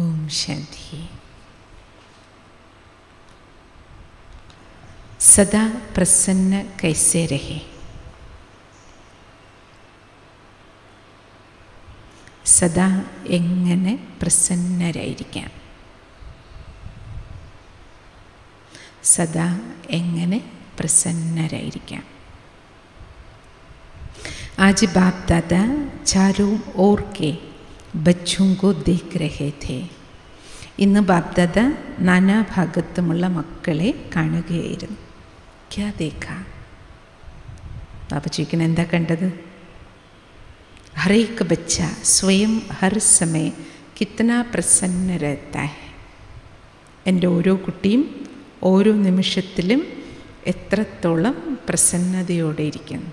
ओम शांति सदा प्रसन्न कैसे रहे സദാ എങ്ങനെ പ്രസന്നരായിരിക്കാം സദാ എങ്ങനെ പ്രസന്നരായിരിക്കാം आज बाप दादा चारों ओर के ബച്ചും കോ ദേഖ് രഹേ ഥേ ഇന്ന് ബാപ്ദാദ നാനാഭാഗത്തുമുള്ള മക്കളെ കാണുകയായിരുന്നു ക്യാ ദേഖ ബാബചിക്കൻ എന്താ കണ്ടത് ഹറേക്ക് ബച്ച സ്വയം ഹർ സമയ കിത്തന പ്രസന്ന എൻ്റെ ഓരോ കുട്ടിയും ഓരോ നിമിഷത്തിലും എത്രത്തോളം പ്രസന്നതയോടെ ഇരിക്കുന്നു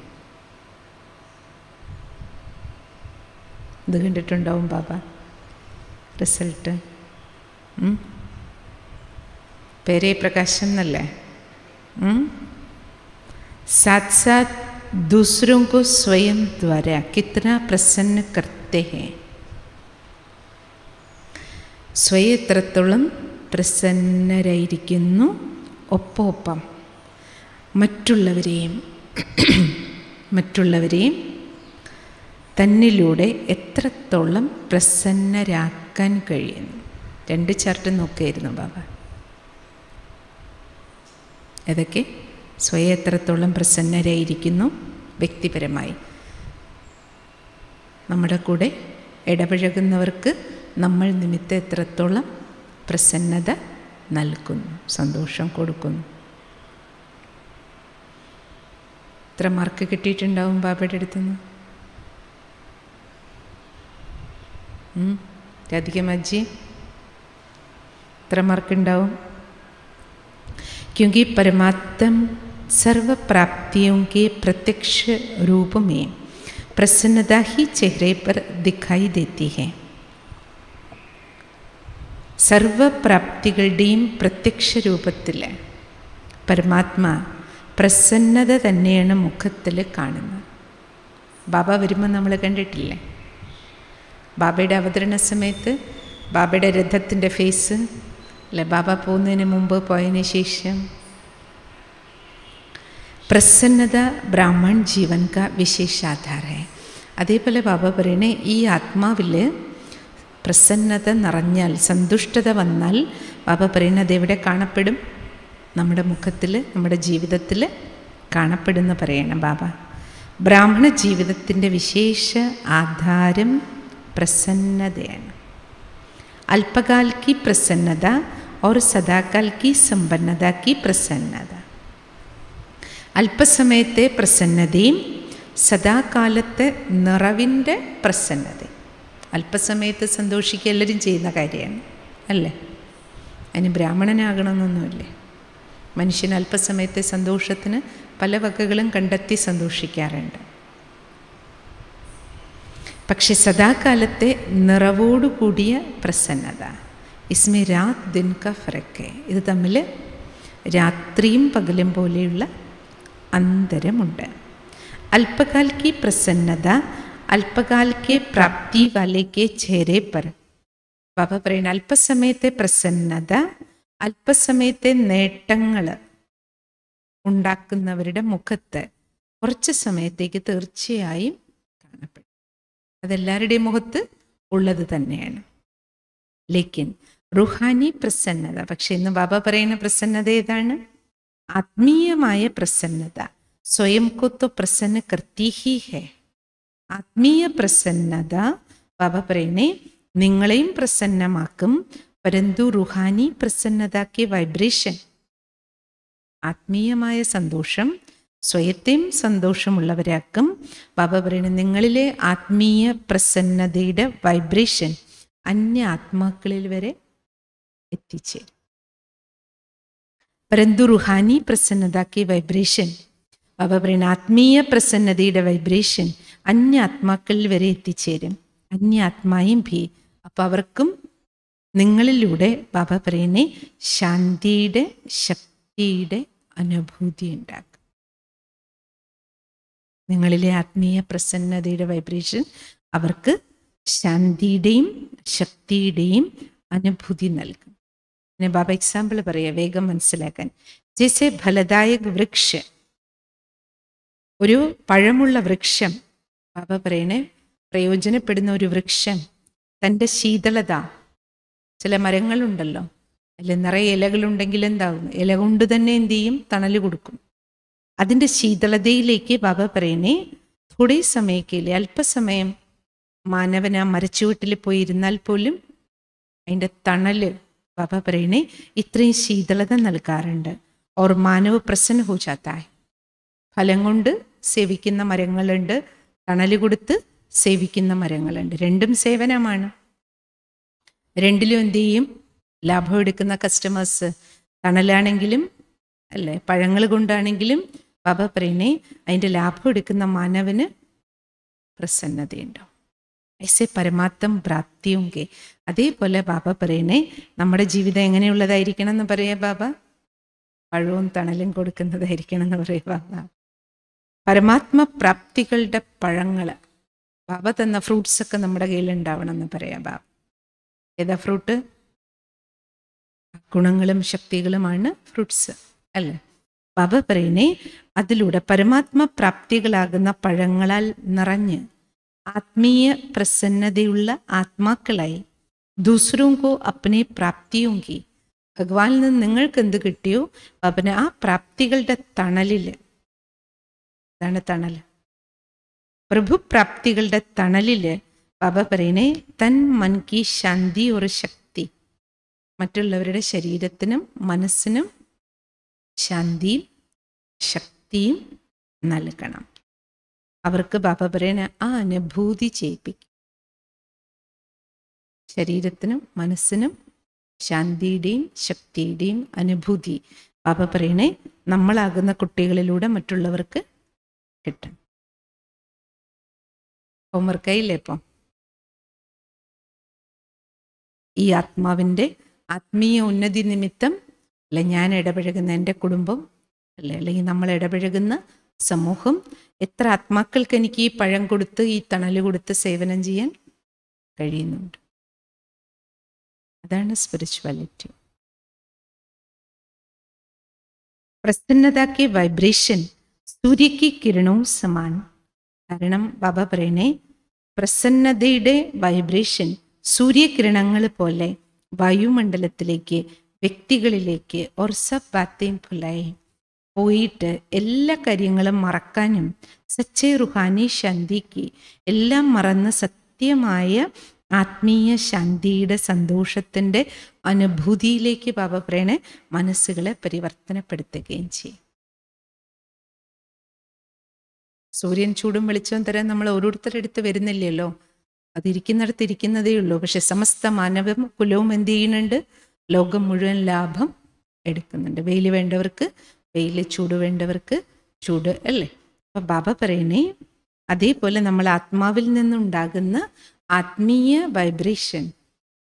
ഇത് കണ്ടിട്ടുണ്ടാവും ബാബ റിസൾട്ട് പേരേ പ്രകാശം എന്നല്ലേ സാത് സാത് दूसरों को സ്വയം द्वारा कितना പ്രസന്ന करते हैं സ്വയം എത്രത്തോളം പ്രസന്നരായിരിക്കുന്നു ഒപ്പം മറ്റുള്ളവരെയും മറ്റുള്ളവരെയും തന്നിലൂടെ എത്രത്തോളം പ്രസന്നരാക്കാൻ കഴിയുന്നു രണ്ട് ചാർട്ട് നോക്കിയായിരുന്നു ബാബ ഏതൊക്കെ സ്വയം എത്രത്തോളം പ്രസന്നരായിരിക്കുന്നു വ്യക്തിപരമായി നമ്മുടെ കൂടെ ഇടപഴകുന്നവർക്ക് നമ്മൾ നിമിത്തം എത്രത്തോളം പ്രസന്നത നൽകുന്നു സന്തോഷം കൊടുക്കുന്നു എത്ര മാർക്ക് കിട്ടിയിട്ടുണ്ടാവും ബാബയുടെ അടുത്തുനിന്ന് രാധിക മജ്ജി എത്ര മാർക്കുണ്ടാവും क्योंकि പരമാത്മ सर्व പ്രത്യക്ഷ രൂപമേ പ്രസന്നത ഹി ചെഹ്രേ പർ ദിഖായി चेहरे पर दिखाई പ്രത്യക്ഷ രൂപത്തിൽ പരമാത്മാ പ്രസന്നത തന്നെയാണ് മുഖത്തിൽ കാണുന്നത് ബാബ വരുമ്പോൾ നമ്മൾ കണ്ടിട്ടില്ലേ ബാബയുടെ അവതരണ സമയത്ത് ബാബയുടെ രഥത്തിൻ്റെ ഫേസ് അല്ലെ ബാബ പോകുന്നതിന് മുമ്പ് പോയതിന് ശേഷം പ്രസന്നത ബ്രാഹ്മൺ ജീവൻ ക വിശേഷാധാര അതേപോലെ ബാബ പറയണേ ഈ ആത്മാവിൽ പ്രസന്നത നിറഞ്ഞാൽ സന്തുഷ്ടത വന്നാൽ ബാബ പറയുന്നത് എവിടെ കാണപ്പെടും നമ്മുടെ മുഖത്തിൽ നമ്മുടെ ജീവിതത്തിൽ കാണപ്പെടുന്ന പറയണം ബാബ ബ്രാഹ്മണ ജീവിതത്തിൻ്റെ വിശേഷ ആധാരം പ്രസന്നതയാണ് अल्पकाल പ്രസന്നത ഓർ और सदाकाल പ്രസന്നത അല്പസമയത്തെ പ്രസന്നതയും സദാകാലത്തെ നിറവിൻ്റെ പ്രസന്നതയും അല്പസമയത്ത് സന്തോഷിക്കുക എല്ലാവരും ചെയ്യുന്ന കാര്യമാണ് അല്ലേ അതിന് ബ്രാഹ്മണനാകണമെന്നൊന്നുമില്ലേ മനുഷ്യൻ അല്പസമയത്തെ സന്തോഷത്തിന് പല വകകളും കണ്ടെത്തി സന്തോഷിക്കാറുണ്ട് പക്ഷെ സദാകാലത്തെ നിറവോടുകൂടിയ പ്രസന്നത ഇസ്മി രാത് ദിൻ ക ഫറക്കെ ഇത് തമ്മിൽ രാത്രിയും പകലും പോലെയുള്ള അന്തരമുണ്ട് अल्पकाल की प्रसन्नता अल्पकाल के प्राप्ति वाले के चेहरे पर ബാബ പറയുന്ന അല്പസമയത്തെ പ്രസന്നത അല്പസമയത്തെ നേട്ടങ്ങൾ ഉണ്ടാക്കുന്നവരുടെ മുഖത്ത് കുറച്ച് സമയത്തേക്ക് തീർച്ചയായും അതെല്ലാവരുടെയും മുഖത്ത് ഉള്ളത് തന്നെയാണ് ലേക്കിൻ റുഹാനി പ്രസന്നത പക്ഷെ ഇന്ന് ബാബ പറയുന്ന പ്രസന്നത ഏതാണ് ആത്മീയമായ പ്രസന്നത സ്വയം കൊത്ത പ്രസന്ന കൃത്യഹി ഹെ ആത്മീയ പ്രസന്നത ബാബ പറയണേ നിങ്ങളെയും പ്രസന്നമാക്കും പരന്തു റുഹാനി പ്രസന്നതാക്കി വൈബ്രേഷൻ ആത്മീയമായ സന്തോഷം സ്വയത്തെയും സന്തോഷമുള്ളവരാക്കും ബാബ പറയുന്നത് നിങ്ങളിലെ ആത്മീയ പ്രസന്നതയുടെ വൈബ്രേഷൻ അന്യ ആത്മാക്കളിൽ വരെ എത്തിച്ചേരും പരന്തു റുഹാനി പ്രസന്നതാക്കിയ വൈബ്രേഷൻ ബാബ പറയുന്ന ആത്മീയ പ്രസന്നതയുടെ വൈബ്രേഷൻ അന്യ ആത്മാക്കളിൽ വരെ എത്തിച്ചേരും അന്യ ആത്മായും ഭീ അപ്പം അവർക്കും നിങ്ങളിലൂടെ ബാബ പറയുന്നേ ശാന്തിയുടെ ശക്തിയുടെ അനുഭൂതി ഉണ്ടാക്കും നിങ്ങളിലെ ആത്മീയ പ്രസന്നതയുടെ വൈബ്രേഷൻ അവർക്ക് ശാന്തിയുടെയും ശക്തിയുടെയും അനുഭൂതി നൽകും പിന്നെ ബാബ എക്സാമ്പിൾ പറയാം വേഗം മനസ്സിലാക്കാൻ ജെസെ ഫലദായക വൃക്ഷ ഒരു പഴമുള്ള വൃക്ഷം ബാബ പറയണേ പ്രയോജനപ്പെടുന്ന ഒരു വൃക്ഷം തൻ്റെ ശീതളത ചില മരങ്ങളുണ്ടല്ലോ അല്ലെ നിറയെ ഇലകളുണ്ടെങ്കിൽ എന്താകും ഇല കൊണ്ട് തന്നെ എന്തു ചെയ്യും തണല് കൊടുക്കും അതിൻ്റെ ശീതളതയിലേക്ക് ബാബ പറയണേ തൊടേ സമയക്കില്ലേ അല്പസമയം മാനവന മരച്ചു വീട്ടിൽ പോയി ഇരുന്നാൽ പോലും അതിൻ്റെ തണല് ബാബ പറയണേ ഇത്രയും ശീതളത നൽകാറുണ്ട് ഓർ മാനവ് പ്രസന്ന ഹൂജാത്തായ് ഫലം കൊണ്ട് സേവിക്കുന്ന മരങ്ങളുണ്ട് തണൽ കൊടുത്ത് സേവിക്കുന്ന മരങ്ങളുണ്ട് രണ്ടും സേവനമാണ് രണ്ടിലും എന്ത് ചെയ്യും ലാഭം എടുക്കുന്ന കസ്റ്റമേഴ്സ് തണലാണെങ്കിലും അല്ലേ പഴങ്ങൾ കൊണ്ടാണെങ്കിലും ബാബ പറയണേ അതിൻ്റെ ലാഭം എടുക്കുന്ന മാനവന് പ്രസന്നതയുണ്ടോ ഐസെ പരമാത്മം പ്രാപ്തിയുങ്കെ അതേപോലെ ബാബ പറയണേ നമ്മുടെ ജീവിതം എങ്ങനെയുള്ളതായിരിക്കണം എന്ന് പറയാ ബാബ പഴവും തണലും കൊടുക്കുന്നതായിരിക്കണം എന്ന് പറയാ ബാബ പരമാത്മ പ്രാപ്തികളുടെ പഴങ്ങൾ ബാബ തന്ന ഫ്രൂട്ട്സ് ഒക്കെ നമ്മുടെ കയ്യിൽ ഉണ്ടാവണം എന്ന് പറയാ ബാബ ഏതാ ഫ്രൂട്ട് ഗുണങ്ങളും ശക്തികളുമാണ് ഫ്രൂട്ട്സ് അല്ലേ ബാബ പറയുന്നേ അതിലൂടെ പരമാത്മ പ്രാപ്തികളാകുന്ന പഴങ്ങളാൽ നിറഞ്ഞ് ആത്മീയ പ്രസന്നതയുള്ള ആത്മാക്കളായി ദൂസരും കോ അപ്പനെ പ്രാപ്തിയും കി ഭഗവാനിൽ നിന്ന് നിങ്ങൾക്ക് എന്ത് കിട്ടിയോ അവന് ആ പ്രാപ്തികളുടെ തണലിൽ അതാണ് തണൽ പ്രഭുപ്രാപ്തികളുടെ തണലില് ബാബ പറയണേ തൻ മൻ കി ശാന്തി ഒരു ശക്തി മറ്റുള്ളവരുടെ ശരീരത്തിനും മനസ്സിനും ശാന്തിയും ശക്തിയും നൽകണം അവർക്ക് ബാബ പറയണ ആ അനുഭൂതി ചെയ്യിപ്പിക്കും ശരീരത്തിനും മനസ്സിനും ശാന്തിയുടെയും ശക്തിയുടെയും അനുഭൂതി ബാബ പറയണേ നമ്മളാകുന്ന കുട്ടികളിലൂടെ മറ്റുള്ളവർക്ക് കിട്ടണം ഹോംവർക്കായില്ലേ ഇപ്പം ഈ ആത്മാവിൻ്റെ ആത്മീയ ഉന്നതി നിമിത്തം അല്ലെ ഞാൻ ഇടപഴകുന്ന എൻ്റെ കുടുംബം അല്ലെ അല്ലെങ്കിൽ നമ്മൾ ഇടപഴകുന്ന സമൂഹം എത്ര ആത്മാക്കൾക്ക് എനിക്ക് ഈ പഴം കൊടുത്ത് ഈ തണൽ കൊടുത്ത് സേവനം ചെയ്യാൻ കഴിയുന്നുണ്ട് അതാണ് സ്പിരിച്വാലിറ്റി പ്രസന്നതാക്കിയ വൈബ്രേഷൻ സൂര്യക്ക് കിരണവും സമാനം കാരണം ബാബ പറയണേ പ്രസന്നതയുടെ വൈബ്രേഷൻ സൂര്യകിരണങ്ങൾ പോലെ വായുമണ്ഡലത്തിലേക്ക് വ്യക്തികളിലേക്ക് ഓർ ബാത്തേം ഫുലായി പോയിട്ട് എല്ലാ കാര്യങ്ങളും മറക്കാനും സച്ചേ റുഹാനി ശാന്തിക്ക് എല്ലാം മറന്ന് സത്യമായ ആത്മീയ ശാന്തിയുടെ സന്തോഷത്തിൻ്റെ അനുഭൂതിയിലേക്ക് പാപപ്രേണ മനസ്സുകളെ പരിവർത്തനപ്പെടുത്തുകയും ചെയ്യും സൂര്യൻ ചൂടും വെളിച്ചവും തരാൻ നമ്മൾ ഓരോരുത്തരെടുത്ത് വരുന്നില്ലല്ലോ അതിരിക്കുന്നിടത്ത് ഇരിക്കുന്നതേ ഉള്ളൂ പക്ഷെ സമസ്ത മാനവ കുലവും എന്ത് ചെയ്യുന്നുണ്ട് ലോകം മുഴുവൻ ലാഭം എടുക്കുന്നുണ്ട് വെയിൽ വേണ്ടവർക്ക് വെയിൽ ചൂട് വേണ്ടവർക്ക് ചൂട് അല്ലേ അപ്പം ബാബ പറയണേ അതേപോലെ നമ്മൾ ആത്മാവിൽ നിന്നുണ്ടാകുന്ന ആത്മീയ വൈബ്രേഷൻ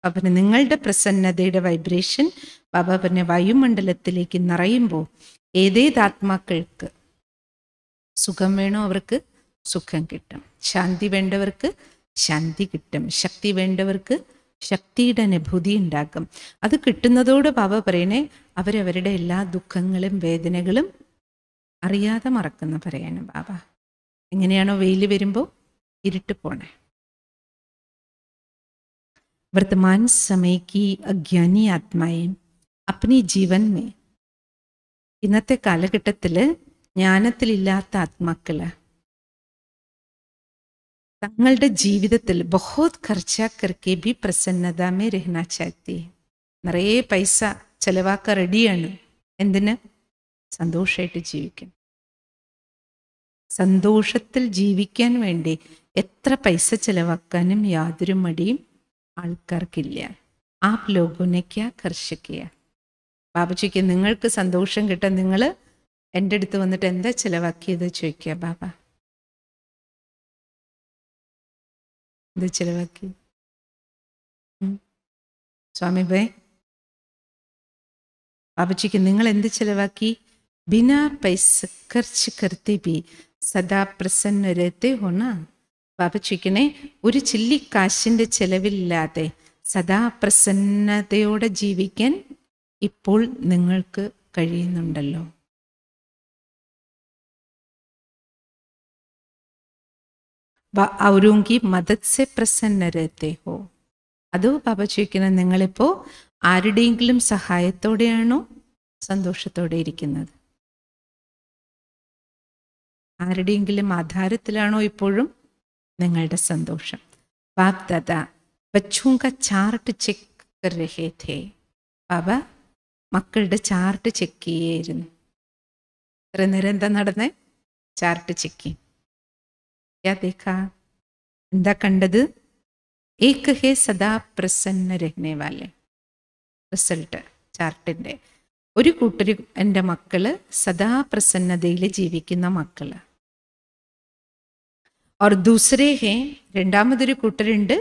അപ്പം നിങ്ങളുടെ പ്രസന്നതയുടെ വൈബ്രേഷൻ ബാബ പറഞ്ഞ വായുമണ്ഡലത്തിലേക്ക് നിറയുമ്പോൾ ഏതേത് ആത്മാക്കൾക്ക് സുഖം വേണോ അവർക്ക് സുഖം കിട്ടും ശാന്തി വേണ്ടവർക്ക് ശാന്തി കിട്ടും ശക്തി വേണ്ടവർക്ക് ശക്തിയുടെ അനുഭൂതി ഉണ്ടാക്കും അത് കിട്ടുന്നതോട് പാപ പറയണേ അവരവരുടെ എല്ലാ ദുഃഖങ്ങളും വേദനകളും അറിയാതെ മറക്കുന്ന പറയണം ബാബ എങ്ങനെയാണോ വെയിൽ വരുമ്പോൾ ഇരുട്ട് പോണേ വർത്തമാൻ समय की അജ്ഞാനി ആത്മായി അപ്നി ജീവൻ മേ ഇന്നത്തെ കാലഘട്ടത്തിൽ ജ്ഞാനത്തിലില്ലാത്ത ആത്മാക്കള് തങ്ങളുടെ ജീവിതത്തിൽ ബഹോത് ഖർച്ച കർക്കെ ബി പ്രസന്നതാമേ രഹ്ന ചാത്തി നിറയെ പൈസ ചെലവാക്ക റെഡിയാണ് എന്തിന് സന്തോഷമായിട്ട് ജീവിക്കാൻ സന്തോഷത്തിൽ ജീവിക്കാൻ വേണ്ടി എത്ര പൈസ ചെലവാക്കാനും യാതൊരു മടിയും ആൾക്കാർക്കില്ല ആ ലോകുനയ്ക്ക കർഷക്കുക ബാബുജിക്ക് നിങ്ങൾക്ക് സന്തോഷം കിട്ടാൻ നിങ്ങൾ എൻ്റെ അടുത്ത് വന്നിട്ട് എന്താ ചിലവാക്കിയത് ചോദിക്കുക ബാബ ഇത് ചിലവാക്കി സ്വാമി ഭയ ബാബുജിക്ക് നിങ്ങൾ എന്ത് ചിലവാക്കി ബിനാ പൈസ കർച്ച് കർത്തി ബി സദാ പ്രസന്ന ഹോണ ബാബുജിക്കനെ ഒരു ചില്ലിക്കാശിൻ്റെ ചിലവില്ലാതെ സദാ പ്രസന്നതയോടെ ജീവിക്കാൻ ഇപ്പോൾ നിങ്ങൾക്ക് കഴിയുന്നുണ്ടല്ലോ വ की മതത്സെ से प्रसन्न रहते हो അത് ബാബ ചോദിക്കുന്നത് നിങ്ങളിപ്പോൾ ആരുടെയെങ്കിലും സഹായത്തോടെയാണോ സന്തോഷത്തോടെ ഇരിക്കുന്നത് ആരുടെയെങ്കിലും ആധാരത്തിലാണോ ഇപ്പോഴും നിങ്ങളുടെ സന്തോഷം ബാബ്ദാദ ബച്ചും ക ചാർട്ട് ചെക്ക് രഹേ ബാബ മക്കളുടെ ചാർട്ട് ചെക്ക് ചെയ്യായിരുന്നു ഇത്ര നേരം എന്താ നടന്നേ ചാർട്ട് ചെക്കിങ് क्या देखा अंधा कंडद एक है സദാ പ്രസന്ന രഹ്നെ വാലെ റിസൾട്ട് ചാർട്ടിൻ്റെ ഒരു കൂട്ടർ എൻ്റെ മക്കള് സദാ പ്രസന്നതയിൽ ജീവിക്കുന്ന മക്കള് ഓർ ദൂസരേ ഹേ രണ്ടാമതൊരു കൂട്ടരുണ്ട്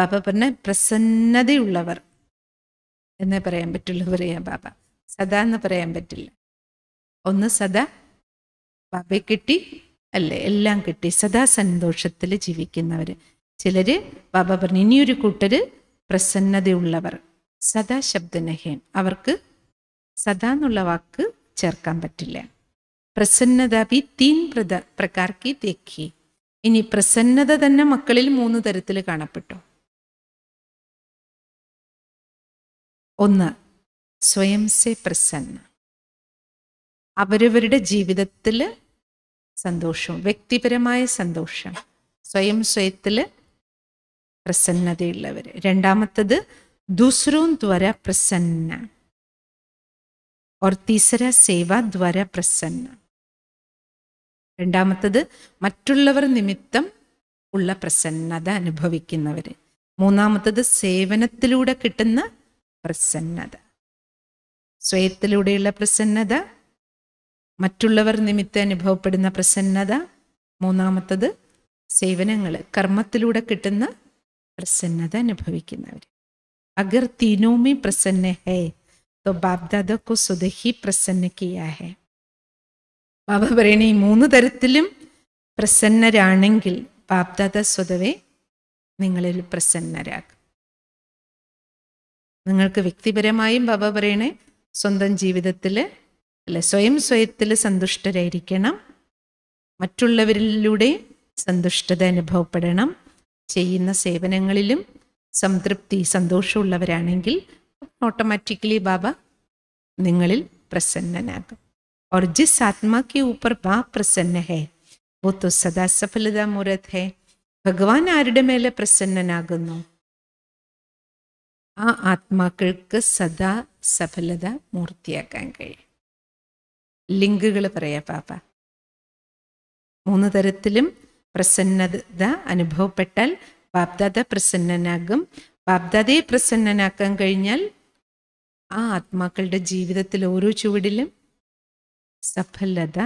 ബാബ പറഞ്ഞ പ്രസന്നതയുള്ളവർ എന്നേ പറയാൻ പറ്റുള്ളൂ പറയാ ബാബ സദാ എന്ന് പറയാൻ പറ്റില്ല ഒന്ന് സദാ ബാബയെ കിട്ടി അല്ലേ എല്ലാം കിട്ടി സദാ സന്തോഷത്തിൽ ജീവിക്കുന്നവർ ചിലർ ബാബ പറഞ്ഞു ഇനിയൊരു കൂട്ടർ പ്രസന്നതയുള്ളവർ സദാ ശബ്ദനഹേൻ അവർക്ക് സദാ എന്നുള്ള വാക്ക് ചേർക്കാൻ പറ്റില്ല പ്രസന്നത ബി തീൻ പ്രദ പ്രകാർക്കി തെക്കി ഇനി പ്രസന്നത തന്നെ മക്കളിൽ മൂന്ന് തരത്തിൽ കാണപ്പെട്ടു ഒന്ന് സ്വയം സെ പ്രസന്ന അവരവരുടെ ജീവിതത്തിൽ സന്തോഷവും വ്യക്തിപരമായ സന്തോഷം സ്വയം സ്വയത്തിൽ പ്രസന്നതയുള്ളവർ രണ്ടാമത്തത് ദൂസരവും ത്വര പ്രസന്ന ഓർ തീസര സേവ ദ്വര പ്രസന്ന രണ്ടാമത്തത് മറ്റുള്ളവർ നിമിത്തം ഉള്ള പ്രസന്നത അനുഭവിക്കുന്നവർ മൂന്നാമത്തത് സേവനത്തിലൂടെ കിട്ടുന്ന പ്രസന്നത സ്വയത്തിലൂടെയുള്ള പ്രസന്നത മറ്റുള്ളവർ നിമിത്തം അനുഭവപ്പെടുന്ന പ്രസന്നത മൂന്നാമത്തത് സേവനങ്ങൾ കർമ്മത്തിലൂടെ കിട്ടുന്ന പ്രസന്നത അനുഭവിക്കുന്നവർ അഗർ തീനോമി പ്രസന്ന ഹേ തോ ബാബ്ദാദക്കോ സ്വദഹി പ്രസന്ന കിയാഹേ ബാബ പറയണ ഈ മൂന്ന് തരത്തിലും പ്രസന്നരാണെങ്കിൽ ബാബ്ദാദ സ്വതവേ നിങ്ങളിൽ പ്രസന്നരാകും നിങ്ങൾക്ക് വ്യക്തിപരമായും ബാബ പറയണേ സ്വന്തം ജീവിതത്തിൽ അല്ല സ്വയം സ്വയത്തിൽ സന്തുഷ്ടരായിരിക്കണം മറ്റുള്ളവരിലൂടെ സന്തുഷ്ടത അനുഭവപ്പെടണം ചെയ്യുന്ന സേവനങ്ങളിലും സംതൃപ്തി സന്തോഷമുള്ളവരാണെങ്കിൽ ഓട്ടോമാറ്റിക്കലി ബാബ നിങ്ങളിൽ പ്രസന്നനാകും ഓർ ജിസ് ആത്മാക്കി ഊപ്പർ ബാ പ്രസന്ന प्रसन्न है वो तो सदा सफलता मूर्त ഭഗവാൻ ആരുടെ മേലെ പ്രസന്നനാകുന്നു ആ ആത്മാക്കൾക്ക് സദാ സഫലത മൂർത്തിയാക്കാൻ കഴിയും ലിങ്കുകൾ പറയാം പാപ്പ മൂന്ന് തരത്തിലും പ്രസന്നത അനുഭവപ്പെട്ടാൽ ബാബ്ദാദ പ്രസന്നനാകും ബാബ്ദാദയെ പ്രസന്നനാക്കാൻ കഴിഞ്ഞാൽ ആ ആത്മാക്കളുടെ ജീവിതത്തിൽ ഓരോ ചുവടിലും സഫലത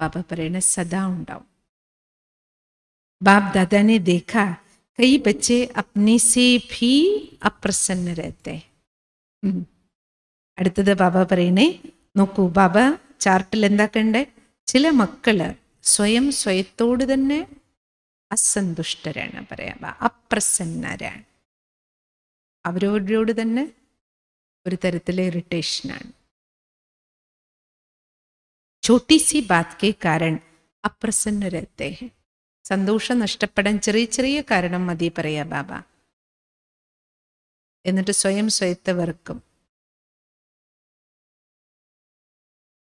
ബാബ പറയണ സദാ ഉണ്ടാവും ബാബ്ദാദ ദേഖ കൈ कई അപ്നിസേ ഭീ അപ്രസന്നരത്തെ അടുത്തത് ബാബ പറയണേ നോക്കൂ ബാബ ചാർട്ടിൽ എന്താക്കണ്ടേ ചില മക്കള് സ്വയം സ്വയത്തോട് തന്നെ അസന്തുഷ്ടരാണ് പറയാം അപ്രസന്നരാണ് അവരോട് തന്നെ ഒരു തരത്തിലെ ഇറിറ്റേഷനാണ് ആണ് सी बात के कारण അപ്രസന്ന रहते हैं സന്തോഷം നഷ്ടപ്പെടാൻ ചെറിയ ചെറിയ കാരണം മതി പറയാ ബാബ എന്നിട്ട് സ്വയം സ്വയത്തവർക്കും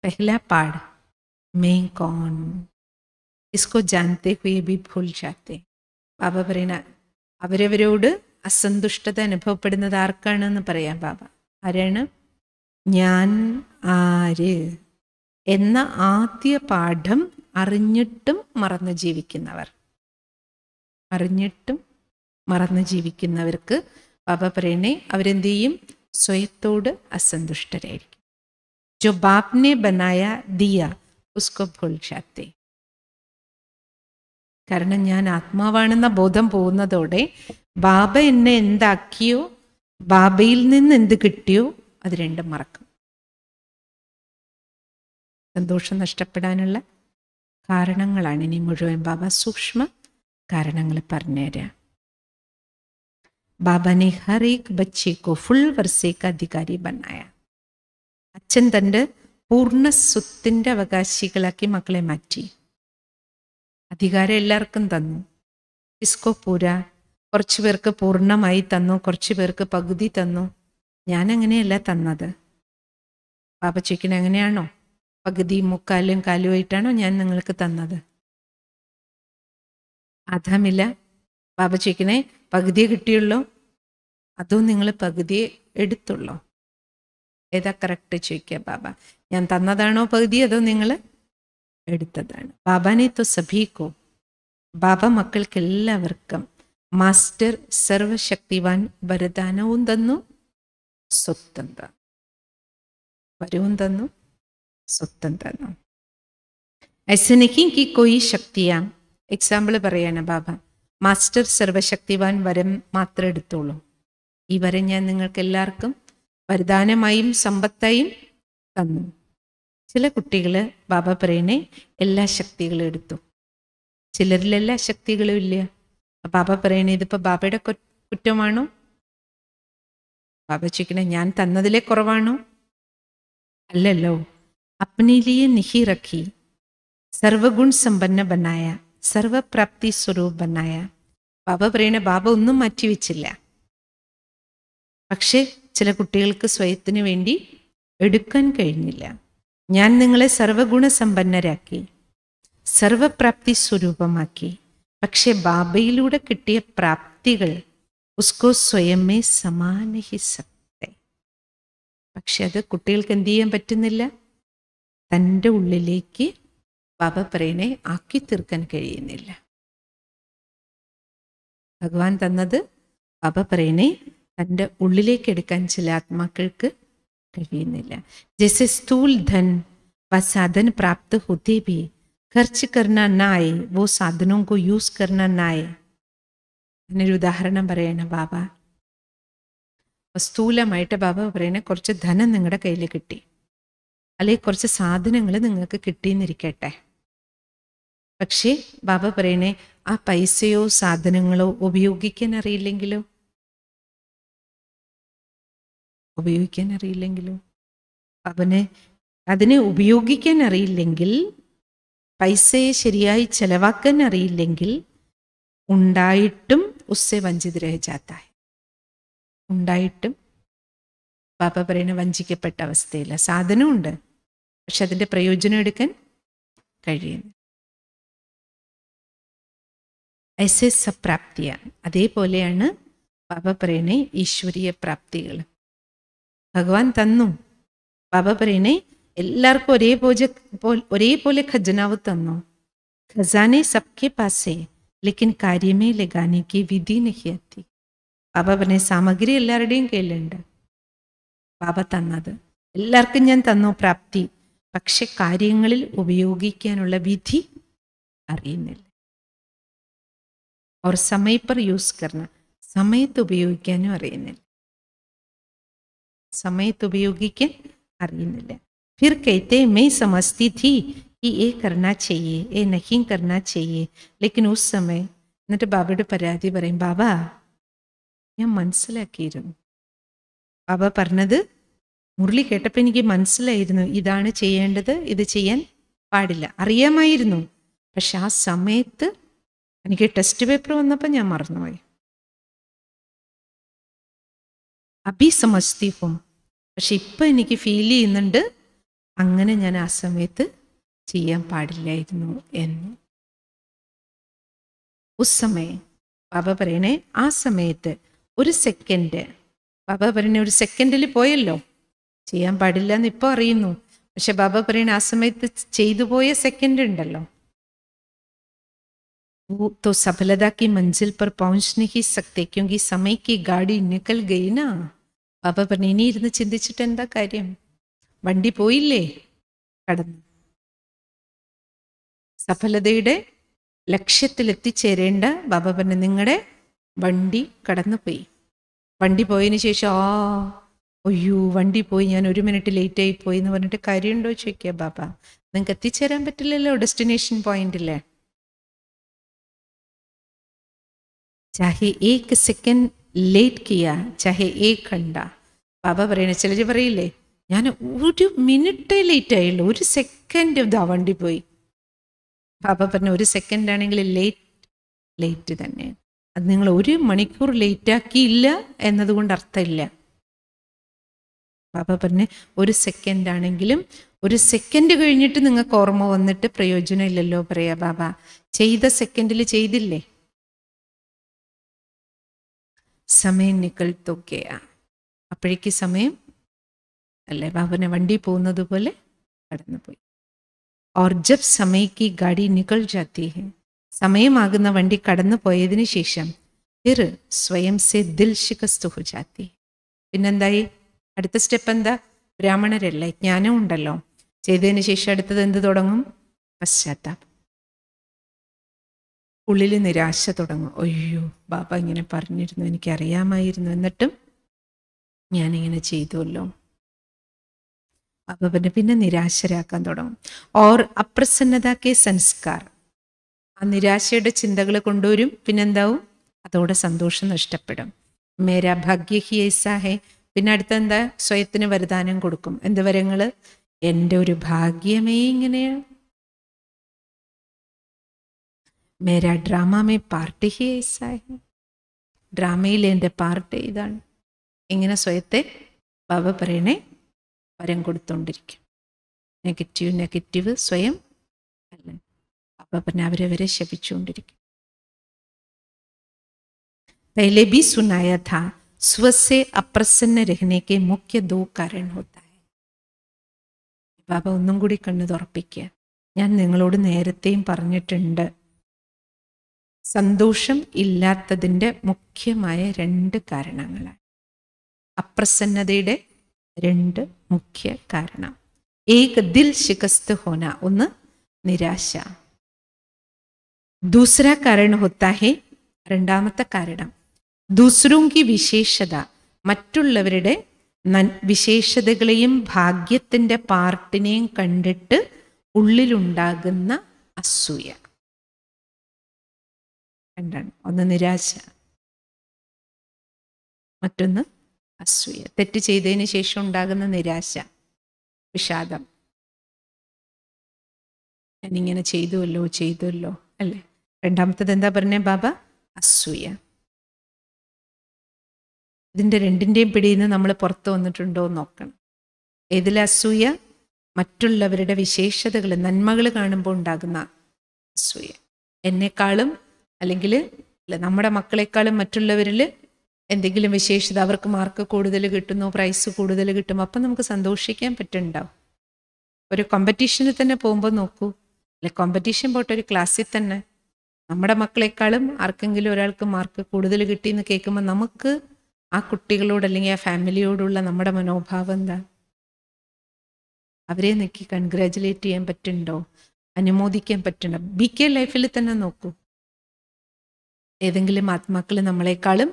पहला पाठ मैं कौन इसको जानते हुए भी भूल जाते बाबा പറയണ അവരവരോട് അസന്തുഷ്ടത അനുഭവപ്പെടുന്നത് ആർക്കാണെന്ന് പറയാം ബാബ ആരാണ് ഞാൻ ആര് എന്ന ആദ്യ പാഠം അറിഞ്ഞിട്ടും മറന്നു ജീവിക്കുന്നവർ അറിഞ്ഞിട്ടും മറന്നു ജീവിക്കുന്നവർക്ക് ബാബ പറയണേ അവരെന്ത് ചെയ്യും സ്വയത്തോട് അസന്തുഷ്ടരായിരിക്കും जो बाप ने बनाया दिया उसको भूल जाते കാരണം ഞാൻ ആത്മാവാണെന്ന ബോധം പോകുന്നതോടെ ബാബ എന്നെ എന്താക്കിയോ ബാബയിൽ നിന്ന് എന്ത് കിട്ടിയോ അത് രണ്ടും മറക്കും സന്തോഷം നഷ്ടപ്പെടാനുള്ള കാരണങ്ങളാണ് ഇനി മുഴുവൻ ബാബ സൂക്ഷ്മ കാരണങ്ങൾ പറഞ്ഞുതരാം ബാബ നെ ഹർ ഏക് ബച്ചെ കോ ഫുൾ വർഷേ കാ അധികാരി ബനായ അച്ഛൻ തൻ്റെ പൂർണ്ണ സ്വത്തിൻ്റെ അവകാശികളാക്കി മക്കളെ മാറ്റി അധികാരം എല്ലാവർക്കും തന്നു ഇസ്കോ പൂര കുറച്ചു പേർക്ക് പൂർണ്ണമായി തന്നു കുറച്ചു പേർക്ക് പകുതി തന്നു ഞാൻ അങ്ങനെയല്ല തന്നത് പാപ്പച്ചയ്ക്കൻ എങ്ങനെയാണോ പകുതി മുക്കാലും കാലുമായിട്ടാണോ ഞാൻ നിങ്ങൾക്ക് തന്നത് അധമില്ല പാപ്പച്ചയ്ക്കനെ പകുതിയെ കിട്ടിയുള്ളൂ അതും നിങ്ങൾ പകുതിയെ എടുത്തുള്ളൂ ഏതാ കറക്റ്റ് ചോദിക്കുക ബാബ ഞാൻ തന്നതാണോ പകുതി അതോ നിങ്ങൾ എടുത്തതാണ് ബാബാനെ തോ സഭീക്കോ ബാബ മക്കൾക്ക് എല്ലാവർക്കും മാസ്റ്റർ സർവശക്തിവാൻ വരദാനവും തന്നു സ്വത്തം തന്നു വരവും തന്നു സ്വത്തം തന്നു ഐസനഹിക്ക് കൊയി ശക്തിയാ എക്സാമ്പിൾ പറയാണ് ബാബ മാസ്റ്റർ സർവശക്തിവാൻ വരം മാത്രം എടുത്തോളൂ ഈ വരം ഞാൻ നിങ്ങൾക്ക് എല്ലാവർക്കും വരദാനമായും സമ്പത്തായും തന്നു ചില കുട്ടികൾ ബാബ പ്രേനെ എല്ലാ ശക്തികളും എടുത്തു ചിലരിലെല്ലാ ശക്തികളും ഇല്ല ബാബ പ്രേന ഇതിപ്പോൾ ബാബയുടെ കുറ്റമാണോ ബാബ ചോദിക്കണേ ഞാൻ തന്നതിലെ കുറവാണോ അല്ലല്ലോ അപ്നിലിയെ നിഹിറക്കി സർവഗുൺ സമ്പന്ന ബനായ സർവപ്രാപ്തി സ്വരൂപ് ബനായ ബാബ പറയണ ബാബ ഒന്നും മാറ്റിവെച്ചില്ല പക്ഷേ ചില കുട്ടികൾക്ക് സ്വയത്തിനു വേണ്ടി എടുക്കാൻ കഴിഞ്ഞില്ല ഞാൻ നിങ്ങളെ സർവഗുണസമ്പന്നരാക്കി സർവപ്രാപ്തി സ്വരൂപമാക്കി പക്ഷെ ബാബയിലൂടെ കിട്ടിയ പ്രാപ്തികൾ ഉസ്കോ സ്വയമേ സമാനഹി പക്ഷെ അത് കുട്ടികൾക്ക് എന്ത് ചെയ്യാൻ പറ്റുന്നില്ല തൻ്റെ ഉള്ളിലേക്ക് ബാബ പ്രേനെ ആക്കി തീർക്കാൻ കഴിയുന്നില്ല ഭഗവാൻ തന്നത് ബാബ പ്രേനെ തൻ്റെ എടുക്കാൻ ചില ആത്മാക്കൾക്ക് കഴിയുന്നില്ല ജെസെ സ്തൂൽ ധൻ വ സാധൻ പ്രാപ്ത होते भी खर्च करना ना आए वो साधनों को यूज करना ना അതിനൊരു ഉദാഹരണം പറയണം ബാബ സ്ഥൂലമായിട്ട് ബാബ പറയണ കുറച്ച് ധനം നിങ്ങളുടെ കയ്യിൽ കിട്ടി അല്ലെങ്കിൽ കുറച്ച് സാധനങ്ങൾ നിങ്ങൾക്ക് കിട്ടിയെന്നിരിക്കട്ടെ പക്ഷേ ബാബ പറയണേ ആ പൈസയോ സാധനങ്ങളോ ഉപയോഗിക്കാൻ അറിയില്ലെങ്കിലോ ഉപയോഗിക്കാൻ അറിയില്ലെങ്കിലും അവന് അതിനെ ഉപയോഗിക്കാൻ അറിയില്ലെങ്കിൽ പൈസയെ ശരിയായി ചെലവാക്കാൻ അറിയില്ലെങ്കിൽ ഉണ്ടായിട്ടും ഉസ്സെ വഞ്ചിത് രഹിച്ചാത്തായി ഉണ്ടായിട്ടും പാപ്പ പറയുന്ന വഞ്ചിക്കപ്പെട്ട അവസ്ഥയില്ല സാധനമുണ്ട് പക്ഷെ അതിൻ്റെ പ്രയോജനം എടുക്കാൻ കഴിയുന്നു ഐസെ സപ്രാപ്തിയാണ് അതേപോലെയാണ് പാപ പറയുന്ന ഈശ്വരീയ പ്രാപ്തികൾ ഭഗവാൻ തന്നു ബാബ പറയണേ എല്ലാവർക്കും പൂജ ഒരേപോലെ ഖജനാവ് തന്നു ഖസാനെ സബ്കെ പാസേ ലേക്കിൻ കാര്യമേ ലഗാനേക്ക് വിധി നഹിയത്തി ബാബ പറഞ്ഞ സാമഗ്രി എല്ലാവരുടെയും കയ്യിലുണ്ട് ബാബ തന്നത് എല്ലാവർക്കും ഞാൻ തന്നു പ്രാപ്തി പക്ഷെ കാര്യങ്ങളിൽ ഉപയോഗിക്കാനുള്ള വിധി അറിയുന്നില്ല ഓർ സമയപ്പർ യൂസ് കരണം സമയത്ത് ഉപയോഗിക്കാനും അറിയുന്നില്ല സമയത്ത് ഉപയോഗിക്കാൻ അറിയുന്നില്ല फिर कहते मैं समझती थी कि ये करना चाहिए ये नहीं करना चाहिए लेकिन उस समय എന്നിട്ട് ബാബയുടെ പരാതി പറയും ബാബ ഞാൻ മനസ്സിലാക്കിയിരുന്നു ബാബ പറഞ്ഞത് മുരളി കേട്ടപ്പോൾ എനിക്ക് മനസ്സിലായിരുന്നു ഇതാണ് ചെയ്യേണ്ടത് ഇത് ചെയ്യാൻ പാടില്ല അറിയാമായിരുന്നു പക്ഷെ ആ സമയത്ത് എനിക്ക് ടെസ്റ്റ് പേപ്പർ വന്നപ്പോൾ ഞാൻ മറന്നുപോയി അഭിസമസ്തിഹും പക്ഷെ ഇപ്പം എനിക്ക് ഫീൽ ചെയ്യുന്നുണ്ട് അങ്ങനെ ഞാൻ ആ സമയത്ത് ചെയ്യാൻ പാടില്ലായിരുന്നു എന്ന് ഉസ്സമയം ബാബ പറയണേ ആ സമയത്ത് ഒരു സെക്കൻഡ് ബാബ പറയണേ ഒരു സെക്കൻഡിൽ പോയല്ലോ ചെയ്യാൻ പാടില്ല എന്ന് ഇപ്പോൾ അറിയുന്നു പക്ഷെ ബാബ പറയണേ ആ സമയത്ത് ചെയ്തു പോയ സെക്കൻഡ് ഉണ്ടല്ലോ वो तो सफलता की मंजिल पर पहुंच नहीं सकते क्योंकि समय की गाड़ी निकल गई ना പാപ്പ പറഞ്ഞു ഇനി ഇരുന്ന് ചിന്തിച്ചിട്ട് എന്താ കാര്യം വണ്ടി പോയില്ലേ കടന്നു സഫലതയുടെ ലക്ഷ്യത്തിൽ എത്തിച്ചേരേണ്ട ബാബ പറഞ്ഞു നിങ്ങളുടെ വണ്ടി കടന്നുപോയി വണ്ടി പോയതിന് ശേഷം ആ അയ്യോ വണ്ടി പോയി ഞാൻ ഒരു മിനിറ്റ് ലേറ്റ് ആയി പോയി എന്ന് പറഞ്ഞിട്ട് കാര്യമുണ്ടോ ചോദിക്കുക ബാബ നിങ്ങൾക്ക് എത്തിച്ചേരാൻ പറ്റില്ലല്ലോ ഡെസ്റ്റിനേഷൻ പോയിന്റില്ലേ चाहे एक സെക്കൻഡ് ലേറ്റ് കിയ ചാഹെ ഏ കണ്ട ബാബ പറയണേ ചിലർ പറയില്ലേ ഞാൻ ഒരു മിനിറ്റേ ലേറ്റ് ആയുള്ളൂ ഒരു സെക്കൻഡ് ദവണ്ടി പോയി ബാബ പറഞ്ഞ ഒരു സെക്കൻഡ് ആണെങ്കിൽ ലേറ്റ് ലേറ്റ് തന്നെ അത് നിങ്ങൾ ഒരു മണിക്കൂർ ലേറ്റാക്കിയില്ല എന്നതുകൊണ്ട് അർത്ഥമില്ല ബാബ പറഞ്ഞ് ഒരു സെക്കൻഡ് ആണെങ്കിലും ഒരു സെക്കൻഡ് കഴിഞ്ഞിട്ട് നിങ്ങൾക്ക് ഓർമ്മ വന്നിട്ട് പ്രയോജനമില്ലല്ലോ പറയാ ബാബ ചെയ്ത സെക്കൻഡിൽ ചെയ്തില്ലേ സമയം നിക്കൽ തൊക്കെയാ അപ്പോഴേക്ക് സമയം അല്ലേ ബാബുനെ വണ്ടി പോകുന്നത് പോലെ കടന്നുപോയി ഓർ ജബ് സമയക്ക് ഗാഡി നിക്കൽ ജാത്തി ഹെ സമയമാകുന്ന വണ്ടി കടന്നു പോയതിന് ശേഷം ഫിർ സ്വയം സെ ദിൽ ശിഖസ്തുഹു ജാത്തി പിന്നെന്തായി അടുത്ത സ്റ്റെപ്പ് എന്താ ബ്രാഹ്മണരല്ലേ ജ്ഞാനം ഉണ്ടല്ലോ ചെയ്തതിന് ശേഷം അടുത്തത് എന്ത് തുടങ്ങും പശ്ചാത്താപം ഉള്ളിൽ നിരാശ തുടങ്ങും അയ്യോ ബാബ ഇങ്ങനെ പറഞ്ഞിരുന്നു എനിക്കറിയാമായിരുന്നു എന്നിട്ടും ഞാനിങ്ങനെ ചെയ്തുവല്ലോ ബാബ പിന്നെ നിരാശരാക്കാൻ തുടങ്ങും ഓർ അപ്രസന്നത കെ സംസ്കാർ ആ നിരാശയുടെ ചിന്തകൾ കൊണ്ടുവരും പിന്നെന്താവും അതോടെ സന്തോഷം നഷ്ടപ്പെടും മേര ഭാഗ്യ ഹി ഐസാഹേ പിന്നെ അടുത്തെന്താ സ്വയത്തിന് വരദാനം കൊടുക്കും എന്ത് എൻ്റെ ഒരു ഭാഗ്യമേ ഇങ്ങനെയാണ് മേരാ ഡ്രാമ മേ പാർട്ടി ഹി ഐസാ ഡ്രാമയിൽ എൻ്റെ പാർട്ട് ഇതാണ് ഇങ്ങനെ സ്വയത്തെ ബാബ പറയണേ വരം കൊടുത്തോണ്ടിരിക്കും നെഗറ്റീവ് നെഗറ്റീവ് സ്വയം അല്ല ബാബ പറഞ്ഞ അവരവരെ ശപിച്ചുകൊണ്ടിരിക്കും पहले भी सुनाया था स्व से अप्रसन्न रहने के मुख्य दो कारण होता है ബാബ ഒന്നും കൂടി കണ്ണു തുറപ്പിക്കുക ഞാൻ നിങ്ങളോട് നേരത്തെയും പറഞ്ഞിട്ടുണ്ട് സന്തോഷം ഇല്ലാത്തതിൻ്റെ മുഖ്യമായ രണ്ട് കാരണങ്ങളാണ് അപ്രസന്നതയുടെ രണ്ട് മുഖ്യ കാരണം ഏക ദിൽ ശിഖസ്ത് ഹോന ഒന്ന് നിരാശ ദൂസര കാരണം ഹൊത്താഹെ രണ്ടാമത്തെ കാരണം ദൂസരുങ്കി വിശേഷത മറ്റുള്ളവരുടെ നൻ വിശേഷതകളെയും ഭാഗ്യത്തിൻ്റെ പാർട്ടിനെയും കണ്ടിട്ട് ഉള്ളിലുണ്ടാകുന്ന അസൂയ രണ്ടാണ് ഒന്ന് നിരാശ മറ്റൊന്ന് അസൂയ തെറ്റ് ചെയ്തതിന് ശേഷം ഉണ്ടാകുന്ന നിരാശ വിഷാദം ഞാനിങ്ങനെ ചെയ്തുവല്ലോ ചെയ്തുവല്ലോ അല്ലേ രണ്ടാമത്തത് എന്താ പറഞ്ഞേ ബാബ അസൂയ ഇതിൻ്റെ രണ്ടിൻ്റെയും പിടിയിൽ നിന്ന് നമ്മൾ പുറത്തു വന്നിട്ടുണ്ടോ എന്ന് നോക്കണം ഏതിൽ അസൂയ മറ്റുള്ളവരുടെ വിശേഷതകൾ നന്മകൾ കാണുമ്പോൾ ഉണ്ടാകുന്ന അസൂയ എന്നെക്കാളും അല്ലെങ്കിൽ നമ്മുടെ മക്കളെക്കാളും മറ്റുള്ളവരിൽ എന്തെങ്കിലും വിശേഷത അവർക്ക് മാർക്ക് കൂടുതൽ കിട്ടുന്നു പ്രൈസ് കൂടുതൽ കിട്ടും അപ്പം നമുക്ക് സന്തോഷിക്കാൻ പറ്റുന്നുണ്ടാവും ഒരു കോമ്പറ്റീഷനിൽ തന്നെ പോകുമ്പോൾ നോക്കൂ അല്ലെ കോമ്പറ്റീഷൻ പോട്ടെ ഒരു ക്ലാസ്സിൽ തന്നെ നമ്മുടെ മക്കളെക്കാളും ആർക്കെങ്കിലും ഒരാൾക്ക് മാർക്ക് കൂടുതൽ കിട്ടി എന്ന് കേൾക്കുമ്പോൾ നമുക്ക് ആ കുട്ടികളോട് അല്ലെങ്കിൽ ആ ഫാമിലിയോടുള്ള നമ്മുടെ മനോഭാവം എന്താ അവരെ നിൽക്കി കൺഗ്രാജുലേറ്റ് ചെയ്യാൻ പറ്റുന്നുണ്ടോ അനുമോദിക്കാൻ പറ്റുന്നുണ്ടോ ബി കെ ലൈഫിൽ തന്നെ നോക്കൂ ഏതെങ്കിലും ആത്മാക്കൾ നമ്മളെക്കാളും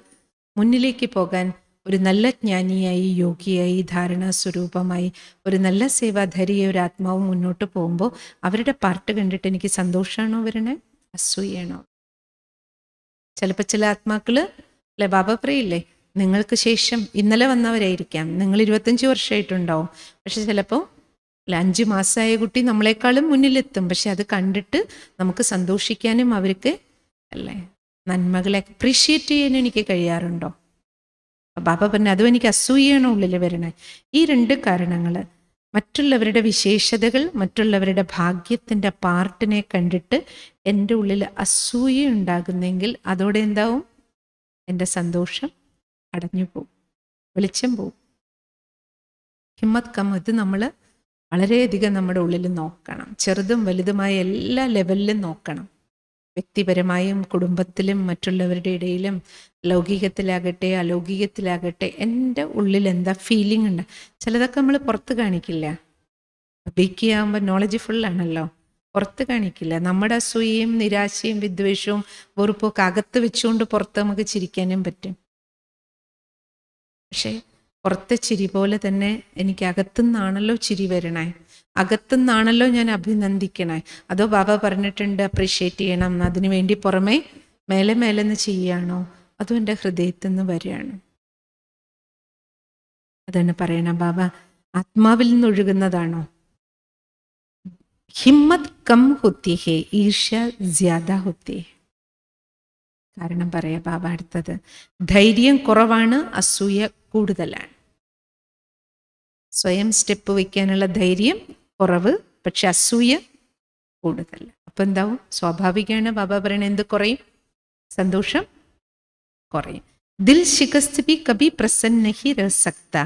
മുന്നിലേക്ക് പോകാൻ ഒരു നല്ല ജ്ഞാനിയായി യോഗിയായി ധാരണാസ്വരൂപമായി ഒരു നല്ല സേവാധരിയ ഒരു ആത്മാവ് മുന്നോട്ട് പോകുമ്പോൾ അവരുടെ പാർട്ട് കണ്ടിട്ട് എനിക്ക് സന്തോഷമാണോ വരണേ അസൂയാണോ ചിലപ്പോൾ ചില ആത്മാക്കൾ അല്ലെ ബാബ പ്രിയില്ലേ നിങ്ങൾക്ക് ശേഷം ഇന്നലെ വന്നവരായിരിക്കാം നിങ്ങൾ ഇരുപത്തഞ്ച് വർഷമായിട്ടുണ്ടാവും പക്ഷെ ചിലപ്പോൾ അല്ല അഞ്ച് മാസമായ കുട്ടി നമ്മളെക്കാളും മുന്നിലെത്തും പക്ഷെ അത് കണ്ടിട്ട് നമുക്ക് സന്തോഷിക്കാനും അവർക്ക് അല്ലേ നന്മകളെ അപ്രീഷിയേറ്റ് ചെയ്യാൻ എനിക്ക് കഴിയാറുണ്ടോ ബാബ പറഞ്ഞു അതും എനിക്ക് അസൂയാണ് ഉള്ളിൽ വരണേ ഈ രണ്ട് കാരണങ്ങൾ മറ്റുള്ളവരുടെ വിശേഷതകൾ മറ്റുള്ളവരുടെ ഭാഗ്യത്തിൻ്റെ പാർട്ടിനെ കണ്ടിട്ട് എൻ്റെ ഉള്ളിൽ അസൂയ ഉണ്ടാകുന്നെങ്കിൽ അതോടെ എന്താവും എൻ്റെ സന്തോഷം അടഞ്ഞു പോവും വെളിച്ചം പോവും ഹിമ്മത് കം ഇത് നമ്മൾ വളരെയധികം നമ്മുടെ ഉള്ളിൽ നോക്കണം ചെറുതും വലുതുമായ എല്ലാ ലെവലിലും നോക്കണം വ്യക്തിപരമായും കുടുംബത്തിലും മറ്റുള്ളവരുടെ ഇടയിലും ലൗകികത്തിലാകട്ടെ അലൗകികത്തിലാകട്ടെ എൻ്റെ ഉള്ളിൽ എന്താ ഫീലിംഗ് ഉണ്ട് ചിലതൊക്കെ നമ്മൾ പുറത്ത് കാണിക്കില്ല ബിക്കിയാകുമ്പോൾ നോളജ് ഫുള്ളാണല്ലോ പുറത്ത് കാണിക്കില്ല നമ്മുടെ അസൂയയും നിരാശയും വിദ്വേഷവും വെറുപ്പും ഒക്കെ അകത്ത് വെച്ചുകൊണ്ട് പുറത്ത് നമുക്ക് ചിരിക്കാനും പറ്റും പക്ഷേ പുറത്തെ ചിരി പോലെ തന്നെ എനിക്ക് അകത്തുനിന്നാണല്ലോ ചിരി വരണേ അകത്തുനിന്നാണല്ലോ ഞാൻ അഭിനന്ദിക്കണേ അതോ ബാബ പറഞ്ഞിട്ടുണ്ട് അപ്രീഷിയേറ്റ് ചെയ്യണം അതിനു വേണ്ടി പുറമേ മേലെ മേലെ നിന്ന് ചെയ്യുകയാണോ അതും എൻ്റെ ഹൃദയത്തിൽ നിന്ന് വരികയാണ് അതാണ് പറയണം ബാബ ആത്മാവിൽ നിന്നൊഴുകുന്നതാണോ ഹിമ്മത് കം ഹുത്തി ഹേ ഈർഷ്യ ജ്യാദ ഹുത്തി കാരണം പറയാം ബാബ അടുത്തത് ധൈര്യം കുറവാണ് അസൂയ കൂടുതലാണ് സ്വയം സ്റ്റെപ്പ് വയ്ക്കാനുള്ള ധൈര്യം കുറവ് പക്ഷെ അസൂയ കൂടുതൽ അപ്പൊ എന്താവും സ്വാഭാവികമാണ് ബാബ പറയണ എന്ത് കുറയും സന്തോഷം കുറയും ദിൽ ശിഖസ്ത് ബി കബി പ്രസന്നഹി രസക്ത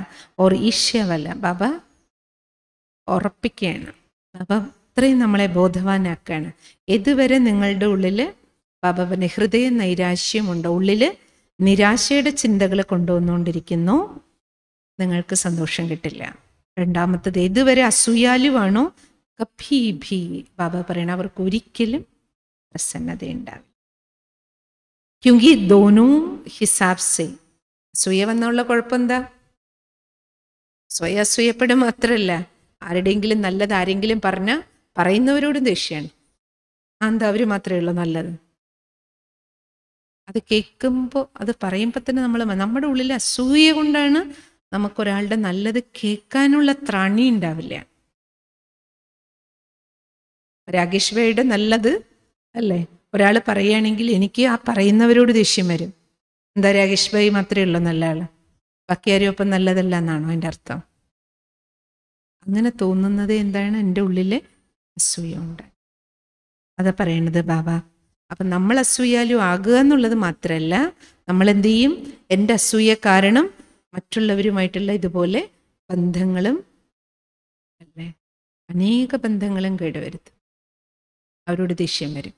ഓർ ഈശ്യവല ബാബ ഉറപ്പിക്കുകയാണ് ബാബ അത്രയും നമ്മളെ ബോധവാനാക്കുകയാണ് ഇതുവരെ നിങ്ങളുടെ ഉള്ളിൽ ബാബാവിന് ഹൃദയ നൈരാശ്യമുണ്ട് ഉള്ളില് നിരാശയുടെ ചിന്തകൾ കൊണ്ടുവന്നുകൊണ്ടിരിക്കുന്നു നിങ്ങൾക്ക് സന്തോഷം കിട്ടില്ല രണ്ടാമത്തത് ഇതുവരെ അസൂയാലുവാണോ കഭീഭി ബാബ പറയണ അവർക്ക് ഒരിക്കലും പ്രസന്നത ഉണ്ടാവില്ല ക്യുങ്കി ദോനോ ഹിസാബ് സെ അസൂയ വന്നുള്ള കുഴപ്പമെന്താ സ്വയം അസൂയപ്പെടും മാത്രല്ല ആരുടെയെങ്കിലും നല്ലത് ആരെങ്കിലും പറഞ്ഞ പറയുന്നവരോട് ദേഷ്യമാണ് എന്താ അവർ മാത്രമേ ഉള്ളൂ നല്ലത് അത് കേൾക്കുമ്പോൾ അത് പറയുമ്പോൾ തന്നെ നമ്മൾ നമ്മുടെ ഉള്ളിൽ അസൂയ കൊണ്ടാണ് നമുക്കൊരാളുടെ നല്ലത് കേൾക്കാനുള്ള ത്രാണി ഉണ്ടാവില്ല രാകേഷ്വയുടെ നല്ലത് അല്ലേ ഒരാൾ പറയുകയാണെങ്കിൽ എനിക്ക് ആ പറയുന്നവരോട് ദേഷ്യം വരും എന്താ രാകേഷ് മാത്രമേ ഉള്ളൂ നല്ല ആള് ബാക്കി ആരും ഒപ്പം നല്ലതല്ല എന്നാണോ എൻ്റെ അർത്ഥം അങ്ങനെ തോന്നുന്നത് എന്താണ് എൻ്റെ ഉള്ളിൽ അസൂയുണ്ട് അതാ പറയണത് ബാബ അപ്പം നമ്മൾ അസൂയാലും ആകുക എന്നുള്ളത് മാത്രമല്ല നമ്മൾ എന്ത് ചെയ്യും എൻ്റെ അസൂയ കാരണം മറ്റുള്ളവരുമായിട്ടുള്ള ഇതുപോലെ ബന്ധങ്ങളും അല്ലേ അനേക ബന്ധങ്ങളും കേടുവരുത്തും അവരോട് ദേഷ്യം വരും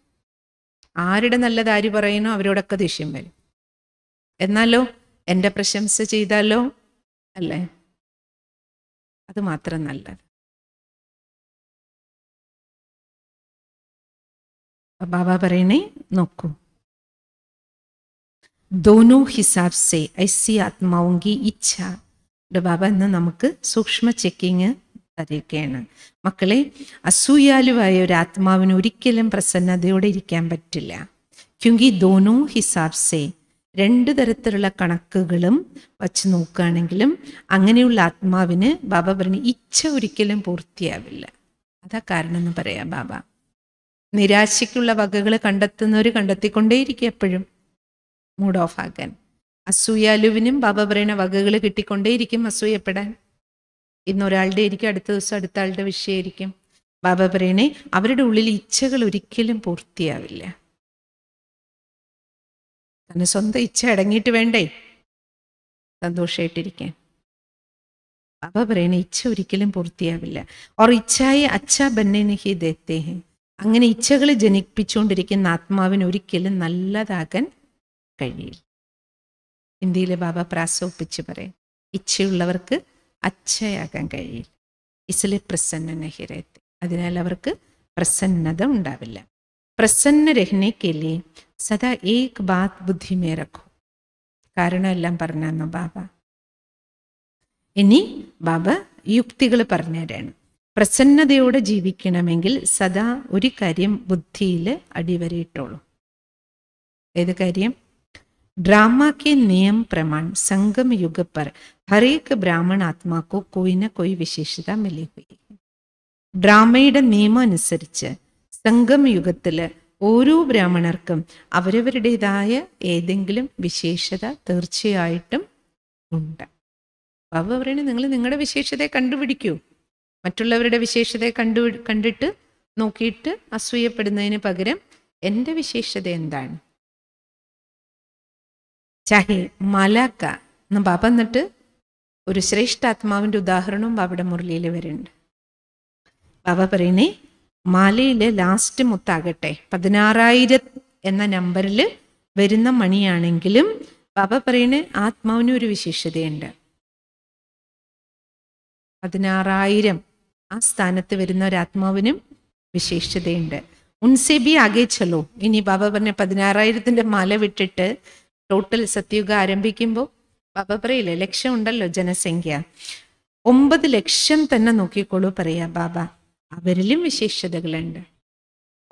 ആരുടെ നല്ലത് ആര് പറയുന്നോ അവരോടൊക്കെ ദേഷ്യം വരും എന്നാലോ എൻ്റെ പ്രശംസ ചെയ്താലോ അല്ലേ അത് മാത്രം നല്ലത് ബാബ പറയണേ നോക്കൂ ദോനോ ഹിസാബ് സെ ഐസി ആത്മാവുങ്കി ഇച്ഛ ബാബ ഇന്ന് നമുക്ക് സൂക്ഷ്മ ചെക്കിങ് തരികയാണ് മക്കളെ അസൂയാലുവായ ഒരു ആത്മാവിന് ഒരിക്കലും പ്രസന്നതയോടെ ഇരിക്കാൻ പറ്റില്ല ക്യുങ്കി ദോനോ ഹിസാബ് സേ രണ്ട് തരത്തിലുള്ള കണക്കുകളും വച്ച് നോക്കുകയാണെങ്കിലും അങ്ങനെയുള്ള ആത്മാവിന് ബാബ പറഞ്ഞ് ഇച്ഛ ഒരിക്കലും പൂർത്തിയാവില്ല അതാ കാരണം എന്ന് പറയാം ബാബ നിരാശയ്ക്കുള്ള വകകൾ കണ്ടെത്തുന്നവർ കണ്ടെത്തിക്കൊണ്ടേയിരിക്കും എപ്പോഴും മൂഡ് ഓഫ് ആക്കാൻ അസൂയ അസൂയാലുവിനും പാപപറയണ വകകൾ കിട്ടിക്കൊണ്ടേയിരിക്കും അസൂയപ്പെടാൻ ഇന്നൊരാളുടെ ഒരാളുടെ ആയിരിക്കും അടുത്ത ദിവസം അടുത്ത ആളുടെ വിഷയമായിരിക്കും പാപപറയണെ അവരുടെ ഉള്ളിൽ ഇച്ഛകൾ ഒരിക്കലും പൂർത്തിയാവില്ല തന്നെ സ്വന്തം ഇച്ഛ അടങ്ങിയിട്ട് വേണ്ടേ സന്തോഷമായിട്ടിരിക്കാൻ ബാബ പറയണ ഇച്ഛ ഒരിക്കലും പൂർത്തിയാവില്ല ഓർ ഇച്ഛായി അച്ഛ ബന്നേനഹി ദത്തേ അങ്ങനെ ഇച്ഛകൾ ജനിപ്പിച്ചുകൊണ്ടിരിക്കുന്ന ആത്മാവിന് ഒരിക്കലും നല്ലതാകാൻ കഴിയില്ല ഇന്ത്യയിലെ ബാബ പ്രാസോപ്പിച്ച് പറയും ഇച്ഛയുള്ളവർക്ക് അച്ഛയാകാൻ കഴിയില്ല ഇസിലെ പ്രസന്ന ഹിരയത്തെ അതിനാൽ അവർക്ക് പ്രസന്നത ഉണ്ടാവില്ല പ്രസന്ന രഹനയ്ക്കല്ലേ സദാ ഏക് ബാത് ബുദ്ധിമേ രഖോ കാരണമെല്ലാം പറഞ്ഞു ബാബ ഇനി ബാബ യുക്തികൾ പറഞ്ഞുതരാണ് പ്രസന്നതയോടെ ജീവിക്കണമെങ്കിൽ സദാ ഒരു കാര്യം ബുദ്ധിയിൽ അടിവരയിട്ടോളൂ ഏത് കാര്യം ड्रामा के नियम प्रमाण संगम युग पर हरेक ब्राह्मण आत्मा को कोई न कोई വിശേഷത മിലി ഹുയി ഡ്രാമയുടെ നിയമം അനുസരിച്ച് സംഗം യുഗത്തില് ഓരോ ബ്രാഹ്മണർക്കും അവരവരുടേതായ ഏതെങ്കിലും വിശേഷത തീർച്ചയായിട്ടും ഉണ്ട് ബാബു പറയുന്നത് നിങ്ങൾ നിങ്ങളുടെ വിശേഷതയെ കണ്ടുപിടിക്കൂ മറ്റുള്ളവരുടെ വിശേഷതയെ കണ്ടു കണ്ടിട്ട് നോക്കിയിട്ട് അസൂയപ്പെടുന്നതിന് പകരം എൻ്റെ വിശേഷത എന്താണ് ചാഹേ മലക്ക എന്നും ബാബ എന്നിട്ട് ഒരു ശ്രേഷ്ഠാത്മാവിൻ്റെ ഉദാഹരണവും അവിടെ മുരളിയിൽ വരുന്നുണ്ട് ബാബ പറയണേ മാലയിൽ ലാസ്റ്റ് മുത്താകട്ടെ പതിനാറായിരം എന്ന നമ്പറിൽ വരുന്ന മണിയാണെങ്കിലും ബാബ പറയണേ ആത്മാവിന് ഒരു വിശേഷതയുണ്ട് പതിനാറായിരം ആ സ്ഥാനത്ത് വരുന്ന ഒരു ആത്മാവിനും വിശേഷതയുണ്ട് ഉൺസെബി ആകെ ചെലോ ഇനി ബാബ പറഞ്ഞ പതിനാറായിരത്തിൻ്റെ മല വിട്ടിട്ട് ടോട്ടൽ സത്യുഗം ആരംഭിക്കുമ്പോൾ ബാബ പറയില്ല ലക്ഷം ഉണ്ടല്ലോ ജനസംഖ്യ ഒമ്പത് ലക്ഷം തന്നെ നോക്കിക്കോളൂ പറയാ ബാബ അവരിലും വിശേഷതകളുണ്ട്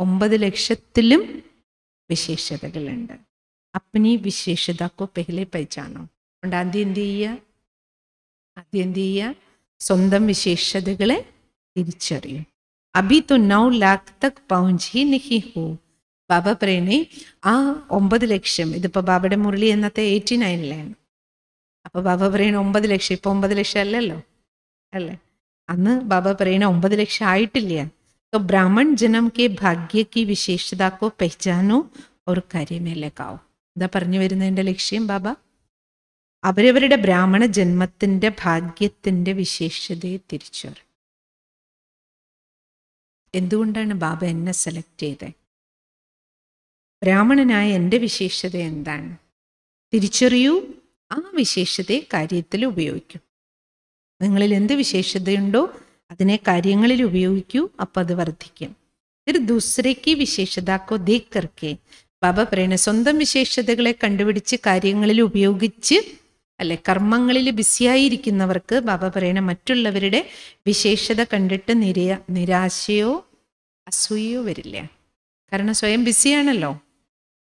ഒമ്പത് ലക്ഷത്തിലും വിശേഷതകളുണ്ട് അപ്പനി വിശേഷതക്കോ പെഹ്ലെ പൈച്ചാണോ അതുകൊണ്ട് ആദ്യം എന്ത് ചെയ്യുക ആദ്യം എന്ത് ചെയ്യുക സ്വന്തം വിശേഷതകളെ തിരിച്ചറിയും അഭി തു നൗ ലാഖ് തക് പൗഞ്ചി നിഹി ഹോ ബാബ പ്രേമി ആ ഒമ്പത് ലക്ഷം ഇതിപ്പോൾ ബാബയുടെ മുരളി എന്നത്തെ എയ്റ്റി നയനിലാണ് അപ്പോൾ ബാബ പ്രേണി ഒമ്പത് ലക്ഷം ഇപ്പോൾ ഒമ്പത് ലക്ഷം അല്ലല്ലോ അല്ലേ അന്ന് ബാബ പ്രേണി ഒമ്പത് ലക്ഷം ആയിട്ടില്ല അപ്പോൾ ബ്രാഹ്മൺ ജനം കെ ഭാഗ്യ की विशेषता को पहचानो और കാര്യമേലേക്കാവും എന്താ പറഞ്ഞു വരുന്നതിൻ്റെ ലക്ഷ്യം ബാബ അവരവരുടെ ബ്രാഹ്മണ ജന്മത്തിൻ്റെ ഭാഗ്യത്തിൻ്റെ വിശേഷതയെ തിരിച്ചറി എന്തുകൊണ്ടാണ് ബാബ എന്നെ സെലക്ട് ചെയ്തേ ബ്രാഹ്മണനായ എൻ്റെ വിശേഷത എന്താണ് തിരിച്ചറിയൂ ആ വിശേഷതയെ കാര്യത്തിൽ ഉപയോഗിക്കൂ നിങ്ങളിൽ എന്ത് വിശേഷതയുണ്ടോ അതിനെ കാര്യങ്ങളിൽ ഉപയോഗിക്കൂ അപ്പം അത് വർദ്ധിക്കും ഒരു ദൂസരയ്ക്ക് വിശേഷതാക്കോ ദേക്കർക്കെ ബാബ പറയണ സ്വന്തം വിശേഷതകളെ കണ്ടുപിടിച്ച് കാര്യങ്ങളിൽ ഉപയോഗിച്ച് അല്ലെ കർമ്മങ്ങളിൽ ബിസിയായിരിക്കുന്നവർക്ക് ബാബ പറയണ മറ്റുള്ളവരുടെ വിശേഷത കണ്ടിട്ട് നിര നിരാശയോ അസൂയോ വരില്ല കാരണം സ്വയം ബിസിയാണല്ലോ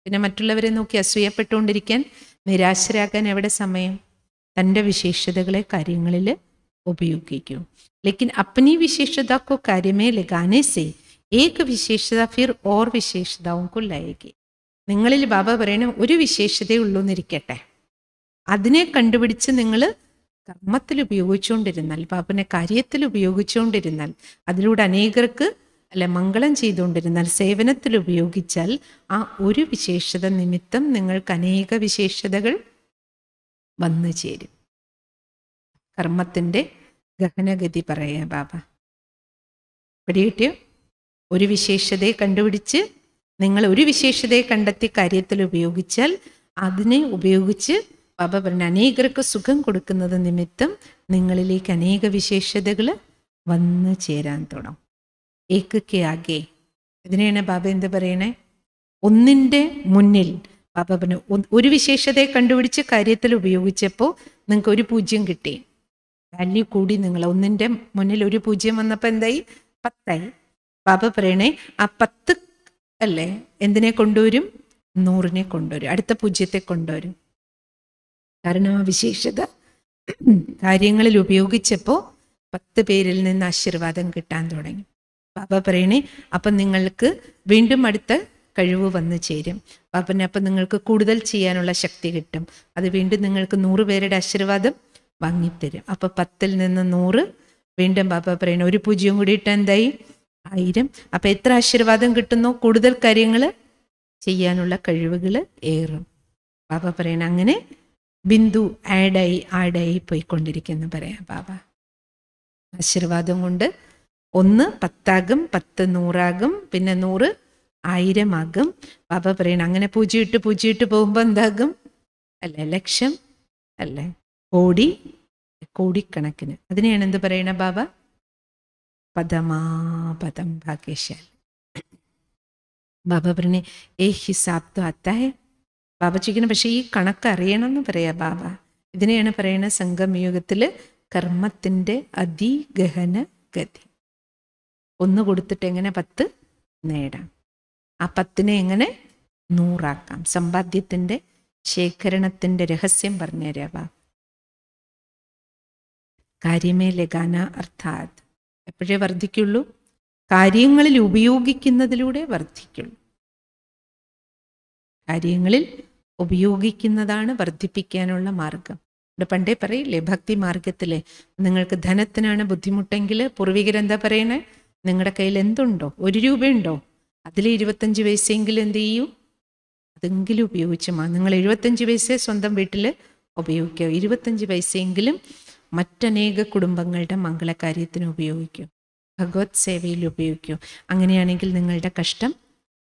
പിന്നെ മറ്റുള്ളവരെ നോക്കി അസൂയപ്പെട്ടുകൊണ്ടിരിക്കാൻ നിരാശരാക്കാൻ എവിടെ സമയം തൻ്റെ വിശേഷതകളെ കാര്യങ്ങളിൽ ഉപയോഗിക്കും ലേക്കിൻ अपनी വിശേഷത കാര്യമേ ലഗാനേ സേ लगाने വിശേഷത ഫിർ ഓർ വിശേഷതാവും കൊല്ലായേക്ക് നിങ്ങളിൽ ബാബ പറയണ ഒരു വിശേഷതയേ എന്നിരിക്കട്ടെ അതിനെ കണ്ടുപിടിച്ച് നിങ്ങൾ കർമ്മത്തിൽ ഉപയോഗിച്ചുകൊണ്ടിരുന്നാൽ ബാബനെ കാര്യത്തിൽ ഉപയോഗിച്ചുകൊണ്ടിരുന്നാൽ അതിലൂടെ അനേകർക്ക് അല്ലെ മംഗളം ചെയ്തുകൊണ്ടിരുന്നാൽ സേവനത്തിൽ ഉപയോഗിച്ചാൽ ആ ഒരു വിശേഷത നിമിത്തം നിങ്ങൾക്ക് അനേക വിശേഷതകൾ വന്നു ചേരും കർമ്മത്തിൻ്റെ ഗഹനഗതി പറയാ ബാബ പിടികിട്ടിയോ ഒരു വിശേഷതയെ കണ്ടുപിടിച്ച് നിങ്ങൾ ഒരു വിശേഷതയെ കണ്ടെത്തി കാര്യത്തിൽ ഉപയോഗിച്ചാൽ അതിനെ ഉപയോഗിച്ച് ബാബ പറഞ്ഞ അനേകർക്ക് സുഖം കൊടുക്കുന്നത് നിമിത്തം നിങ്ങളിലേക്ക് അനേക വിശേഷതകൾ വന്നു ചേരാൻ തുടങ്ങും ഏക്കൊക്കെ ആകെ ഇതിനെയാണ് ബാബ എന്ത് പറയണേ ഒന്നിൻ്റെ മുന്നിൽ ബാബ ഒരു വിശേഷതയെ കണ്ടുപിടിച്ച് കാര്യത്തിൽ ഉപയോഗിച്ചപ്പോൾ നിങ്ങൾക്ക് ഒരു പൂജ്യം കിട്ടി വാല്യൂ കൂടി നിങ്ങൾ ഒന്നിൻ്റെ മുന്നിൽ ഒരു പൂജ്യം വന്നപ്പോൾ എന്തായി പത്തായി ബാബ പറയണേ ആ പത്ത് അല്ലേ എന്തിനെ കൊണ്ടുവരും നൂറിനെ കൊണ്ടുവരും അടുത്ത പൂജ്യത്തെ കൊണ്ടുവരും കാരണം ആ വിശേഷത കാര്യങ്ങളിൽ ഉപയോഗിച്ചപ്പോൾ പത്ത് പേരിൽ നിന്ന് ആശീർവാദം കിട്ടാൻ തുടങ്ങി ബാബ പറയണേ അപ്പം നിങ്ങൾക്ക് വീണ്ടും അടുത്ത കഴിവ് വന്നു ചേരും പാപ്പനെ അപ്പം നിങ്ങൾക്ക് കൂടുതൽ ചെയ്യാനുള്ള ശക്തി കിട്ടും അത് വീണ്ടും നിങ്ങൾക്ക് നൂറ് പേരുടെ ആശീർവാദം വാങ്ങിത്തരും അപ്പം പത്തിൽ നിന്ന് നൂറ് വീണ്ടും പാപ്പ പറയണ ഒരു പൂജ്യം കൂടി ഇട്ട് എന്തായി ആയിരം അപ്പം എത്ര ആശീർവാദം കിട്ടുന്നോ കൂടുതൽ കാര്യങ്ങൾ ചെയ്യാനുള്ള കഴിവുകൾ ഏറും ബാബ പറയണ അങ്ങനെ ബിന്ദു ആഡായി ആഡായി പോയിക്കൊണ്ടിരിക്കുന്നു പറയാം ബാബ ആശീർവാദം കൊണ്ട് ഒന്ന് പത്താകും പത്ത് നൂറാകും പിന്നെ നൂറ് ആയിരമാകും ബാബ പറയണം അങ്ങനെ പൂജയിട്ട് പൂജയിട്ട് പോകുമ്പോൾ എന്താകും അല്ലേ ലക്ഷം അല്ലേ കോടി കോടിക്കണക്കിന് അതിനെയാണ് എന്ത് പറയണ ബാബ പദമാ പദം ബാബ പറഞ്ഞ ഏ ഹിസാബ് തോ അത്തായ ബാബ ചോദിക്കണം പക്ഷേ ഈ കണക്ക് അറിയണം എന്ന് പറയാ ബാബ ഇതിനെയാണ് പറയണ സംഘം കർമ്മത്തിന്റെ കർമ്മത്തിൻ്റെ അതിഗഹന ഗതി ഒന്ന് കൊടുത്തിട്ട് എങ്ങനെ പത്ത് നേടാം ആ പത്തിനെ എങ്ങനെ നൂറാക്കാം സമ്പാദ്യത്തിൻ്റെ ശേഖരണത്തിൻ്റെ രഹസ്യം പറഞ്ഞുതരാവ കാര്യമേ ലഗാന അർത്ഥാത് എപ്പോഴേ വർദ്ധിക്കുള്ളൂ കാര്യങ്ങളിൽ ഉപയോഗിക്കുന്നതിലൂടെ വർദ്ധിക്കുള്ളൂ കാര്യങ്ങളിൽ ഉപയോഗിക്കുന്നതാണ് വർദ്ധിപ്പിക്കാനുള്ള മാർഗം ഇവിടെ പണ്ടേ പറയില്ലേ ഭക്തി മാർഗത്തിലെ നിങ്ങൾക്ക് ധനത്തിനാണ് ബുദ്ധിമുട്ടെങ്കിൽ പൂർവികരെന്താ പറയണേ നിങ്ങളുടെ കയ്യിൽ എന്തുണ്ടോ ഒരു രൂപയുണ്ടോ അതിൽ ഇരുപത്തഞ്ച് പൈസയെങ്കിലും എന്ത് ചെയ്യൂ അതെങ്കിലും ഉപയോഗിച്ച് നിങ്ങൾ എഴുപത്തഞ്ച് പൈസ സ്വന്തം വീട്ടിൽ ഉപയോഗിക്കുക ഇരുപത്തഞ്ച് പൈസയെങ്കിലും മറ്റനേക കുടുംബങ്ങളുടെ മംഗളകാര്യത്തിന് ഉപയോഗിക്കൂ ഭഗവത് സേവയിൽ ഉപയോഗിക്കൂ അങ്ങനെയാണെങ്കിൽ നിങ്ങളുടെ കഷ്ടം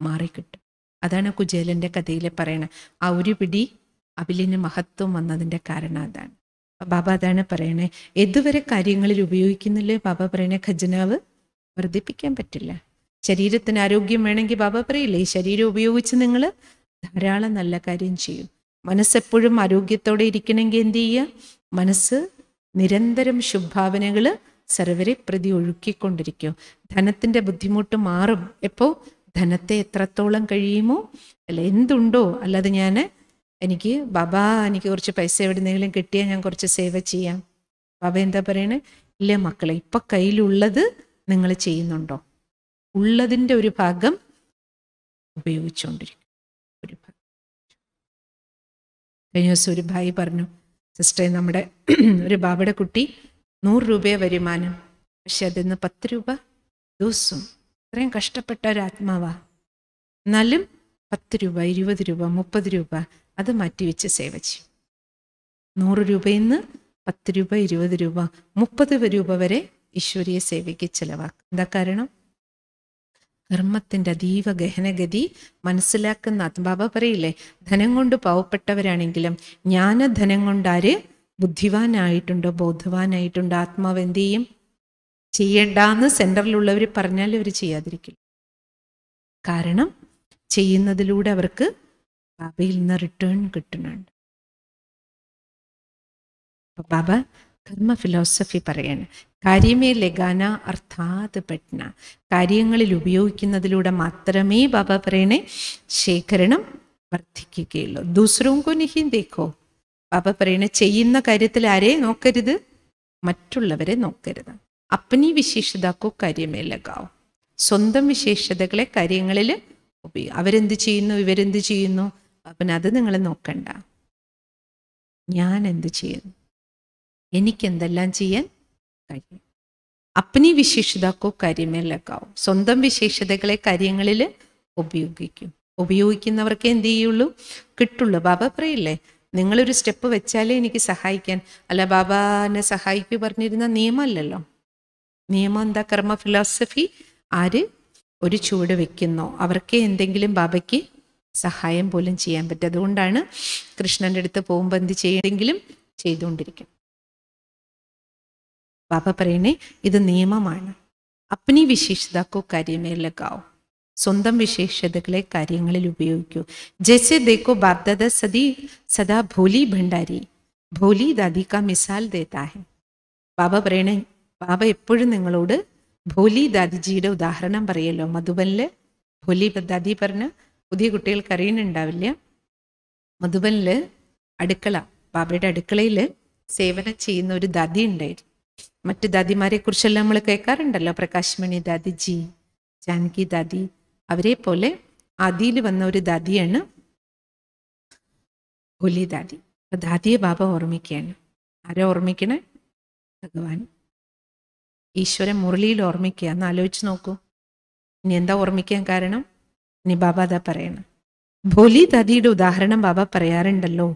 മാറിക്കിട്ടും അതാണ് കുജേലൻ്റെ കഥയിൽ പറയണത് ആ ഒരു പിടി അബിലിന് മഹത്വം വന്നതിൻ്റെ കാരണം അതാണ് ബാബ അതാണ് പറയണേ എതുവരെ കാര്യങ്ങളിൽ ഉപയോഗിക്കുന്നില്ലേ ബാബ പറയണേ ഖജനാവ് വർദ്ധിപ്പിക്കാൻ പറ്റില്ല ശരീരത്തിന് ആരോഗ്യം വേണമെങ്കിൽ ബാബ പറയില്ലേ ഈ ശരീരം ഉപയോഗിച്ച് നിങ്ങൾ ധാരാളം നല്ല കാര്യം ചെയ്യും മനസ്സെപ്പോഴും ആരോഗ്യത്തോടെ ഇരിക്കണമെങ്കിൽ എന്ത് ചെയ്യുക മനസ്സ് നിരന്തരം ശുഭാവനകൾ സർവരെ പ്രതി ഒഴുക്കിക്കൊണ്ടിരിക്കും ധനത്തിൻ്റെ ബുദ്ധിമുട്ട് മാറും എപ്പോൾ ധനത്തെ എത്രത്തോളം കഴിയുമോ അല്ല എന്തുണ്ടോ അല്ലാതെ ഞാൻ എനിക്ക് ബാബാ എനിക്ക് കുറച്ച് പൈസ എവിടെന്നെങ്കിലും കിട്ടിയാൽ ഞാൻ കുറച്ച് സേവ ചെയ്യാം ബാബ എന്താ പറയണേ ഇല്ല മക്കളെ ഇപ്പം കയ്യിലുള്ളത് നിങ്ങൾ ചെയ്യുന്നുണ്ടോ ഉള്ളതിൻ്റെ ഒരു ഭാഗം ഉപയോഗിച്ചുകൊണ്ടിരിക്കും ഒരു ഭാഗം കഴിഞ്ഞ ദിവസം ഒരു ഭായി പറഞ്ഞു സിസ്റ്ററെ നമ്മുടെ ഒരു ബാബയുടെ കുട്ടി നൂറ് രൂപയെ വരുമാനം പക്ഷെ അതിന്ന് പത്ത് രൂപ ദിവസം ഇത്രയും കഷ്ടപ്പെട്ട ഒരു ആത്മാവാ എന്നാലും പത്ത് രൂപ ഇരുപത് രൂപ മുപ്പത് രൂപ അത് മാറ്റിവെച്ച് സേവ ചെയ്യും നൂറ് രൂപയിൽ നിന്ന് പത്ത് രൂപ ഇരുപത് രൂപ മുപ്പത് രൂപ വരെ ഈശ്വരിയെ സേവിക്ക് ചിലവാക്കുക എന്താ കാരണം കർമ്മത്തിന്റെ അതീവ ഗഹനഗതി മനസ്സിലാക്കുന്ന ബാബ പറയില്ലേ ധനം കൊണ്ട് പാവപ്പെട്ടവരാണെങ്കിലും ജ്ഞാനധനം കൊണ്ടാര് ബുദ്ധിവാനായിട്ടുണ്ടോ ബോധവാനായിട്ടുണ്ടോ ആത്മാവ് എന്ത് ചെയ്യും ചെയ്യണ്ടെന്ന് സെൻറ്ററിലുള്ളവർ പറഞ്ഞാൽ അവർ ചെയ്യാതിരിക്കില്ല കാരണം ചെയ്യുന്നതിലൂടെ അവർക്ക് ബാബയിൽ നിന്ന് റിട്ടേൺ കിട്ടുന്നുണ്ട് ബാബ കർമ്മ ഫിലോസഫി പറയാണ് കാര്യമേ ലഗാന അർത്ഥാത് പഠന കാര്യങ്ങളിൽ ഉപയോഗിക്കുന്നതിലൂടെ മാത്രമേ ബാബ പറയണേ ശേഖരണം വർദ്ധിക്കുകയുള്ളൂ ദൂസരവും കൊനിഹിയും തേക്കോ ബാബ പറയണേ ചെയ്യുന്ന കാര്യത്തിൽ ആരെ നോക്കരുത് മറ്റുള്ളവരെ നോക്കരുത് അപ്പനി വിശേഷതാക്കോ കാര്യമേ ലഗാവോ സ്വന്തം വിശേഷതകളെ കാര്യങ്ങളിൽ ഉപയോഗി അവരെന്ത് ചെയ്യുന്നു ഇവരെന്ത് ചെയ്യുന്നു അപ്പന അത് നിങ്ങൾ നോക്കണ്ട ഞാൻ എന്ത് ചെയ്യുന്നു എനിക്കെന്തെല്ലാം ചെയ്യാൻ കഴിയും അപ്പനി വിശേഷതാക്കോ കരിമേലക്കാവും സ്വന്തം വിശേഷതകളെ കാര്യങ്ങളിൽ ഉപയോഗിക്കും ഉപയോഗിക്കുന്നവർക്ക് എന്ത് ചെയ്യുള്ളൂ കിട്ടുള്ളൂ ബാബ പറയില്ലേ നിങ്ങളൊരു സ്റ്റെപ്പ് വെച്ചാലേ എനിക്ക് സഹായിക്കാൻ അല്ല ബാബാനെ എന്നെ സഹായിക്കൂ പറഞ്ഞിരുന്ന നിയമമല്ലല്ലോ നിയമം എന്താ കർമ്മ ഫിലോസഫി ആര് ഒരു ചുവട് വെക്കുന്നോ അവർക്ക് എന്തെങ്കിലും ബാബയ്ക്ക് സഹായം പോലും ചെയ്യാൻ പറ്റും അതുകൊണ്ടാണ് കൃഷ്ണൻ്റെ അടുത്ത് പോകുമ്പോൾ എന്ത് ചെയ്യുന്നെങ്കിലും ചെയ്തുകൊണ്ടിരിക്കും ബാബ പറയണേ ഇത് നിയമമാണ് അപ്നി വിശേഷതക്കോ കാര്യമേ ലഗാവോ സ്വന്തം വിശേഷതകളെ കാര്യങ്ങളിൽ ഉപയോഗിക്കൂ ജയ്സെ ദേക്കോ ബാപ്ദാദ സതി സദാ ഭോലി ഭണ്ഡാരി ഭോലി ദാദിക്ക മിസാൽ ദേതാഹെ ബാബ പറയണേ ബാബ എപ്പോഴും നിങ്ങളോട് ഭോലി ദാദിജിയുടെ ഉദാഹരണം പറയല്ലോ മധുബനില് ഭോലി ദാദി പറഞ്ഞ പുതിയ കുട്ടികൾക്ക് അറിയുന്നുണ്ടാവില്ല മധുബനില് അടുക്കള ബാബയുടെ അടുക്കളയിൽ സേവനം ചെയ്യുന്ന ഒരു ദാദി ഉണ്ടായിരുന്നു മറ്റ് ദാദിമാരെ കുറിച്ചെല്ലാം നമ്മൾ കേൾക്കാറുണ്ടല്ലോ പ്രകാശ്മണി ദാദി ജി ജാനകി ദാദി അവരെ പോലെ ആദിയിൽ വന്ന ഒരു ദാദിയാണ് ഹുലി ദാദി അപ്പൊ ദാദിയെ ബാബ ഓർമ്മിക്കുകയാണ് ആരെ ഓർമ്മിക്കണേ ഭഗവാൻ ഈശ്വരൻ മുരളിയിൽ ഓർമ്മിക്കുക എന്ന് ആലോചിച്ച് നോക്കൂ ഇനി എന്താ ഓർമ്മിക്കാൻ കാരണം ഇനി ബാബ അതാ പറയണം ഭോലി ദാദിയുടെ ഉദാഹരണം ബാബ പറയാറുണ്ടല്ലോ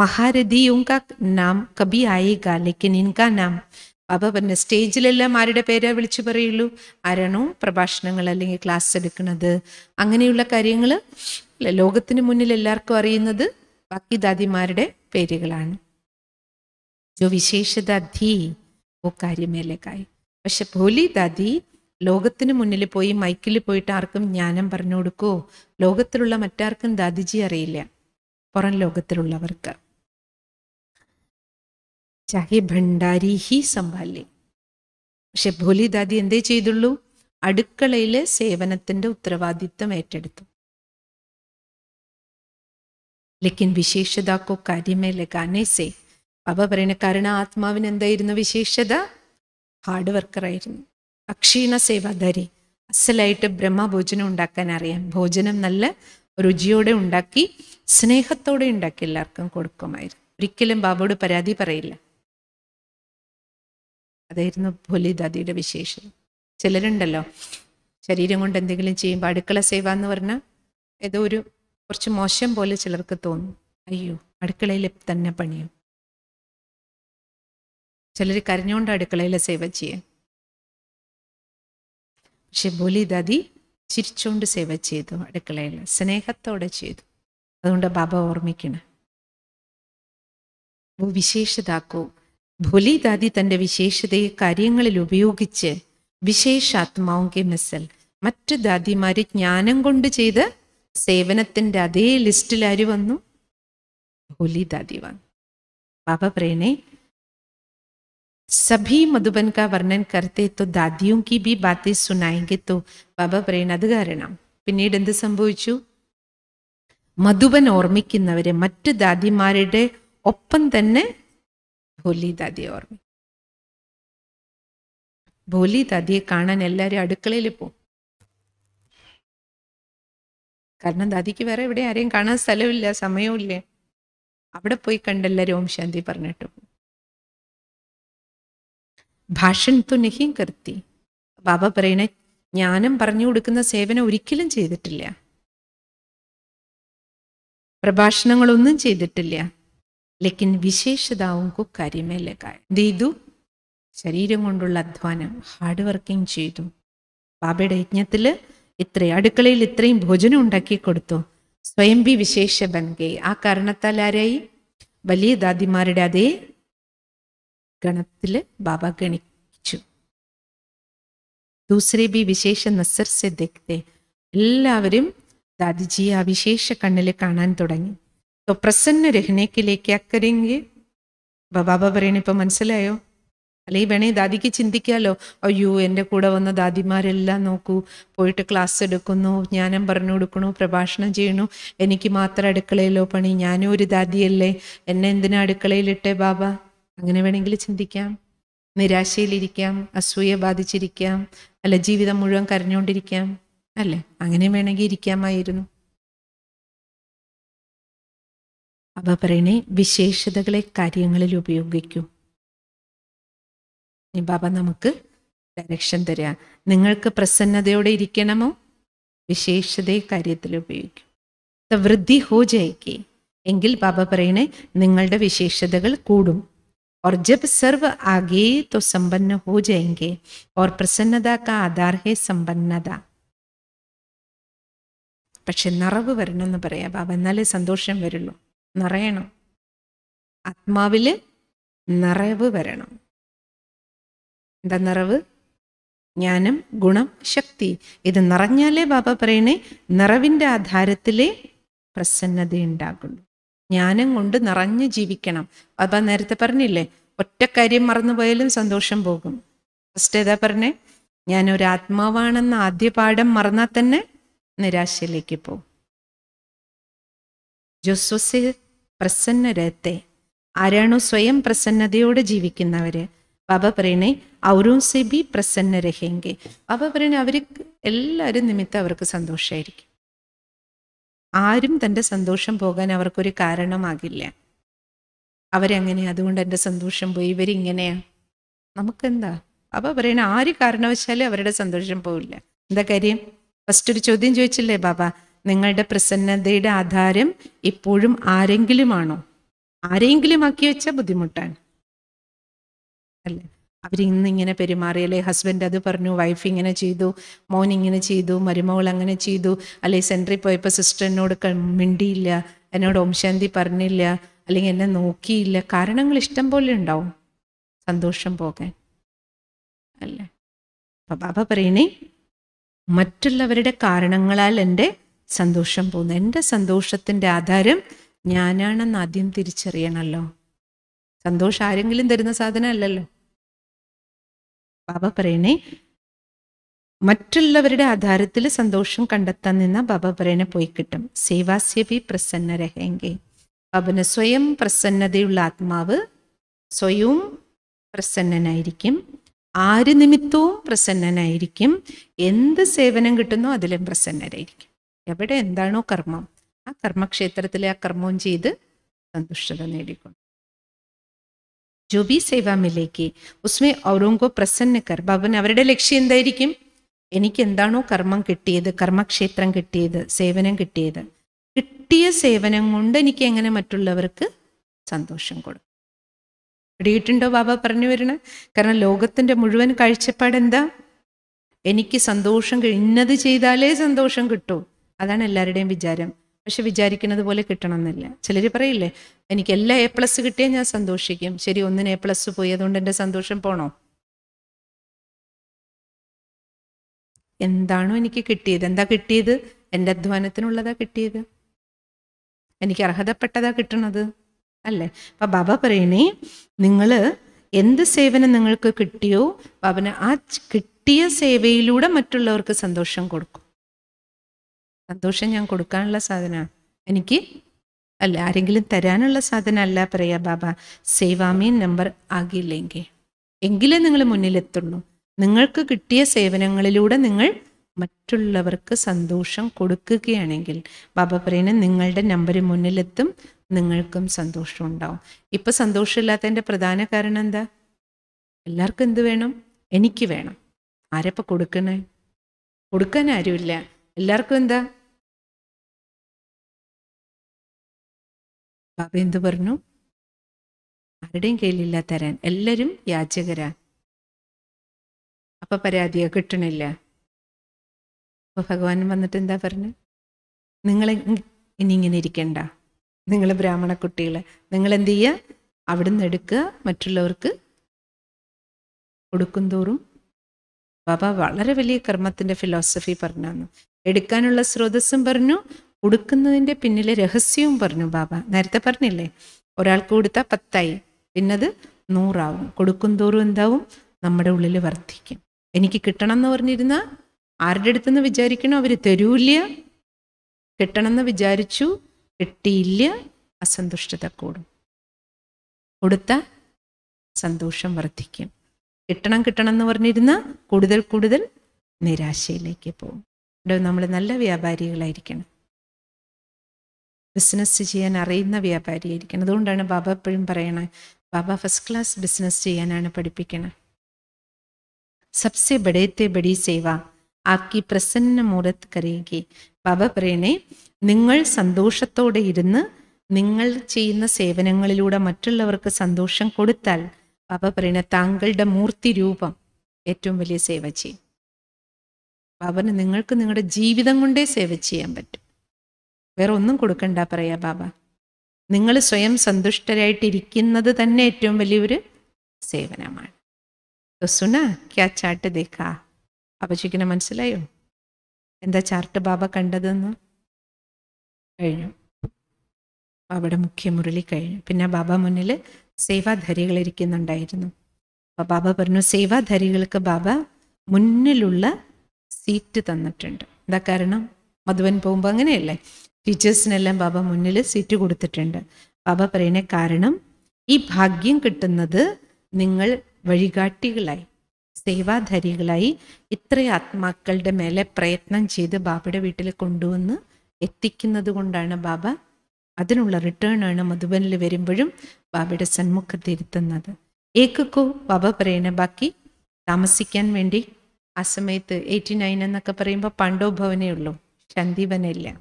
മഹാരഥിയും കാ നാം കബി ആയേഗ ലേക്കിൻ ഇൻകാ നാം അപ്പോൾ പിന്നെ സ്റ്റേജിലെല്ലാം ആരുടെ പേര് വിളിച്ചു പറയുള്ളൂ അരണോ പ്രഭാഷണങ്ങൾ അല്ലെങ്കിൽ ക്ലാസ് എടുക്കുന്നത് അങ്ങനെയുള്ള കാര്യങ്ങൾ ലോകത്തിന് മുന്നിൽ എല്ലാവർക്കും അറിയുന്നത് ബാക്കി ദാദിമാരുടെ പേരുകളാണ് ജോ വിശേഷ ദാദി ഓ കാര്യമേലേക്കായി പക്ഷെ ഭോലി ദാദി ലോകത്തിന് മുന്നിൽ പോയി മൈക്കിൽ പോയിട്ട് ആർക്കും ജ്ഞാനം പറഞ്ഞു കൊടുക്കോ ലോകത്തിലുള്ള മറ്റാർക്കും ദാദിജി അറിയില്ല പുറം ലോകത്തിലുള്ളവർക്ക് चाहे ഭണ്ഡാരി ഹി സംഭാല്യ പക്ഷെ ഭോലി ദാദി എന്തേ ചെയ്തുള്ളൂ അടുക്കളയില് സേവനത്തിന്റെ ഉത്തരവാദിത്വം ഏറ്റെടുത്തു ലേക്കിൻ വിശേഷതാക്കോ കാര്യമേ ലഗാനേ സേ അവ പറയുന്ന കാരണം ആത്മാവിന് എന്തായിരുന്നു വിശേഷത ഹാർഡ് വർക്കറായിരുന്നു അക്ഷീണ സേവാധാരി അസലായിട്ട് ബ്രഹ്മഭോജനം ഉണ്ടാക്കാൻ അറിയാം ഭോജനം നല്ല രുചിയോടെ ഉണ്ടാക്കി സ്നേഹത്തോടെ ഉണ്ടാക്കി എല്ലാവർക്കും കൊടുക്കുമായിരുന്നു ഒരിക്കലും ബാബോട് പരാതി പറയില്ല അതായിരുന്നു ഭോലിദാദിയുടെ വിശേഷം ചിലരുണ്ടല്ലോ ശരീരം കൊണ്ട് എന്തെങ്കിലും ചെയ്യുമ്പോൾ അടുക്കള സേവ എന്ന് പറഞ്ഞാൽ ഏതോ ഒരു കുറച്ച് മോശം പോലെ ചിലർക്ക് തോന്നും അയ്യോ അടുക്കളയിൽ തന്നെ പണിയും ചിലർ കരഞ്ഞുകൊണ്ട് അടുക്കളയിലെ സേവ ചെയ്യാൻ പക്ഷെ ബോലിദാദി ചിരിച്ചുകൊണ്ട് സേവ ചെയ്തു അടുക്കളയിൽ സ്നേഹത്തോടെ ചെയ്തു അതുകൊണ്ട് ബാബ ഓർമ്മിക്കണം വിശേഷതാക്കൂ ഭോലിദാദി തൻ്റെ വിശേഷതയെ കാര്യങ്ങളിൽ ഉപയോഗിച്ച് വിശേഷാത്മാവും മിസൽ മറ്റ് ദാദിമാര് ജ്ഞാനം കൊണ്ട് ചെയ്ത് സേവനത്തിൻ്റെ അതേ ലിസ്റ്റിൽ ആര് വന്നു ഭോലിദാദി വന്നു പാപ പ്രേണേ സഭി മധുബൻ കാ വർണ്ണൻ കർത്തെ തോ ദാദിയും കി ബി ബാത്തി സുനായെങ്കിൽ തോ ബാബ പ്രേണ അത് കാരണം പിന്നീട് എന്ത് സംഭവിച്ചു മധുബൻ ഓർമ്മിക്കുന്നവരെ മറ്റ് ദാദിമാരുടെ ഒപ്പം തന്നെ ഭോലി ദാദിയെ ഓർമ്മി ഭോലി ദാദിയെ കാണാൻ എല്ലാവരും അടുക്കളയിൽ പോകും കാരണം ദാദിക്ക് വേറെ എവിടെ ആരെയും കാണാൻ സ്ഥലമില്ല സമയമില്ല അവിടെ പോയി കണ്ടെല്ലാവരും ഓം ശാന്തി പറഞ്ഞിട്ട് ഭാഷൻ തു കരുത്തി ബാബ പറയണ ജ്ഞാനം പറഞ്ഞു കൊടുക്കുന്ന സേവനം ഒരിക്കലും ചെയ്തിട്ടില്ല പ്രഭാഷണങ്ങളൊന്നും ചെയ്തിട്ടില്ല ലേക്കിന് വിശേഷതാവും കരിമേ कार्य ദീതു ശരീരം കൊണ്ടുള്ള അധ്വാനം ഹാർഡ് വർക്കിംഗ് ചെയ്തു ബാബയുടെ യജ്ഞത്തിൽ ഇത്രയും അടുക്കളയിൽ ഇത്രയും ഭോജനം ഉണ്ടാക്കി കൊടുത്തു സ്വയം ബി വിശേഷ ബൻകെ ആ കാരണത്താൽ ആരായി വലിയ ദാദിമാരുടെ അതേ ഗണത്തില് ബാബ ഗണിച്ചു ദൂസരെ ബി വിശേഷ നസർ ദക്തേ എല്ലാവരും ദാദിജിയെ ആ വിശേഷ കണ്ണില് കാണാൻ തുടങ്ങി तो प्रसन्न रहने के लिए क्या കരേങ്കെ ബാബ പറയണിപ്പോൾ മനസ്സിലായോ അല്ലെ വേണേ ദാദിക്ക് ചിന്തിക്കാലോ അയ്യോ എൻ്റെ കൂടെ വന്ന ദാദിമാരെല്ലാം നോക്കൂ പോയിട്ട് ക്ലാസ് എടുക്കുന്നു ജ്ഞാനം പറഞ്ഞു കൊടുക്കണു പ്രഭാഷണം ചെയ്യണു എനിക്ക് മാത്രം അടുക്കളയിലോ പണി ഞാനും ഒരു ദാദിയല്ലേ എന്നെ എന്തിനാ അടുക്കളയിലിട്ടെ ബാബ അങ്ങനെ വേണമെങ്കിൽ ചിന്തിക്കാം നിരാശയിലിരിക്കാം അസൂയ ബാധിച്ചിരിക്കാം അല്ല ജീവിതം മുഴുവൻ കരഞ്ഞുകൊണ്ടിരിക്കാം അല്ലേ അങ്ങനെ വേണമെങ്കിൽ ഇരിക്കാമായിരുന്നു അവ പറയണ വിശേഷതകളെ കാര്യങ്ങളിൽ ഉപയോഗിക്കും ബാബ നമുക്ക് ഡയറക്ഷൻ തരിക നിങ്ങൾക്ക് പ്രസന്നതയോടെ ഇരിക്കണമോ വിശേഷതയെ കാര്യത്തിൽ ഉപയോഗിക്കും വൃദ്ധി ഹോ ജയിക്കെ എങ്കിൽ ബാബ പറയണ നിങ്ങളുടെ വിശേഷതകൾ കൂടും ഓർ ജബ് സർവ് ആകേ തോ സമ്പന്ന ഹോ ജയങ്കെ ഓർ പ്രസന്നത കാ ആധാർ സമ്പന്നത പക്ഷെ നിറവ് വരണമെന്ന് പറയാം ബാബ എന്നാലേ സന്തോഷം വരുള്ളൂ നിറയണം ആത്മാവിൽ നിറവ് വരണം എന്താ നിറവ് ജ്ഞാനം ഗുണം ശക്തി ഇത് നിറഞ്ഞാലേ ബാബ പറയണേ നിറവിൻ്റെ ആധാരത്തിലേ പ്രസന്നത ഉണ്ടാകുള്ളൂ ജ്ഞാനം കൊണ്ട് നിറഞ്ഞു ജീവിക്കണം ബാബ നേരത്തെ പറഞ്ഞില്ലേ ഒറ്റ കാര്യം മറന്നുപോയാലും സന്തോഷം പോകും ഫസ്റ്റ് ഏതാ പറഞ്ഞേ ഞാൻ ഒരു ആത്മാവാണെന്ന ആദ്യ പാഠം മറന്നാൽ തന്നെ നിരാശയിലേക്ക് പോകും ജോസ്വസ് പ്രസന്നരത്തെ ആരാണോ സ്വയം പ്രസന്നതയോടെ ജീവിക്കുന്നവര് ബാബ പറയണേ അവരും സെബി പ്രസന്നരഹെങ്കിൽ ബാബ പറയണേ അവർക്ക് എല്ലാവരും നിമിത്തം അവർക്ക് സന്തോഷമായിരിക്കും ആരും തൻ്റെ സന്തോഷം പോകാൻ അവർക്കൊരു കാരണമാകില്ല അവരങ്ങനെ അതുകൊണ്ട് എൻ്റെ സന്തോഷം പോയി ഇവരിങ്ങനെയാ നമുക്കെന്താ ബാബ പറയണ ആര് കാരണവശാലും അവരുടെ സന്തോഷം പോവില്ല എന്താ കാര്യം ഫസ്റ്റ് ഒരു ചോദ്യം ചോദിച്ചില്ലേ ബാബ നിങ്ങളുടെ പ്രസന്നതയുടെ ആധാരം എപ്പോഴും ആരെങ്കിലുമാണോ ആരെങ്കിലും ആക്കി വെച്ചാൽ ബുദ്ധിമുട്ടാണ് അല്ലേ അവരിന്നിങ്ങനെ പെരുമാറി അല്ലെ ഹസ്ബൻഡ് അത് പറഞ്ഞു വൈഫ് ഇങ്ങനെ ചെയ്തു മോൻ ഇങ്ങനെ ചെയ്തു മരുമകൾ അങ്ങനെ ചെയ്തു അല്ലെ സെൻറ്ററിൽ പോയപ്പോൾ സിസ്റ്റർ എന്നോട് മിണ്ടിയില്ല എന്നോട് ഓംശാന്തി പറഞ്ഞില്ല അല്ലെങ്കിൽ എന്നെ നോക്കിയില്ല കാരണങ്ങൾ ഇഷ്ടം പോലെ ഉണ്ടാവും സന്തോഷം പോകാൻ അല്ലേ അപ്പം ബാബ പറയണേ മറ്റുള്ളവരുടെ കാരണങ്ങളാൽ എൻ്റെ സന്തോഷം പോകുന്നത് എൻ്റെ സന്തോഷത്തിൻ്റെ ആധാരം ഞാനാണെന്ന് ആദ്യം തിരിച്ചറിയണമല്ലോ സന്തോഷം ആരെങ്കിലും തരുന്ന സാധനമല്ലല്ലോ ബാബ പറയണേ മറ്റുള്ളവരുടെ ആധാരത്തിൽ സന്തോഷം കണ്ടെത്താൻ നിന്ന ബാബ പറയണ പോയി കിട്ടും സേവാസ്യവി പ്രസന്ന രഹേങ്കെ ബാബന് സ്വയം പ്രസന്നതയുള്ള ആത്മാവ് സ്വയവും പ്രസന്നനായിരിക്കും ആര് നിമിത്തവും പ്രസന്നനായിരിക്കും എന്ത് സേവനം കിട്ടുന്നോ അതിലും പ്രസന്നരായിരിക്കും എവിടെ എന്താണോ കർമ്മം ആ കർമ്മക്ഷേത്രത്തിലെ ആ കർമ്മവും ചെയ്ത് സന്തുഷ്ടത നേടിക്കൊണ്ടു जो भी सेवा मिलेगी उसमें औरों को प्रसन्न कर ഭവൻ അവരുടെ ലക്ഷ്യം എന്തായിരിക്കും എനിക്ക് എന്താണോ കർമ്മം കിട്ടിയത് കർമ്മക്ഷേത്രം കിട്ടിയത് സേവനം കിട്ടിയത് കിട്ടിയ സേവനം കൊണ്ട് എനിക്ക് എങ്ങനെ മറ്റുള്ളവർക്ക് സന്തോഷം കൊടുക്കും പിടിയിട്ടുണ്ടോ ബാബ പറഞ്ഞു വരണ കാരണം ലോകത്തിൻ്റെ മുഴുവൻ കാഴ്ചപ്പാട് എന്താ എനിക്ക് സന്തോഷം ഇന്നത് ചെയ്താലേ സന്തോഷം കിട്ടൂ അതാണ് എല്ലാവരുടെയും വിചാരം പക്ഷെ വിചാരിക്കുന്നത് പോലെ കിട്ടണം എന്നില്ല ചിലർ പറയില്ലേ എനിക്ക് എല്ലാ എ പ്ലസ് കിട്ടിയാൽ ഞാൻ സന്തോഷിക്കും ശരി ഒന്നിന് എ പ്ലസ് പോയി അതുകൊണ്ട് എൻ്റെ സന്തോഷം പോണോ എന്താണോ എനിക്ക് കിട്ടിയത് എന്താ കിട്ടിയത് എൻ്റെ അധ്വാനത്തിനുള്ളതാ കിട്ടിയത് എനിക്ക് അർഹതപ്പെട്ടതാ കിട്ടണത് അല്ലേ അപ്പൊ ബാബ പറയണേ നിങ്ങൾ എന്ത് സേവനം നിങ്ങൾക്ക് കിട്ടിയോ ബാബന് ആ കിട്ടിയ സേവയിലൂടെ മറ്റുള്ളവർക്ക് സന്തോഷം കൊടുക്കും സന്തോഷം ഞാൻ കൊടുക്കാനുള്ള സാധനമാണ് എനിക്ക് അല്ല ആരെങ്കിലും തരാനുള്ള സാധന അല്ല പറയാ ബാബ സേവാമീൻ നമ്പർ ആകില്ലെങ്കിൽ എങ്കിലേ നിങ്ങൾ മുന്നിലെത്തുള്ളൂ നിങ്ങൾക്ക് കിട്ടിയ സേവനങ്ങളിലൂടെ നിങ്ങൾ മറ്റുള്ളവർക്ക് സന്തോഷം കൊടുക്കുകയാണെങ്കിൽ ബാബ പറയുന്നത് നിങ്ങളുടെ നമ്പർ മുന്നിലെത്തും നിങ്ങൾക്കും സന്തോഷം ഉണ്ടാവും ഇപ്പം സന്തോഷമില്ലാത്തതിൻ്റെ പ്രധാന കാരണം എന്താ എല്ലാവർക്കും എന്ത് വേണം എനിക്ക് വേണം ആരപ്പം കൊടുക്കണേ കൊടുക്കാൻ ആരുമില്ല എല്ലാവർക്കും എന്താ ബാബ എന്ത് പറഞ്ഞു ആരുടെയും കയ്യിലില്ല തരാൻ എല്ലാവരും യാചകരാ അപ്പൊ പരാതിയോ കിട്ടണില്ല അപ്പൊ ഭഗവാൻ വന്നിട്ട് എന്താ പറഞ്ഞു നിങ്ങളെ ഇനി ഇങ്ങനെ ഇരിക്കണ്ട നിങ്ങൾ ബ്രാഹ്മണ കുട്ടികളെ നിങ്ങൾ എന്ത് ചെയ്യുക അവിടുന്ന് എടുക്കുക മറ്റുള്ളവർക്ക് കൊടുക്കും തോറും ബാബ വളരെ വലിയ കർമ്മത്തിന്റെ ഫിലോസഫി പറഞ്ഞു എടുക്കാനുള്ള സ്രോതസ്സും പറഞ്ഞു കൊടുക്കുന്നതിൻ്റെ പിന്നിലെ രഹസ്യവും പറഞ്ഞു ബാബ നേരത്തെ പറഞ്ഞില്ലേ ഒരാൾക്ക് കൊടുത്താൽ പത്തായി പിന്നത് നൂറാവും കൊടുക്കും തോറും എന്താവും നമ്മുടെ ഉള്ളിൽ വർദ്ധിക്കും എനിക്ക് കിട്ടണം എന്ന് പറഞ്ഞിരുന്ന ആരുടെ അടുത്തുനിന്ന് വിചാരിക്കണോ അവർ തരൂല്യ കിട്ടണമെന്ന് വിചാരിച്ചു കിട്ടിയില്ല അസന്തുഷ്ടത കൂടും കൊടുത്ത സന്തോഷം വർദ്ധിക്കും കിട്ടണം കിട്ടണം എന്ന് പറഞ്ഞിരുന്ന കൂടുതൽ കൂടുതൽ നിരാശയിലേക്ക് പോകും നമ്മൾ നല്ല വ്യാപാരികളായിരിക്കണം ബിസിനസ് ചെയ്യാൻ അറിയുന്ന വ്യാപാരിയായിരിക്കണം അതുകൊണ്ടാണ് ബാബ എപ്പോഴും പറയണത് ബാബ ഫസ്റ്റ് ക്ലാസ് ബിസിനസ് ചെയ്യാനാണ് പഠിപ്പിക്കണം സബ്സെ ബഡേത്തെ ബഡി സേവ ആക്കി പ്രസന്ന മൂലത്ത് കരയുകി ബാബ പറയണേ നിങ്ങൾ സന്തോഷത്തോടെ ഇരുന്ന് നിങ്ങൾ ചെയ്യുന്ന സേവനങ്ങളിലൂടെ മറ്റുള്ളവർക്ക് സന്തോഷം കൊടുത്താൽ ബാബ പറയണ താങ്കളുടെ മൂർത്തി രൂപം ഏറ്റവും വലിയ സേവ ചെയ്യും ബാബന് നിങ്ങൾക്ക് നിങ്ങളുടെ ജീവിതം കൊണ്ടേ സേവ ചെയ്യാൻ പറ്റും വേറെ ഒന്നും കൊടുക്കണ്ട പറയാ ബാബ നിങ്ങൾ സ്വയം സന്തുഷ്ടരായിട്ടിരിക്കുന്നത് തന്നെ ഏറ്റവും വലിയൊരു സേവനമാണ് സുന ക്യാ ചാട്ട് ദേക്കാ അപചിക്കണ മനസ്സിലായോ എന്താ ചാർട്ട് ബാബ കണ്ടതെന്ന് കഴിഞ്ഞു ബാബയുടെ മുഖ്യ മുരളി കഴിഞ്ഞു പിന്നെ ബാബ മുന്നിൽ സേവാധാരികൾ ഇരിക്കുന്നുണ്ടായിരുന്നു അപ്പോൾ ബാബ പറഞ്ഞു സേവാധാരികൾക്ക് ബാബ മുന്നിലുള്ള സീറ്റ് തന്നിട്ടുണ്ട് എന്താ കാരണം മധുവൻ പോകുമ്പോൾ അങ്ങനെയല്ലേ ടീച്ചേഴ്സിനെല്ലാം ബാബ മുന്നിൽ സീറ്റ് കൊടുത്തിട്ടുണ്ട് ബാബ പറയുന്ന കാരണം ഈ ഭാഗ്യം കിട്ടുന്നത് നിങ്ങൾ വഴികാട്ടികളായി സേവാധാരികളായി ഇത്ര ആത്മാക്കളുടെ മേലെ പ്രയത്നം ചെയ്ത് ബാബയുടെ വീട്ടിൽ കൊണ്ടുവന്ന് എത്തിക്കുന്നത് കൊണ്ടാണ് ബാബ അതിനുള്ള റിട്ടേൺ ആണ് മധുബനിൽ വരുമ്പോഴും ബാബയുടെ സന്മുഖത്തിരുത്തുന്നത് ഏക്കോ ബാബ പറയണ ബാക്കി താമസിക്കാൻ വേണ്ടി ആ സമയത്ത് എയ്റ്റി നയൻ എന്നൊക്കെ പറയുമ്പോൾ പാണ്ഡവ ഭവനേ ഉള്ളൂ ചന്ദീപനെല്ലാം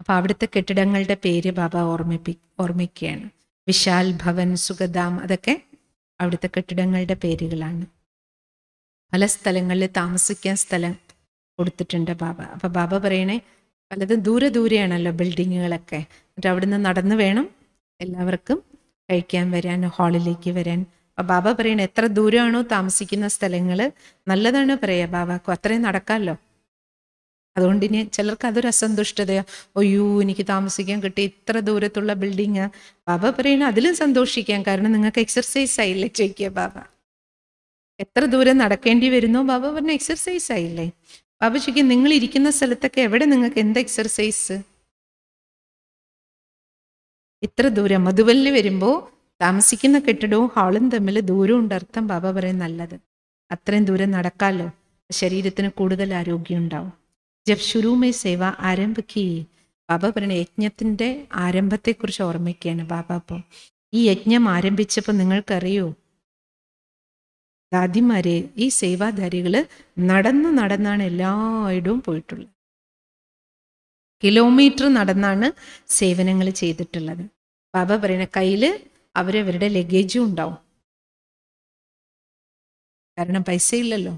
അപ്പോൾ അവിടുത്തെ കെട്ടിടങ്ങളുടെ പേര് ബാബ ഓർമ്മിപ്പി ഓർമ്മിക്കുകയാണ് വിശാൽ ഭവൻ സുഗദാം അതൊക്കെ അവിടുത്തെ കെട്ടിടങ്ങളുടെ പേരുകളാണ് പല സ്ഥലങ്ങളിൽ താമസിക്കാൻ സ്ഥലം കൊടുത്തിട്ടുണ്ട് ബാബ അപ്പോൾ ബാബ പറയണേ പലതും ദൂരെ ദൂരെയാണല്ലോ ബിൽഡിങ്ങുകളൊക്കെ എന്നിട്ട് അവിടുന്ന് നടന്നു വേണം എല്ലാവർക്കും കഴിക്കാൻ വരാൻ ഹാളിലേക്ക് വരാൻ അപ്പൊ ബാബ പറയണേ എത്ര ദൂരമാണോ താമസിക്കുന്ന സ്ഥലങ്ങൾ നല്ലതാണ് പറയുക ബാബ അത്രയും നടക്കാമല്ലോ അതുകൊണ്ട് ഇനി ചിലർക്ക് അതൊരു അസന്തുഷ്ടതയോ അയ്യോ എനിക്ക് താമസിക്കാൻ കിട്ടി ഇത്ര ദൂരത്തുള്ള ബിൽഡിങ് ബാബ പറയണ അതിലും സന്തോഷിക്കാം കാരണം നിങ്ങൾക്ക് എക്സർസൈസ് ആയില്ലേ ചോദിക്കുക ബാബ എത്ര ദൂരം നടക്കേണ്ടി വരുന്നോ ബാബ പറഞ്ഞ എക്സർസൈസ് ആയില്ലേ ബാബ ചോദിക്കും നിങ്ങൾ ഇരിക്കുന്ന സ്ഥലത്തൊക്കെ എവിടെ നിങ്ങൾക്ക് എന്ത് എക്സർസൈസ് ഇത്ര ദൂരം മധുവല്ലിൽ വരുമ്പോൾ താമസിക്കുന്ന കെട്ടിടവും ഹാളും തമ്മിൽ ഉണ്ട് അർത്ഥം ബാബ പറയും നല്ലത് അത്രയും ദൂരം നടക്കാമല്ലോ ശരീരത്തിന് കൂടുതൽ ആരോഗ്യം ഉണ്ടാവും जब शुरू में सेवा आरंभ की ബാബ പറയണ യജ്ഞത്തിൻ്റെ ആരംഭത്തെക്കുറിച്ച് ഓർമ്മിക്കുകയാണ് ബാബ അപ്പോൾ ഈ യജ്ഞം ആരംഭിച്ചപ്പോൾ നിങ്ങൾക്കറിയോ ദാദിമാരെ ഈ സേവാധാരികൾ നടന്ന് നടന്നാണ് എല്ലായിടവും പോയിട്ടുള്ളത് കിലോമീറ്റർ നടന്നാണ് സേവനങ്ങൾ ചെയ്തിട്ടുള്ളത് ബാബ പറയുന്ന കയ്യിൽ അവരവരുടെ ലഗേജും ഉണ്ടാവും കാരണം പൈസയില്ലല്ലോ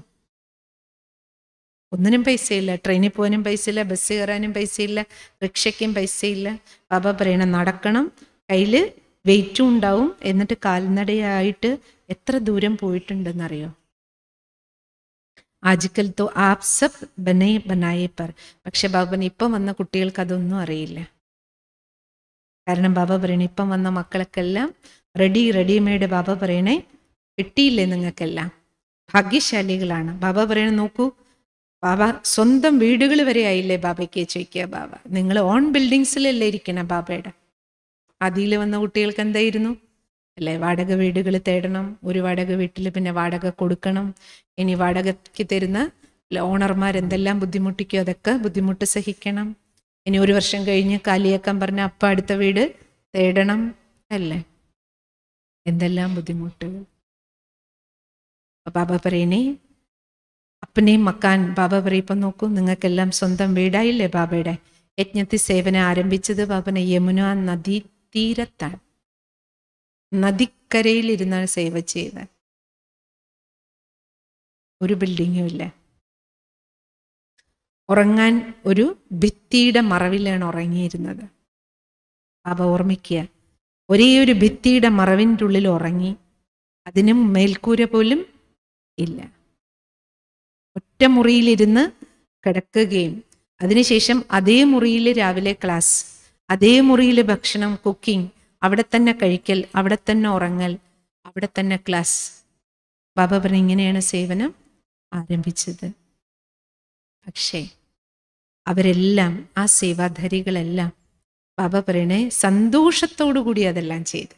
ഒന്നിനും പൈസയില്ല ട്രെയിനിൽ പോകാനും പൈസയില്ല ബസ് കയറാനും പൈസയില്ല റിക്ഷയ്ക്കും പൈസയില്ല ബാബ പറയണം നടക്കണം കയ്യിൽ വെയിറ്റും ഉണ്ടാവും എന്നിട്ട് കാൽനടയായിട്ട് എത്ര ദൂരം പോയിട്ടുണ്ടെന്നറിയോ ആജിക്കൽ തോ ആപ് സബ് ബനേ ബനായേ പർ പക്ഷെ ബാബൻ ഇപ്പം വന്ന കുട്ടികൾക്ക് അതൊന്നും അറിയില്ല കാരണം ബാബ പറയണേ ഇപ്പം വന്ന മക്കളൊക്കെല്ലാം റെഡി റെഡിമെയ്ഡ് ബാബ പറയണേ കിട്ടിയില്ലേ നിങ്ങൾക്കെല്ലാം ഭാഗ്യശാലികളാണ് ബാബ പറയണേ നോക്കൂ ബാബ സ്വന്തം വീടുകൾ വരെ ആയില്ലേ ബാബയ്ക്ക് ചോദിക്കുക ബാബ നിങ്ങൾ ഓൺ ബിൽഡിങ്സിലല്ലേ ഇരിക്കണം ബാബയുടെ അതിൽ വന്ന കുട്ടികൾക്ക് എന്തായിരുന്നു അല്ലേ വാടക വീടുകൾ തേടണം ഒരു വാടക വീട്ടിൽ പിന്നെ വാടക കൊടുക്കണം ഇനി വാടകയ്ക്ക് തരുന്ന ഓണർമാർ എന്തെല്ലാം ബുദ്ധിമുട്ടിക്കോ അതൊക്കെ ബുദ്ധിമുട്ട് സഹിക്കണം ഇനി ഒരു വർഷം കഴിഞ്ഞ് കാലിയാക്കാൻ പറഞ്ഞ അപ്പ അടുത്ത വീട് തേടണം അല്ലേ എന്തെല്ലാം ബുദ്ധിമുട്ടുകൾ ബാബ പറയണേ അപ്പനെയും മക്കാൻ ബാബ പറയപ്പം നോക്കൂ നിങ്ങൾക്കെല്ലാം സ്വന്തം വീടായില്ലേ ബാബയുടെ യജ്ഞത്തി സേവനം ആരംഭിച്ചത് ബാബന യമുന നദി തീരത്താണ് നദിക്കരയിലിരുന്നാണ് സേവ ചെയ്ത് ഒരു ബിൽഡിങ്ങും ഇല്ല ഉറങ്ങാൻ ഒരു ഭിത്തിയുടെ മറവിലാണ് ഉറങ്ങിയിരുന്നത് ബാബ ഓർമ്മിക്കുക ഒരേ ഒരു ഭിത്തിയുടെ മറവിൻ്റെ ഉള്ളിൽ ഉറങ്ങി അതിനും മേൽക്കൂര പോലും ഇല്ല ഒറ്റ മുറിയിലിരുന്ന് കിടക്കുകയും അതിനുശേഷം അതേ മുറിയിൽ രാവിലെ ക്ലാസ് അതേ മുറിയിൽ ഭക്ഷണം കുക്കിംഗ് അവിടെ തന്നെ കഴിക്കൽ അവിടെ തന്നെ ഉറങ്ങൽ അവിടെ തന്നെ ക്ലാസ് ബാബ പറഞ്ഞ ഇങ്ങനെയാണ് സേവനം ആരംഭിച്ചത് പക്ഷേ അവരെല്ലാം ആ സേവാധാരികളെല്ലാം ബാബ പറയണേ സന്തോഷത്തോടു കൂടി അതെല്ലാം ചെയ്തു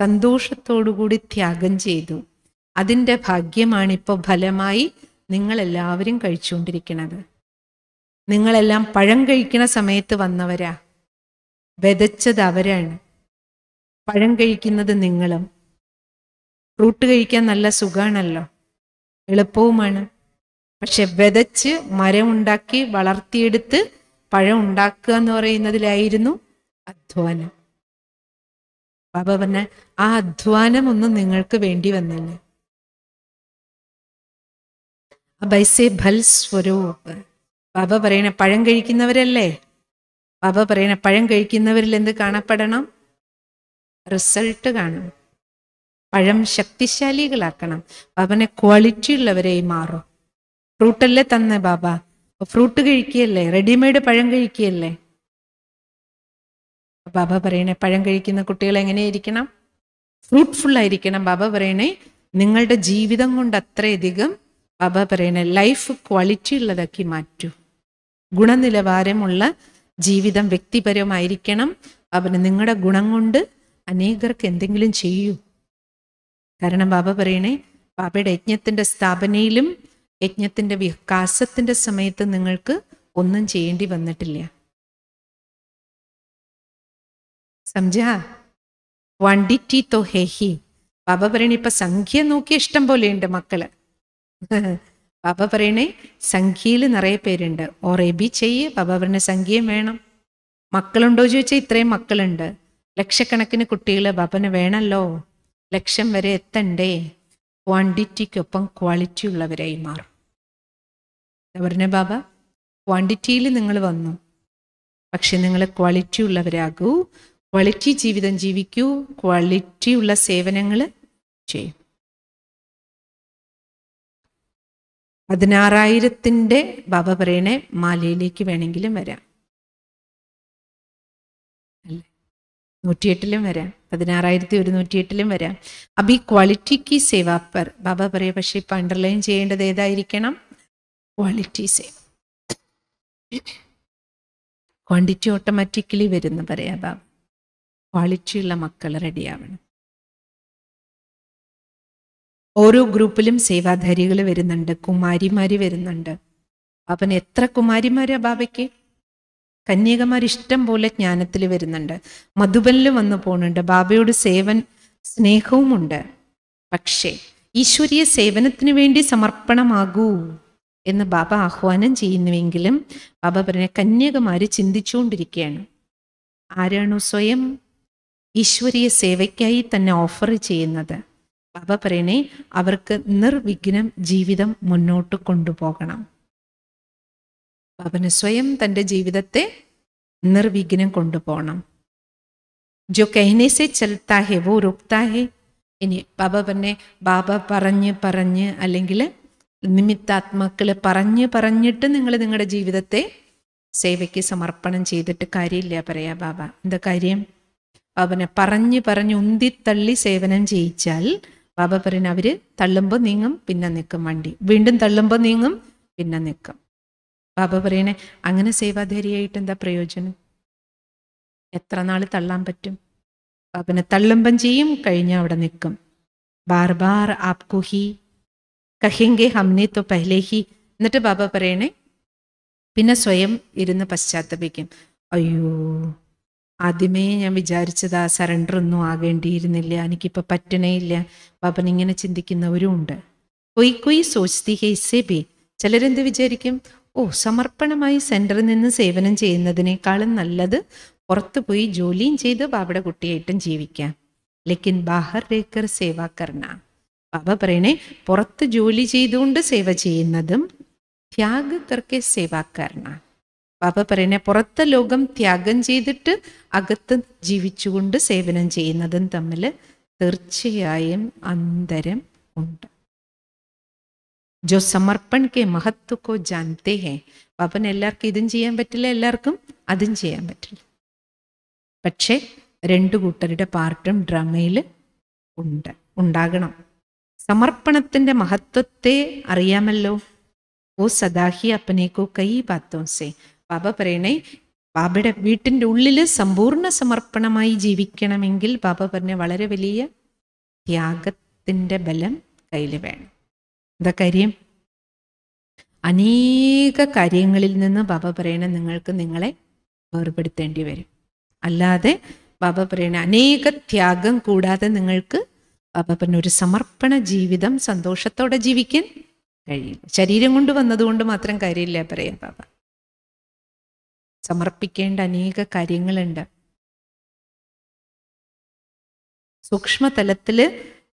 സന്തോഷത്തോടു കൂടി ത്യാഗം ചെയ്തു അതിൻ്റെ ഭാഗ്യമാണിപ്പോൾ ഫലമായി നിങ്ങളെല്ലാവരും കഴിച്ചുകൊണ്ടിരിക്കുന്നത് നിങ്ങളെല്ലാം പഴം കഴിക്കുന്ന സമയത്ത് വന്നവരാ വിതച്ചത് അവരാണ് പഴം കഴിക്കുന്നത് നിങ്ങളും ഫ്രൂട്ട് കഴിക്കാൻ നല്ല സുഖമാണല്ലോ എളുപ്പവുമാണ് പക്ഷെ വിതച്ച് മരം ഉണ്ടാക്കി വളർത്തിയെടുത്ത് പഴം ഉണ്ടാക്കുക എന്ന് പറയുന്നതിലായിരുന്നു അധ്വാനം ബാബ പറഞ്ഞ ആ അധ്വാനം ഒന്നും നിങ്ങൾക്ക് വേണ്ടി വന്നില്ലേ ബൈസേ ഭൽ സ്വരൂപ് ബാബ പറയണ പഴം കഴിക്കുന്നവരല്ലേ ബാബ പറയണ പഴം കഴിക്കുന്നവരിൽ എന്ത് കാണപ്പെടണം റിസൾട്ട് കാണണം പഴം ശക്തിശാലികളാക്കണം ബാബനെ ക്വാളിറ്റി ഉള്ളവരെയും മാറും ഫ്രൂട്ടല്ലേ തന്നെ ബാബ ഫ്രൂട്ട് കഴിക്കുകയല്ലേ റെഡിമെയ്ഡ് പഴം കഴിക്കുകയല്ലേ ബാബ പറയണേ പഴം കഴിക്കുന്ന കുട്ടികൾ എങ്ങനെ ഇരിക്കണം ഫ്രൂട്ട്ഫുൾ ആയിരിക്കണം ബാബ പറയണേ നിങ്ങളുടെ ജീവിതം കൊണ്ട് അത്രയധികം ബാബ പറയണ ലൈഫ് ക്വാളിറ്റി ഉള്ളതാക്കി മാറ്റൂ ഗുണനിലവാരമുള്ള ജീവിതം വ്യക്തിപരമായിരിക്കണം അവന് നിങ്ങളുടെ ഗുണം കൊണ്ട് അനേകർക്ക് എന്തെങ്കിലും ചെയ്യൂ കാരണം ബാബ പറയണേ ബാബയുടെ യജ്ഞത്തിൻ്റെ സ്ഥാപനയിലും യജ്ഞത്തിൻ്റെ വികാസത്തിൻ്റെ സമയത്ത് നിങ്ങൾക്ക് ഒന്നും ചെയ്യേണ്ടി വന്നിട്ടില്ല സംജ വണ്ടിറ്റി തോ ഹെഹി ബാബ പറയണേ ഇപ്പൊ സംഖ്യ നോക്കിയ ഇഷ്ടം പോലെയുണ്ട് മക്കള് ബാബ പറയണേ സംഖ്യയിൽ നിറയെ പേരുണ്ട് ബി ചെയ്യ് ബാബ പറഞ്ഞ സംഖ്യയും വേണം മക്കളുണ്ടോ ചോദിച്ചാൽ ഇത്രയും മക്കളുണ്ട് ലക്ഷക്കണക്കിന് കുട്ടികൾ ബാബന് വേണമല്ലോ ലക്ഷം വരെ എത്തണ്ടേ ക്വാണ്ടിറ്റിക്കൊപ്പം ക്വാളിറ്റി ഉള്ളവരായി മാറും പറഞ്ഞ ബാബ ക്വാണ്ടിറ്റിയിൽ നിങ്ങൾ വന്നു പക്ഷെ നിങ്ങൾ ക്വാളിറ്റി ഉള്ളവരാകൂ ക്വാളിറ്റി ജീവിതം ജീവിക്കൂ ക്വാളിറ്റി ഉള്ള സേവനങ്ങൾ ചെയ്യും പതിനാറായിരത്തിൻ്റെ ബാബ പറയണേ മാലയിലേക്ക് വേണമെങ്കിലും വരാം അല്ലേ നൂറ്റിയെട്ടിലും വരാം പതിനാറായിരത്തി ഒരുന്നൂറ്റിയെട്ടിലും വരാം അപ്പം ഈ ക്വാളിറ്റിക്ക് സേവ് അപ്പർ ബാബ പറയുക പക്ഷെ ഇപ്പം അണ്ടർലൈൻ ചെയ്യേണ്ടത് ഏതായിരിക്കണം ക്വാളിറ്റി സേവ് ക്വാണ്ടിറ്റി ഓട്ടോമാറ്റിക്കലി വരുന്ന പറയാം ബാബ ക്വാളിറ്റിയുള്ള മക്കൾ റെഡിയാവണം ഓരോ ഗ്രൂപ്പിലും സേവാധാരികൾ വരുന്നുണ്ട് കുമാരിമാർ വരുന്നുണ്ട് അവൻ എത്ര കുമാരിമാരാ ബാബയ്ക്ക് കന്യകമാർ ഇഷ്ടം പോലെ ജ്ഞാനത്തിൽ വരുന്നുണ്ട് മധുബനിൽ വന്നു പോകുന്നുണ്ട് ബാബയോട് സേവൻ സ്നേഹവുമുണ്ട് പക്ഷേ ഈശ്വരീയ സേവനത്തിന് വേണ്ടി സമർപ്പണമാകൂ എന്ന് ബാബ ആഹ്വാനം ചെയ്യുന്നുവെങ്കിലും ബാബ പറഞ്ഞ കന്യകമാര് ചിന്തിച്ചുകൊണ്ടിരിക്കുകയാണ് ആരാണോ സ്വയം ഈശ്വരീയ സേവയ്ക്കായി തന്നെ ഓഫർ ചെയ്യുന്നത് ബാബ പറയണേ അവർക്ക് നിർവിഘ്നം ജീവിതം മുന്നോട്ട് കൊണ്ടുപോകണം ബാബന് സ്വയം തൻ്റെ ജീവിതത്തെ നിർവിഘ്നം കൊണ്ടുപോകണം ജോ കൈനേസെ ചെലുത്താഹേ വോ രൂപ്താഹേ ഇനി ബാബ പറഞ്ഞെ ബാബ പറഞ്ഞ് പറഞ്ഞ് അല്ലെങ്കിൽ നിമിത്താത്മാക്കൾ പറഞ്ഞ് പറഞ്ഞിട്ട് നിങ്ങൾ നിങ്ങളുടെ ജീവിതത്തെ സേവയ്ക്ക് സമർപ്പണം ചെയ്തിട്ട് കാര്യമില്ല പറയാ ബാബ എന്താ കാര്യം ബാബനെ പറഞ്ഞു പറഞ്ഞ് ഉന്തിത്തള്ളി സേവനം ചെയ്യിച്ചാൽ ബാബ പറയുന്ന അവര് തള്ളുമ്പോൾ നീങ്ങും പിന്നെ നിൽക്കും വണ്ടി വീണ്ടും തള്ളുമ്പോൾ നീങ്ങും പിന്നെ നിൽക്കും ബാബ പറയണേ അങ്ങനെ സേവാധാരിയായിട്ട് എന്താ പ്രയോജനം എത്ര നാൾ തള്ളാൻ പറ്റും ബാബനെ തള്ളുമ്പം ചെയ്യും കഴിഞ്ഞ അവിടെ നിൽക്കും ബാർ ബാർ ആപ്കു ഹി കഹിങ്കെ ഹംനെ തോ പഹ്ലേ ഹി എന്നിട്ട് ബാബ പറയണേ പിന്നെ സ്വയം ഇരുന്ന് പശ്ചാത്തപിക്കും അയ്യോ ആദ്യമേ ഞാൻ വിചാരിച്ചത് ആ സറണ്ടർ ഒന്നും ആകേണ്ടിയിരുന്നില്ല എനിക്കിപ്പോൾ പറ്റണേ ഇല്ല പാപ്പൻ ഇങ്ങനെ ചിന്തിക്കുന്നവരും ഉണ്ട് കൊയ് കൊയ് സോച്തി ഹെ ഇസേ ബി ചിലരെന്ത് വിചാരിക്കും ഓ സമർപ്പണമായി സെൻറ്ററിൽ നിന്ന് സേവനം ചെയ്യുന്നതിനേക്കാളും നല്ലത് പുറത്തു പോയി ജോലിയും ചെയ്ത് ബാബയുടെ കുട്ടിയായിട്ടും ജീവിക്കാം ലെക്കിൻ ബാഹർ രേഖർ സേവ ബാബ പറയണേ പുറത്ത് ജോലി ചെയ്തുകൊണ്ട് സേവ ചെയ്യുന്നതും ത്യാഗ് കർക്കെ സേവ ബാബ പറയുന്ന പുറത്തെ ലോകം ത്യാഗം ചെയ്തിട്ട് അകത്ത് ജീവിച്ചുകൊണ്ട് സേവനം ചെയ്യുന്നതും തമ്മിൽ തീർച്ചയായും അന്തരം ഉണ്ട് ജോ സമർപ്പൺ കെ മഹത്വക്കോ ജാനത്തെ ഹേ പാപ്പന് എല്ലാവർക്കും ഇതും ചെയ്യാൻ പറ്റില്ല എല്ലാവർക്കും അതും ചെയ്യാൻ പറ്റില്ല പക്ഷെ രണ്ടു കൂട്ടരുടെ പാർട്ടും ഡ്രാമയിൽ ഉണ്ട് ഉണ്ടാകണം സമർപ്പണത്തിൻ്റെ മഹത്വത്തെ അറിയാമല്ലോ ഓ സദാഹി അപ്പനേക്കോ കൈ ബാത്തോ ബാബ പറയണേ ബാബയുടെ വീട്ടിൻ്റെ ഉള്ളിൽ സമ്പൂർണ്ണ സമർപ്പണമായി ജീവിക്കണമെങ്കിൽ ബാബ പറഞ്ഞ വളരെ വലിയ ത്യാഗത്തിൻ്റെ ബലം കയ്യിൽ വേണം എന്താ കാര്യം അനേക കാര്യങ്ങളിൽ നിന്ന് ബാബ പറയണ നിങ്ങൾക്ക് നിങ്ങളെ വേർപെടുത്തേണ്ടി വരും അല്ലാതെ ബാബ പറയണ അനേക ത്യാഗം കൂടാതെ നിങ്ങൾക്ക് ബാബ പറഞ്ഞ ഒരു സമർപ്പണ ജീവിതം സന്തോഷത്തോടെ ജീവിക്കാൻ കഴിയില്ല ശരീരം കൊണ്ട് വന്നതുകൊണ്ട് മാത്രം കാര്യമില്ല പറയാം ബാബ സമർപ്പിക്കേണ്ട അനേക കാര്യങ്ങളുണ്ട് സൂക്ഷ്മതലത്തിൽ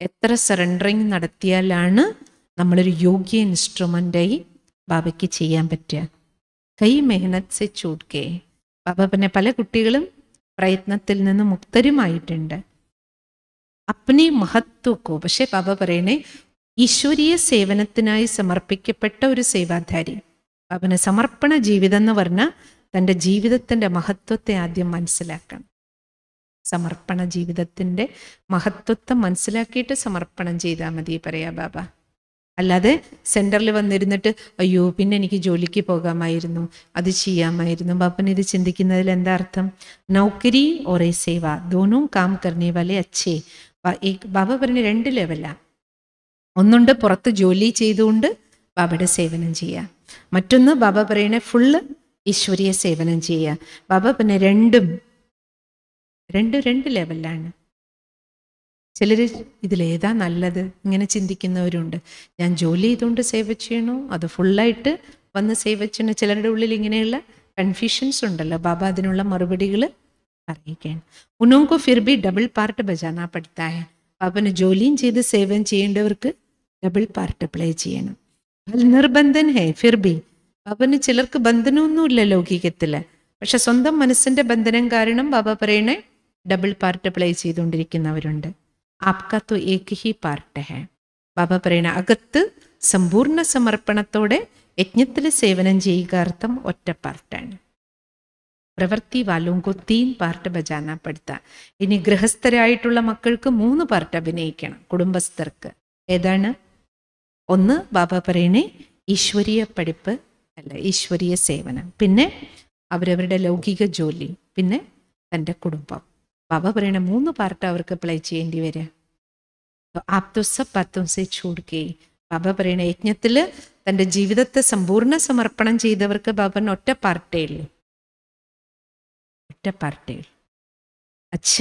എത്ര സറണ്ടറിങ് നടത്തിയാലാണ് നമ്മളൊരു യോഗ്യ ഇൻസ്ട്രുമെൻ്റായി ബാബയ്ക്ക് ചെയ്യാൻ പറ്റുക കൈ മെഹനത്ത് സെ ചൂട്ടേ ബാബ പിന്നെ പല കുട്ടികളും പ്രയത്നത്തിൽ നിന്ന് മുക്തരുമായിട്ടുണ്ട് അപ്നി മഹത്വക്കോ പക്ഷെ ബാബ പറയണേ ഈശ്വരീയ സേവനത്തിനായി സമർപ്പിക്കപ്പെട്ട ഒരു സേവാധാരി ബാബന് സമർപ്പണ ജീവിതം എന്ന് പറഞ്ഞാൽ തൻ്റെ ജീവിതത്തിൻ്റെ മഹത്വത്തെ ആദ്യം മനസ്സിലാക്കണം സമർപ്പണ ജീവിതത്തിൻ്റെ മഹത്വത്തെ മനസ്സിലാക്കിയിട്ട് സമർപ്പണം ചെയ്താൽ മതി പറയാ ബാബ അല്ലാതെ സെൻറ്ററിൽ വന്നിരുന്നിട്ട് അയ്യോ പിന്നെ എനിക്ക് ജോലിക്ക് പോകാമായിരുന്നു അത് ചെയ്യാമായിരുന്നു ബാപ്പൻ ഇത് ചിന്തിക്കുന്നതിൽ എന്താ അർത്ഥം നൗക്കരി ഒരേ സേവ ദോനും കാം കർണേ വലെ അച്ഛേ ബാബ പറഞ്ഞ രണ്ട് ലെവലാണ് ഒന്നുണ്ട് പുറത്ത് ജോലി ചെയ്തുകൊണ്ട് ബാബയുടെ സേവനം ചെയ്യുക മറ്റൊന്ന് ബാബ പറയണ ഫുള്ള് ഈശ്വരീയ സേവനം ചെയ്യുക ബാബ പിന്നെ രണ്ടും രണ്ടും രണ്ട് ലെവലിലാണ് ചിലർ ഇതിലേതാ നല്ലത് ഇങ്ങനെ ചിന്തിക്കുന്നവരുണ്ട് ഞാൻ ജോലി ചെയ്തുകൊണ്ട് സേവ ചെയ്യണു അത് ഫുള്ളായിട്ട് വന്ന് സേവ ചെയ്യണം ചിലരുടെ ഉള്ളിൽ ഇങ്ങനെയുള്ള കൺഫ്യൂഷൻസ് ഉണ്ടല്ലോ ബാബ അതിനുള്ള മറുപടികൾ അറിയിക്കുകയാണ് ഉനോങ്കോ ഫിർബി ഡബിൾ പാർട്ട് ബജാനാ പഠിത്തായ ബാബന് ജോലിയും ചെയ്ത് സേവനം ചെയ്യേണ്ടവർക്ക് ഡബിൾ പാർട്ട് പ്ലേ ചെയ്യണം നിർബന്ധൻ ഹേ ഫിർബി ബാബന് ചിലർക്ക് ബന്ധനമൊന്നുമില്ല ലൗകികത്തില് പക്ഷെ സ്വന്തം മനസ്സിന്റെ ബന്ധനം കാരണം ബാബ പറയണ ഡബിൾ പാർട്ട് പ്ലേ ചെയ്തുകൊണ്ടിരിക്കുന്നവരുണ്ട് ആപ്കാത്തു ഏക് ഹി പാർട്ട് ഹെ ബാബ പറയണ അകത്ത് സമ്പൂർണ്ണ സമർപ്പണത്തോടെ യജ്ഞത്തിൽ സേവനം ചെയ്യുക അർത്ഥം ഒറ്റ പാർട്ടാണ് പ്രവൃത്തി വാലും തീൻ പാർട്ട് ബജാന പഠിത്ത ഇനി ഗൃഹസ്ഥരായിട്ടുള്ള മക്കൾക്ക് മൂന്ന് പാർട്ട് അഭിനയിക്കണം കുടുംബസ്ഥർക്ക് ഏതാണ് ഒന്ന് ബാബ പറയണേ ഈശ്വരീയ പഠിപ്പ് അല്ല ഈശ്വരീയ സേവനം പിന്നെ അവരവരുടെ ലൗകിക ജോലി പിന്നെ തൻ്റെ കുടുംബം ബാബ പറയണ മൂന്ന് പാർട്ട് അവർക്ക് പ്ലേ ചെയ്യേണ്ടി വരിക ആപ്തുസ പത്തുസെ ചൂടുകൈ ബാബ പറയണ യജ്ഞത്തിൽ തൻ്റെ ജീവിതത്തെ സമ്പൂർണ്ണ സമർപ്പണം ചെയ്തവർക്ക് ബാബൻ ഒറ്റ പാർട്ടേ ഉള്ളൂ ഒറ്റ പാർട്ടേ ഉള്ളൂ അച്ഛ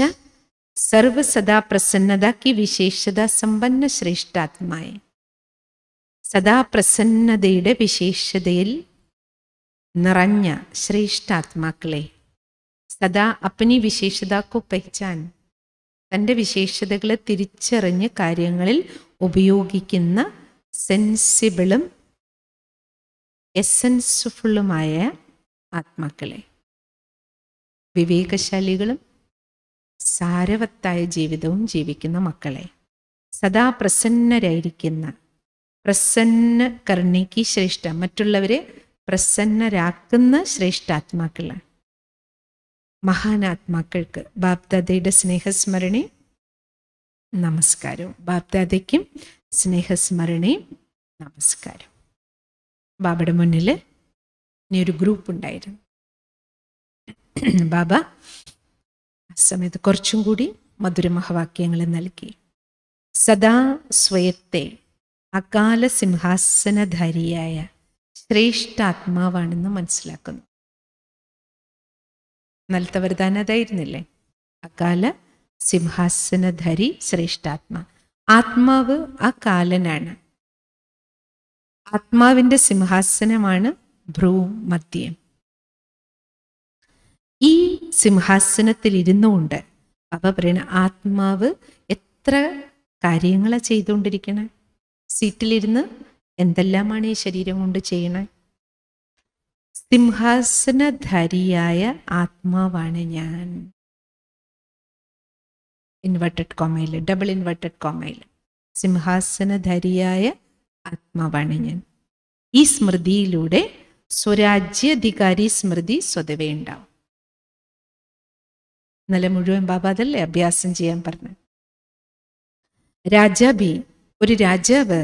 സർവ സദാ പ്രസന്നത കി വിശേഷത സമ്പന്ന ശ്രേഷ്ഠാത്മായ സദാ പ്രസന്നതയുടെ വിശേഷതയിൽ നിറഞ്ഞ ശ്രേഷ്ഠാത്മാക്കളെ സദാ അപ്പനി വിശേഷതാക്കു പെഹ്ചാൻ തൻ്റെ വിശേഷതകളെ തിരിച്ചറിഞ്ഞ് കാര്യങ്ങളിൽ ഉപയോഗിക്കുന്ന സെൻസിബിളും എസെൻസ്ഫുള്ളുമായ ആത്മാക്കളെ വിവേകശാലികളും സാരവത്തായ ജീവിതവും ജീവിക്കുന്ന മക്കളെ സദാ പ്രസന്നരായിരിക്കുന്ന പ്രസന്ന കർണിക്ക് ശ്രേഷ്ഠ മറ്റുള്ളവരെ പ്രസന്നരാക്കുന്ന ശ്രേഷ്ഠാത്മാക്കളാണ് മഹാനാത്മാക്കൾക്ക് ബാപ്ദാദയുടെ സ്നേഹസ്മരണി നമസ്കാരവും ബാപ്ദാദയ്ക്കും സ്നേഹസ്മരണയും നമസ്കാരം ബാബയുടെ മുന്നിൽ ഇനി ഒരു ഗ്രൂപ്പ് ഉണ്ടായിരുന്നു ബാബ ആ സമയത്ത് കുറച്ചും കൂടി മധുരമഹവാക്യങ്ങൾ നൽകി സദാ സ്വയത്തെ അകാല സിംഹാസനധാരിയായ ശ്രേഷ്ഠാത്മാവാണെന്ന് മനസ്സിലാക്കുന്നു നൽത്ത വരദാനം അതായിരുന്നില്ലേ അകാല സിംഹാസനധരി ശ്രേഷ്ഠാത്മ ആത്മാവ് ആ കാലനാണ് ആത്മാവിന്റെ സിംഹാസനമാണ് ഭ്രൂ മദ്യം ഈ സിംഹാസനത്തിൽ ഇരുന്നുകൊണ്ട് അവ പറയണ ആത്മാവ് എത്ര കാര്യങ്ങളാണ് ചെയ്തുകൊണ്ടിരിക്കണേ സീറ്റിലിരുന്ന് എന്തെല്ലാമാണ് ഈ ശരീരം കൊണ്ട് ചെയ്യണേ സിംഹാസനധാരിയായ ആത്മാവാണ് ഞാൻ ഇൻവെർട്ടഡ് കോമയിൽ ഡബിൾ ഇൻവെർട്ടഡ് കോമയിൽ സിംഹാസനധാരിയായ ആത്മാവാണ് ഞാൻ ഈ സ്മൃതിയിലൂടെ സ്വരാജ്യധികാരി സ്മൃതി സ്വതവേ ഉണ്ടാവും നല്ല മുഴുവൻ ബാബ അതല്ലേ അഭ്യാസം ചെയ്യാൻ പറഞ്ഞു രാജാബി ഒരു രാജാവ്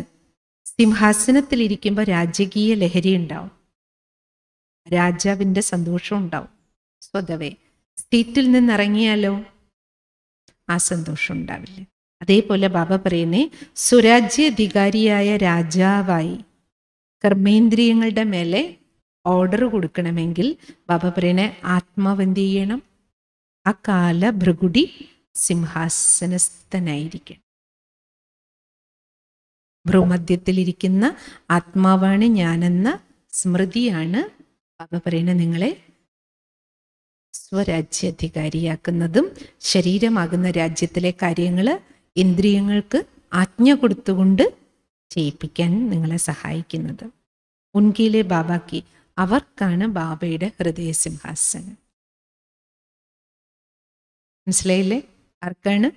സിംഹാസനത്തിൽ ഇരിക്കുമ്പോൾ രാജകീയ ലഹരി ഉണ്ടാവും രാജാവിൻ്റെ സന്തോഷം ഉണ്ടാവും സ്വതവേ സീറ്റിൽ നിന്നിറങ്ങിയാലോ ആ സന്തോഷം ഉണ്ടാവില്ല അതേപോലെ ബാബ പറയുന്നേ സുരാജ്യധികാരിയായ രാജാവായി കർമ്മേന്ദ്രിയങ്ങളുടെ മേലെ ഓർഡർ കൊടുക്കണമെങ്കിൽ ബാബ പറയണേ ആത്മാവ് ചെയ്യണം ആ കാല ഭൃഗുടി സിംഹാസനസ്ഥനായിരിക്കണം ഭ്രൂമധ്യത്തിലിരിക്കുന്ന ആത്മാവാണ് ഞാനെന്ന സ്മൃതിയാണ് ബാബ പറയുന്ന നിങ്ങളെ സ്വരാജ്യാധികാരിയാക്കുന്നതും ശരീരമാകുന്ന രാജ്യത്തിലെ കാര്യങ്ങൾ ഇന്ദ്രിയങ്ങൾക്ക് ആജ്ഞ കൊടുത്തുകൊണ്ട് ചെയ്യിപ്പിക്കാൻ നിങ്ങളെ സഹായിക്കുന്നത് ഉൻകിയിലെ ബാബാക്ക് അവർക്കാണ് ബാബയുടെ ഹൃദയസിംഹാസനം മനസ്സിലായില്ലേ ആർക്കാണ്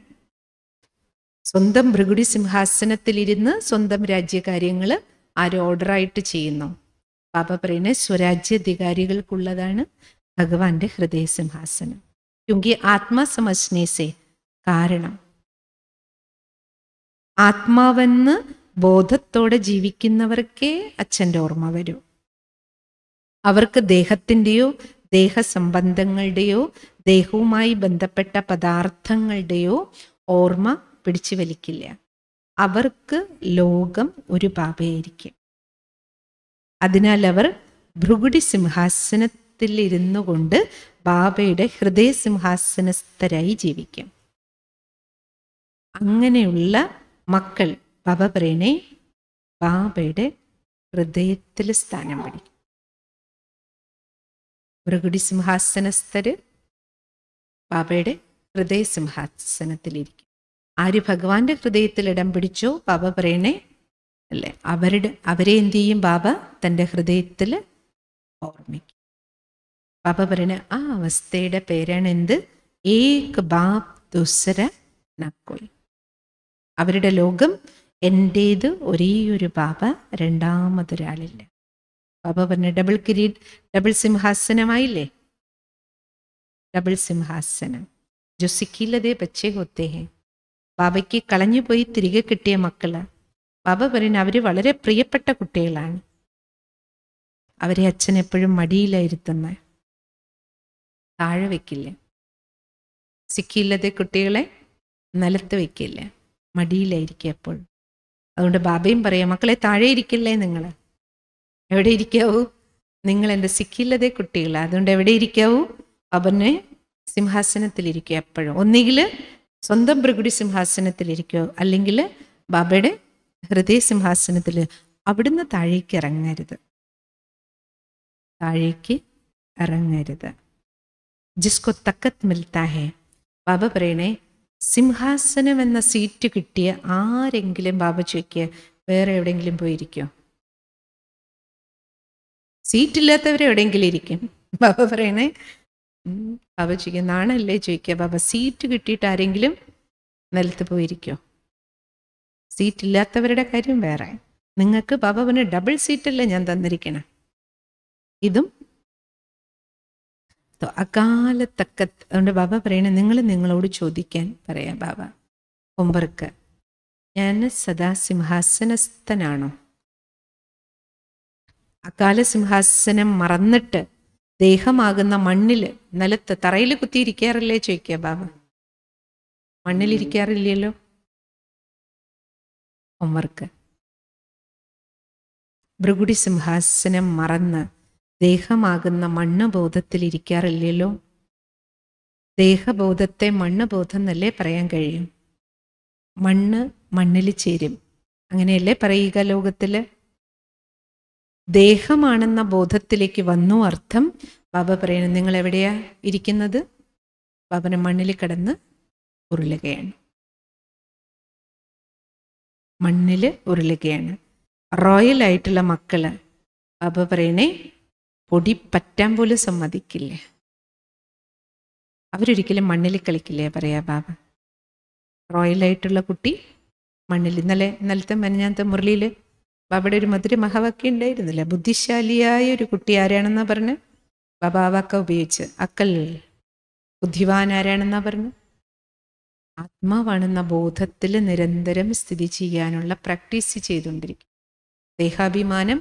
സ്വന്തം ഭൃഗുടി സിംഹാസനത്തിലിരുന്ന് സ്വന്തം രാജ്യകാര്യങ്ങൾ ആര് ഓർഡറായിട്ട് ചെയ്യുന്നു പാപ പറയുന്നത് സ്വരാജ്യാധികാരികൾക്കുള്ളതാണ് ഭഗവാന്റെ ഹൃദയ സിംഹാസനം ക്യുങ്കി ആത്മസമജ്ഞേസെ കാരണം ആത്മാവെന്ന് ബോധത്തോടെ ജീവിക്കുന്നവർക്കേ അച്ഛൻ്റെ ഓർമ്മ വരൂ അവർക്ക് ദേഹത്തിൻ്റെയോ ദേഹസംബന്ധങ്ങളുടെയോ ദേഹവുമായി ബന്ധപ്പെട്ട പദാർത്ഥങ്ങളുടെയോ ഓർമ്മ പിടിച്ചു വലിക്കില്ല അവർക്ക് ലോകം ഒരു പാപയായിരിക്കും അതിനാൽ അവർ ഭൃഗുടി സിംഹാസനത്തിൽ ഇരുന്നു കൊണ്ട് ബാബയുടെ ഹൃദയ സിംഹാസനസ്ഥരായി ജീവിക്കും അങ്ങനെയുള്ള മക്കൾ ബാബ പറയണേ ബാബയുടെ ഹൃദയത്തിൽ സ്ഥാനം പിടിക്കും ഭൃഗുടി സിംഹാസനസ്ഥര് ബാബയുടെ ഹൃദയ സിംഹാസനത്തിലിരിക്കും ആര് ഭഗവാന്റെ ഹൃദയത്തിൽ ഇടം പിടിച്ചോ ബാബ പറയണേ അല്ലെ അവരുടെ അവരെ എന്ത് ചെയ്യും ബാബ തൻ്റെ ഹൃദയത്തിൽ ഓർമ്മിക്കും ബാബ പറയണ ആ അവസ്ഥയുടെ പേരാണ് എന്ത് ഏക് ബാബ് ദുസര നക്കോയ് അവരുടെ ലോകം എൻ്റേത് ഒരേ ഒരു ബാബ രണ്ടാമതൊരാളില്ല ബാബ പറഞ്ഞ ഡബിൾ കിരീട് ഡബിൾ സിംഹാസനമായില്ലേ ഡബിൾ സിംഹാസനം ജോ പച്ചേ ബച്ചേ ബാബയ്ക്ക് കളഞ്ഞുപോയി തിരികെ കിട്ടിയ മക്കള് ബാബ പറയുന്ന അവര് വളരെ പ്രിയപ്പെട്ട കുട്ടികളാണ് അവരെ അച്ഛൻ എപ്പോഴും മടിയിലായിരുത്തുന്ന താഴെ വെക്കില്ല സിക്കിയില്ലാതെ കുട്ടികളെ നിലത്ത് വെക്കില്ല മടിയിലായിരിക്കും എപ്പോഴും അതുകൊണ്ട് ബാബയും പറയാം മക്കളെ താഴെ ഇരിക്കില്ലേ നിങ്ങൾ എവിടെ ഇരിക്കാവൂ നിങ്ങൾ എൻ്റെ സിക്കില്ലതേ കുട്ടികൾ അതുകൊണ്ട് എവിടെ ഇരിക്കാവൂ അവനെ സിംഹാസനത്തിലിരിക്കുക എപ്പോഴും ഒന്നുകിൽ സ്വന്തം പ്രകൃതി സിംഹാസനത്തിലിരിക്കോ അല്ലെങ്കിൽ ബാബയുടെ ഹൃദയ സിംഹാസനത്തിൽ അവിടുന്ന് താഴേക്ക് ഇറങ്ങരുത് താഴേക്ക് ഇറങ്ങരുത് ജിസ്കോ തക്കത്ത് മിൽത്താ ബാബ പറയണേ സിംഹാസനം എന്ന സീറ്റ് കിട്ടിയ ആരെങ്കിലും ബാബ ചോയ്ക്ക് വേറെ എവിടെയെങ്കിലും പോയിരിക്കോ സീറ്റില്ലാത്തവർ എവിടെയെങ്കിലും ഇരിക്കും ബാബ പറയണേ ബാബ ചോദിക്കും നാണല്ലേ ചോദിക്കുക ബാബ സീറ്റ് കിട്ടിയിട്ട് ആരെങ്കിലും നിലത്ത് പോയിരിക്കോ സീറ്റ് ഇല്ലാത്തവരുടെ കാര്യം വേറെ നിങ്ങൾക്ക് ബാബവന് ഡബിൾ സീറ്റല്ലേ ഞാൻ തന്നിരിക്കണം ഇതും അകാലത്തക്ക അതുകൊണ്ട് ബാബ പറയണേ നിങ്ങൾ നിങ്ങളോട് ചോദിക്കാൻ പറയാം ബാബ ഒമ്പർക്ക് ഞാൻ സദാ സിംഹാസനസ്ഥനാണോ അകാല സിംഹാസനം മറന്നിട്ട് ദേഹമാകുന്ന മണ്ണിൽ നിലത്ത് തറയിൽ കുത്തിയിരിക്കാറില്ലേ ചോദിക്കുക ബാബ മണ്ണിലിരിക്കാറില്ലല്ലോ ഹോംവർക്ക് ഭൃഗുടി സിംഹാസനം മറന്ന് ദേഹമാകുന്ന മണ്ണ് ബോധത്തിൽ ഇരിക്കാറില്ലല്ലോ ദേഹബോധത്തെ മണ്ണ് ബോധം എന്നല്ലേ പറയാൻ കഴിയും മണ്ണ് മണ്ണിൽ ചേരും അങ്ങനെയല്ലേ പറയുക ലോകത്തില് ദേഹമാണെന്ന ബോധത്തിലേക്ക് വന്നു അർത്ഥം ബാബ പറയുന്നത് നിങ്ങൾ എവിടെയാ ഇരിക്കുന്നത് ബാബനെ മണ്ണിൽ കിടന്ന് ഉരുളുകയാണ് മണ്ണിൽ ഉരുളുകയാണ് റോയൽ ആയിട്ടുള്ള മക്കള് ബാബ പറയണേ പൊടി പറ്റാൻ പോലും സമ്മതിക്കില്ലേ അവരൊരിക്കലും മണ്ണിൽ കളിക്കില്ലേ പറയാ ബാബ റോയൽ ആയിട്ടുള്ള കുട്ടി മണ്ണിൽ ഇന്നലെ ഇന്നലത്തെ മെനഞ്ഞാത്ത മുരളിയില് ബാബയുടെ ഒരു മധുര മഹാവാക്യം ഉണ്ടായിരുന്നില്ല ബുദ്ധിശാലിയായ ഒരു കുട്ടി ആരാണെന്നാ പറഞ്ഞു ബാബ ഉപയോഗിച്ച് അക്കൽ ബുദ്ധിവാൻ ആരാണെന്നാ പറഞ്ഞു ആത്മാവാണെന്ന ബോധത്തിൽ നിരന്തരം സ്ഥിതി ചെയ്യാനുള്ള പ്രാക്ടീസ് ചെയ്തുകൊണ്ടിരിക്കും ദേഹാഭിമാനം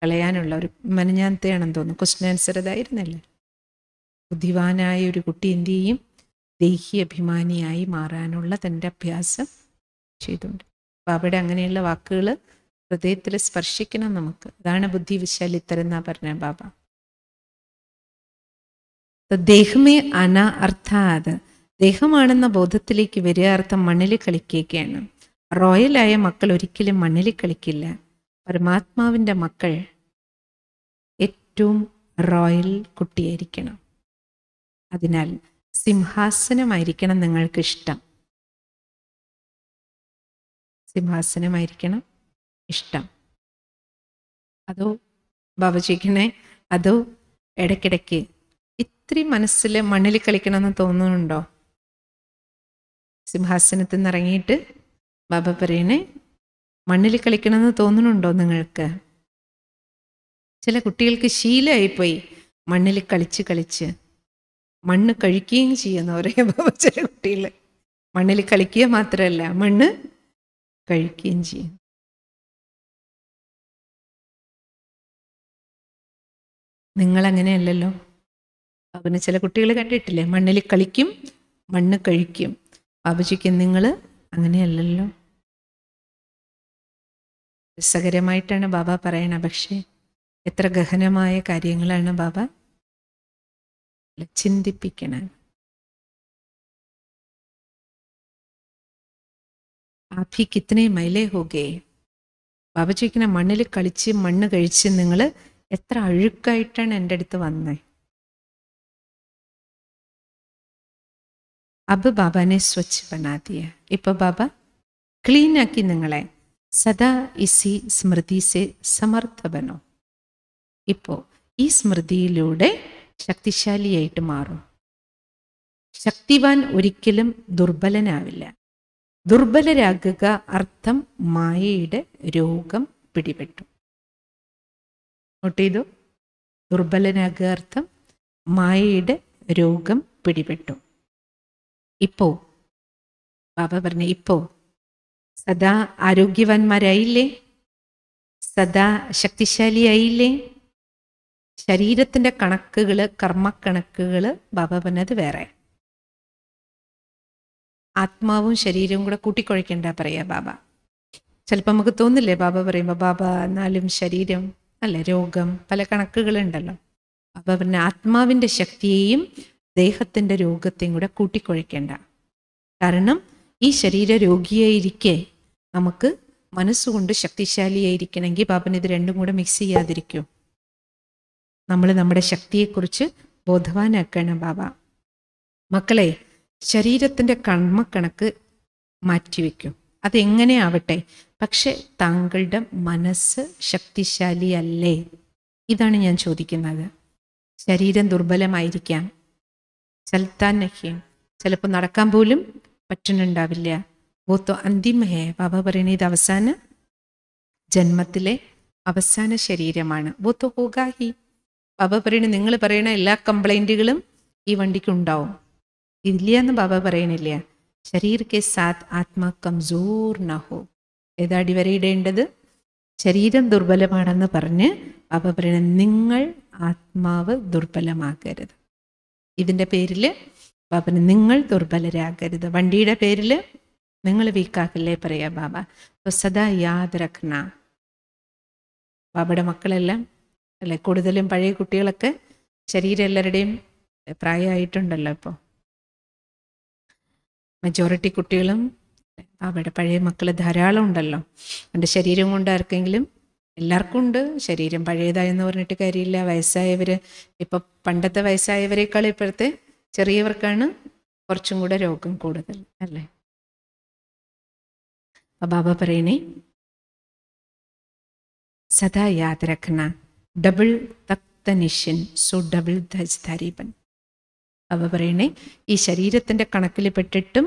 കളയാനുള്ള ഒരു മനഞ്ഞാന്തയാണെന്ന് തോന്നുന്നു ക്വസ്റ്റൻ ആൻസർ അതായിരുന്നല്ലേ ബുദ്ധിവാനായ ഒരു കുട്ടി എന്തു ചെയ്യും ദേഹി അഭിമാനിയായി മാറാനുള്ള തൻ്റെ അഭ്യാസം ചെയ്തുകൊണ്ട് അവിടെ അങ്ങനെയുള്ള വാക്കുകൾ ഹൃദയത്തിൽ സ്പർശിക്കണം നമുക്ക് അതാണ് ബുദ്ധി തരുന്ന പറഞ്ഞ ബാബ ദേഹമേ അന അർത്ഥാത് ദേഹമാണെന്ന ബോധത്തിലേക്ക് വരിക അർത്ഥം മണ്ണിൽ കളിക്കുകയാണ് റോയലായ മക്കൾ ഒരിക്കലും മണ്ണിൽ കളിക്കില്ല പരമാത്മാവിൻ്റെ മക്കൾ ഏറ്റവും റോയൽ കുട്ടിയായിരിക്കണം അതിനാൽ സിംഹാസനമായിരിക്കണം നിങ്ങൾക്കിഷ്ടം സിംഹാസനമായിരിക്കണം ഇഷ്ടം അതോ ബാബ അതോ ഇടയ്ക്കിടയ്ക്ക് ഇത്തിരി മനസ്സിൽ മണ്ണിൽ കളിക്കണമെന്ന് തോന്നുന്നുണ്ടോ സിംഹാസനത്തിൽ നിന്ന് ഇറങ്ങിയിട്ട് ബാബ പറയണേ മണ്ണിൽ കളിക്കണമെന്ന് തോന്നുന്നുണ്ടോ നിങ്ങൾക്ക് ചില കുട്ടികൾക്ക് ശീലമായിപ്പോയി മണ്ണിൽ കളിച്ച് കളിച്ച് മണ്ണ് കഴിക്കുകയും ചെയ്യുന്ന ഒരേ ബാബ ചില കുട്ടികൾ മണ്ണിൽ കളിക്കുക മാത്രമല്ല മണ്ണ് കഴിക്കുകയും ചെയ്യും നിങ്ങളങ്ങനെയല്ലല്ലോ പിന്നെ ചില കുട്ടികൾ കണ്ടിട്ടില്ലേ മണ്ണിൽ കളിക്കും മണ്ണ് കഴിക്കും ബാബുജിക്ക് നിങ്ങൾ അങ്ങനെയല്ലല്ലോ രസകരമായിട്ടാണ് ബാബ പറയണ പക്ഷേ എത്ര ഗഹനമായ കാര്യങ്ങളാണ് ബാബ ചിന്തിപ്പിക്കണ ആഭി കിത്തനെ മൈലേ ഹോകേ ബാബ ചോദിക്കണ മണ്ണിൽ കളിച്ച് മണ്ണ് കഴിച്ച് നിങ്ങൾ എത്ര അഴുക്കായിട്ടാണ് എൻ്റെ അടുത്ത് വന്നേ അബ് ബാബാനെ സ്വച്ഛ് ബനാദിയ ഇപ്പൊ ബാബ ക്ലീൻ ആക്കി നിങ്ങളെ സദാ ഇസി സ്മൃതി സെ സമർത്ഥ ബനോ ഈ സ്മൃതിയിലൂടെ ശക്തിശാലിയായിട്ട് മാറും ശക്തിവാൻ ഒരിക്കലും ദുർബലനാവില്ല ദുർബലരാകുക അർത്ഥം മായയുടെ രോഗം പിടിപെട്ടു നോട്ട് ചെയ്തു ദുർബലനകാർത്ഥം മായയുടെ രോഗം പിടിപെട്ടു ഇപ്പോ ബാബ പറഞ്ഞു ഇപ്പോ സദാ ആരോഗ്യവാന്മാരായില്ലേ സദാ ശക്തിശാലിയായില്ലേ ശരീരത്തിന്റെ കണക്കുകള് കർമ്മക്കണക്കുകള് ബാബ പറഞ്ഞത് വേറെ ആത്മാവും ശരീരവും കൂടെ കൂട്ടിക്കുഴയ്ക്കണ്ട പറയാ ബാബ ചിലപ്പോ നമുക്ക് തോന്നില്ലേ ബാബ പറയുമ്പോ ബാബ എന്നാലും ശരീരം അല്ല രോഗം പല കണക്കുകളുണ്ടല്ലോ അപ്പോൾ പിന്നെ ആത്മാവിൻ്റെ ശക്തിയെയും ദേഹത്തിൻ്റെ രോഗത്തെയും കൂടെ കൂട്ടിക്കുഴയ്ക്കേണ്ട കാരണം ഈ ശരീര രോഗിയായിരിക്കെ നമുക്ക് മനസ്സുകൊണ്ട് ശക്തിശാലിയായിരിക്കണമെങ്കിൽ പാപ്പന് ഇത് രണ്ടും കൂടെ മിക്സ് ചെയ്യാതിരിക്കൂ നമ്മൾ നമ്മുടെ ശക്തിയെക്കുറിച്ച് ബോധവാനാക്കണം ബാബ മക്കളെ ശരീരത്തിൻ്റെ കണ്മക്കണക്ക് മാറ്റിവെക്കും അതെങ്ങനെ ആവട്ടെ പക്ഷെ താങ്കളുടെ മനസ്സ് ശക്തിശാലിയല്ലേ ഇതാണ് ഞാൻ ചോദിക്കുന്നത് ശരീരം ദുർബലമായിരിക്കാം ചലത്താൻ നഹ്യം ചിലപ്പോൾ നടക്കാൻ പോലും പറ്റുന്നുണ്ടാവില്ല ഓത്തോ അന്തിമ ഹേ ബാബ പറയുന്നത് ഇത് അവസാന ജന്മത്തിലെ അവസാന ശരീരമാണ് വോത്തോ ഹോഗാഹി ബാബ പറയണ നിങ്ങൾ പറയുന്ന എല്ലാ കംപ്ലൈൻറ്റുകളും ഈ വണ്ടിക്ക് ഉണ്ടാവും ഇല്ല എന്ന് ബാബ പറയണില്ല ശരീര കെ സാത്ത് ആത്മാ കംസൂർ നഹോ ഏതാടി വരെ ശരീരം ദുർബലമാണെന്ന് പറഞ്ഞ് പാപ്പ നിങ്ങൾ ആത്മാവ് ദുർബലമാക്കരുത് ഇതിൻ്റെ പേരിൽ പാപ്പന് നിങ്ങൾ ദുർബലരാകരുത് വണ്ടിയുടെ പേരിൽ നിങ്ങൾ വീക്കാക്കല്ലേ പറയാ ബാബ അപ്പോൾ സദാ യാദ് രഖ്ന ബാബയുടെ മക്കളെല്ലാം അല്ലെ കൂടുതലും പഴയ കുട്ടികളൊക്കെ ശരീരം എല്ലാവരുടെയും പ്രായമായിട്ടുണ്ടല്ലോ ഇപ്പോൾ മെജോറിറ്റി കുട്ടികളും അവിടെ പഴയ മക്കൾ ധാരാളം ഉണ്ടല്ലോ എൻ്റെ ശരീരം കൊണ്ട് ആർക്കെങ്കിലും എല്ലാവർക്കും ഉണ്ട് ശരീരം പഴയതായെന്ന് പറഞ്ഞിട്ട് കാര്യമില്ല വയസ്സായവർ ഇപ്പം പണ്ടത്തെ വയസ്സായവരെക്കാൾ ഇപ്പോഴത്തെ ചെറിയവർക്കാണ് കുറച്ചും കൂടെ രോഗം കൂടുതൽ അല്ലേ അപ്പം ബാബ പറയണേ സദാ യാത്ര രഖന ഡബിൾ തക്തനിഷ്യൻ സോ ഡബിൾ ധരിപൻ അവ പറയണേ ഈ ശരീരത്തിൻ്റെ കണക്കിൽ പെട്ടിട്ടും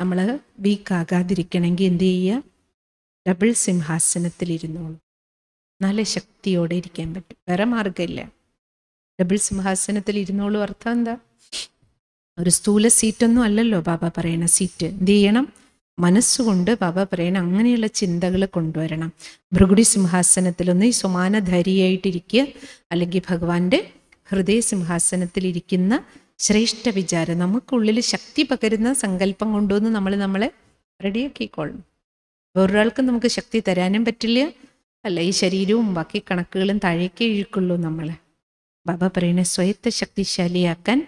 നമ്മൾ വീക്കാകാതിരിക്കണമെങ്കിൽ എന്ത് ചെയ്യുക ഡബിൾ സിംഹാസനത്തിലിരുന്നോളൂ നല്ല ശക്തിയോടെ ഇരിക്കാൻ പറ്റും വേറെ മാർഗമില്ല ഡബിൾ സിംഹാസനത്തിൽ ഇരുന്നോളൂ അർത്ഥം എന്താ ഒരു സ്ഥൂല സീറ്റൊന്നും അല്ലല്ലോ ബാബ പറയണ സീറ്റ് എന്ത് ചെയ്യണം മനസ്സുകൊണ്ട് ബാബ പറയണ അങ്ങനെയുള്ള ചിന്തകൾ കൊണ്ടുവരണം ഭൃഗുടി സിംഹാസനത്തിലൊന്ന് ഈ സമാനധാരിയായിട്ടിരിക്കുക അല്ലെങ്കിൽ ഭഗവാന്റെ ഹൃദയ സിംഹാസനത്തിൽ ഇരിക്കുന്ന ശ്രേഷ്ഠ വിചാരം നമുക്കുള്ളിൽ ശക്തി പകരുന്ന സങ്കല്പം കൊണ്ടുവന്ന് നമ്മൾ നമ്മളെ റെഡിയാക്കിക്കോളണം വേറൊരാൾക്ക് നമുക്ക് ശക്തി തരാനും പറ്റില്ല അല്ല ഈ ശരീരവും ബാക്കി കണക്കുകളും താഴേക്കേ ഇഴുക്കുള്ളൂ നമ്മളെ ബാബ പറയുന്ന സ്വയത്തെ ശക്തിശാലിയാക്കാൻ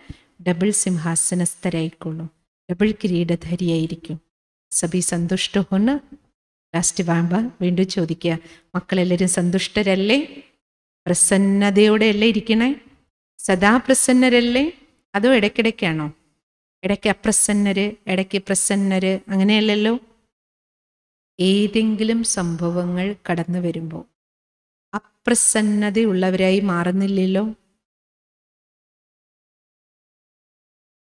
ഡബിൾ സിംഹാസനസ്ഥരായിക്കൊള്ളും ഡബിൾ കിരീടധാരിയായിരിക്കും സബി സന്തുഷ്ടഹോന്ന് ലാസ്റ്റ് ബാബ വീണ്ടും ചോദിക്കുക മക്കളെല്ലാവരും സന്തുഷ്ടരല്ലേ അല്ലേ ഇരിക്കണേ സദാ പ്രസന്നരല്ലേ അതോ ഇടയ്ക്കിടയ്ക്കാണോ ഇടയ്ക്ക് അപ്രസന്നര് ഇടയ്ക്ക് പ്രസന്നര് അങ്ങനെയല്ലല്ലോ ഏതെങ്കിലും സംഭവങ്ങൾ കടന്നു വരുമ്പോൾ അപ്രസന്നതയുള്ളവരായി മാറുന്നില്ലല്ലോ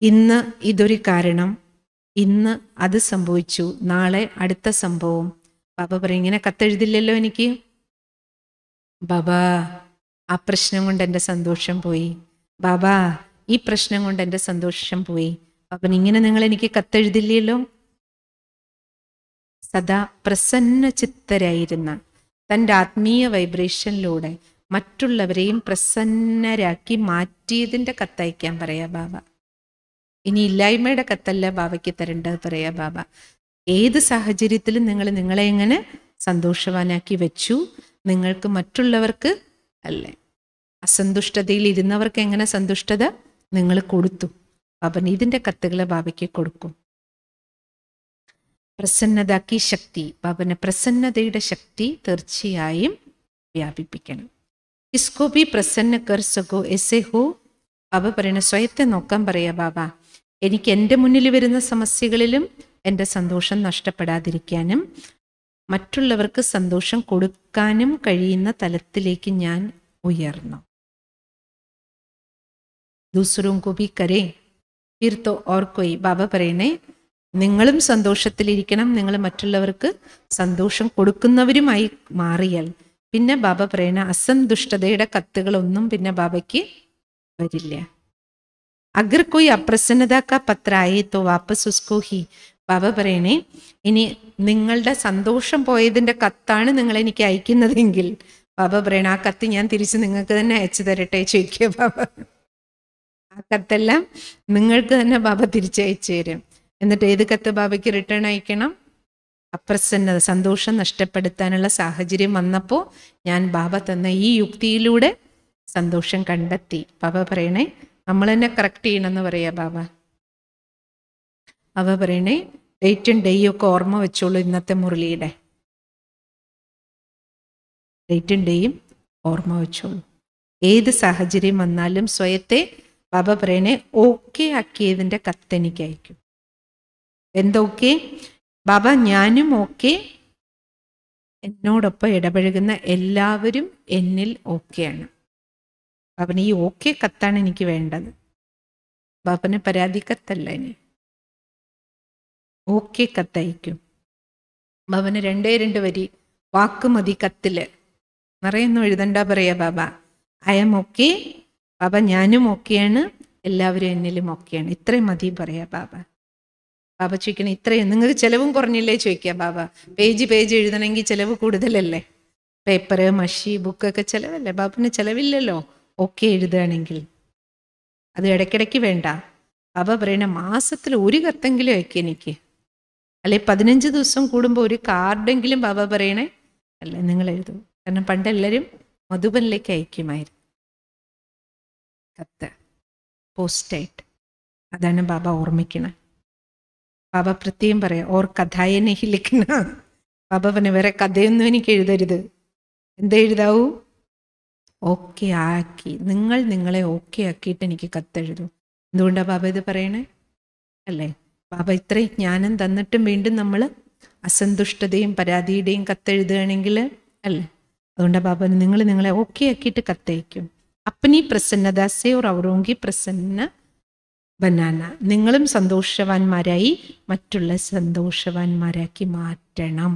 ഇന്ന് ഇതൊരു കാരണം ഇന്ന് അത് സംഭവിച്ചു നാളെ അടുത്ത സംഭവം ബാബ പറയും ഇങ്ങനെ കത്തെഴുതില്ലല്ലോ എനിക്ക് ബാബാ ആ പ്രശ്നം കൊണ്ട് എൻ്റെ സന്തോഷം പോയി ബാബാ ഈ പ്രശ്നം കൊണ്ട് എൻ്റെ സന്തോഷം പോയി അപ്പം ഇങ്ങനെ നിങ്ങൾ എനിക്ക് കത്തെഴുതില്ലല്ലോ സദാ പ്രസന്ന ചിത്തരായിരുന്ന തൻ്റെ ആത്മീയ വൈബ്രേഷനിലൂടെ മറ്റുള്ളവരെയും പ്രസന്നരാക്കി മാറ്റിയതിൻ്റെ കത്തയക്കാൻ പറയാ ബാബ ഇനി ഇല്ലായ്മയുടെ കത്തല്ല ബാബയ്ക്ക് തരേണ്ടത് പറയാ ബാബ ഏത് സാഹചര്യത്തിലും നിങ്ങൾ നിങ്ങളെ എങ്ങനെ സന്തോഷവാനാക്കി വെച്ചു നിങ്ങൾക്ക് മറ്റുള്ളവർക്ക് അല്ലേ അസന്തുഷ്ടതയിൽ ഇരുന്നവർക്ക് എങ്ങനെ സന്തുഷ്ടത നിങ്ങൾ കൊടുത്തു അവൻ ഇതിൻ്റെ കത്തുകൾ ബാബയ്ക്ക് കൊടുക്കും കി ശക്തി ബാബന് പ്രസന്നതയുടെ ശക്തി തീർച്ചയായും വ്യാപിപ്പിക്കണം ഇസ്കോ ബി പ്രസന്ന കർ സകോ എസെ ഹോ ബാബ പറയണ സ്വയത്തെ നോക്കാൻ പറയാ ബാബ എനിക്ക് എൻ്റെ മുന്നിൽ വരുന്ന സമസ്യകളിലും എൻ്റെ സന്തോഷം നഷ്ടപ്പെടാതിരിക്കാനും മറ്റുള്ളവർക്ക് സന്തോഷം കൊടുക്കാനും കഴിയുന്ന തലത്തിലേക്ക് ഞാൻ ഉയർന്നു दूसरों को भी करें फिर तो और कोई ബാബ പറയണേ നിങ്ങളും സന്തോഷത്തിലിരിക്കണം നിങ്ങൾ മറ്റുള്ളവർക്ക് സന്തോഷം കൊടുക്കുന്നവരുമായി മാറിയാൽ പിന്നെ ബാബ പറയണ അസന്തുഷ്ടതയുടെ കത്തുകളൊന്നും പിന്നെ ബാബയ്ക്ക് വരില്ല അഗർ കൊയ് അപ്രസന്നതാക്ക പത്രായി തോ വാപ്പസ് ഉസ്കോഹി ബാബ പറയണേ ഇനി നിങ്ങളുടെ സന്തോഷം പോയതിന്റെ കത്താണ് നിങ്ങൾ എനിക്ക് അയക്കുന്നതെങ്കിൽ ബാബ പറയണ ആ കത്ത് ഞാൻ തിരിച്ച് നിങ്ങൾക്ക് തന്നെ അയച്ചു തരട്ടെ ചോദിക്കുക ബാബ ആ കത്തെല്ലാം നിങ്ങൾക്ക് തന്നെ ബാബ തിരിച്ചയച്ചു തരും എന്നിട്ട് ഏത് കത്ത് ബാബയ്ക്ക് റിട്ടേൺ അയക്കണം അപ്രസന്നത സന്തോഷം നഷ്ടപ്പെടുത്താനുള്ള സാഹചര്യം വന്നപ്പോൾ ഞാൻ ബാബ തന്ന ഈ യുക്തിയിലൂടെ സന്തോഷം കണ്ടെത്തി ബാബ പറയണേ നമ്മൾ തന്നെ കറക്റ്റ് ചെയ്യണമെന്ന് പറയാ ബാബ അവ പറയണേ ഡേറ്റും ഡേയും ഒക്കെ ഓർമ്മ വെച്ചോളൂ ഇന്നത്തെ മുരളിയുടെ ഡേറ്റും ഡേയും ഓർമ്മ വെച്ചോളൂ ഏത് സാഹചര്യം വന്നാലും സ്വയത്തെ ബാബ പറയണെ ഓക്കെ ആക്കിയതിൻ്റെ കത്തെനിക്കയക്കും എന്തൊക്കെ ബാബ ഞാനും ഓക്കെ എന്നോടൊപ്പം ഇടപഴകുന്ന എല്ലാവരും എന്നിൽ ഓക്കെയാണ് ബാബന് ഈ ഓക്കെ കത്താണ് എനിക്ക് വേണ്ടത് ബാബന് പരാതി കത്തല്ല ഇനി ഓക്കെ കത്തയക്കും ബാബന് രണ്ടേ രണ്ട് വരി വാക്കുമതി കത്തില് നിറയൊന്നും എഴുതണ്ട പറയാ Baba I am okay Baba ഞാനും ഒക്കെയാണ് എല്ലാവരും എന്നിലും ഒക്കെയാണ് ഇത്രയും മതി പറയാ ബാബ ബാബ ചോദിക്കണം ഇത്രയും നിങ്ങൾക്ക് ചിലവും കുറഞ്ഞില്ലേ ചോദിക്കാം ബാബ പേജ് പേജ് എഴുതണമെങ്കിൽ ചിലവ് കൂടുതലല്ലേ പേപ്പറ് മഷി ബുക്കൊക്കെ ചിലവല്ലേ ബാബുവിന് ചിലവില്ലല്ലോ ഒക്കെ എഴുതുകയാണെങ്കിൽ അത് ഇടയ്ക്കിടയ്ക്ക് വേണ്ട ബാബ പറയണ മാസത്തിൽ ഒരു കത്തെങ്കിലും അയക്കുക എനിക്ക് അല്ലെ പതിനഞ്ച് ദിവസം കൂടുമ്പോൾ ഒരു കാർഡെങ്കിലും ബാബ പറയണേ അല്ലേ നിങ്ങൾ എഴുതും കാരണം പണ്ടെല്ലാവരും മധുബനിലേക്ക് അയക്കുമായിരുന്നു കത്ത് പോസ്റ്റായിട്ട് അതാണ് ബാബ ഓർമ്മിക്കണം ബാബ പ്രത്യേകം പറയാം ഓർ കഥായനെ ലിഖന ബാബ പറഞ്ഞ വേറെ കഥയൊന്നും എനിക്ക് എഴുതരുത് എന്തെഴുതാവൂ ഓക്കെ ആക്കി നിങ്ങൾ നിങ്ങളെ ഓക്കെ ആക്കിയിട്ട് എനിക്ക് കത്തെഴുതൂ എന്തുകൊണ്ടാണ് ബാബ ഇത് പറയണേ അല്ലേ ബാബ ഇത്രയും ജ്ഞാനം തന്നിട്ടും വീണ്ടും നമ്മൾ അസന്തുഷ്ടതയും പരാതിയുടെയും കത്തെഴുതുകയാണെങ്കിൽ അല്ലേ അതുകൊണ്ടാണ് ബാബ നിങ്ങൾ നിങ്ങളെ ഓക്കെ ആക്കിയിട്ട് കത്തയക്കും अपनी प्रसन्नता से और औरों की प्रसन्न बनाना നിങ്ങളും സന്തോഷവാന്മാരായി മറ്റുള്ള സന്തോഷവാന്മാരാക്കി മാറ്റണം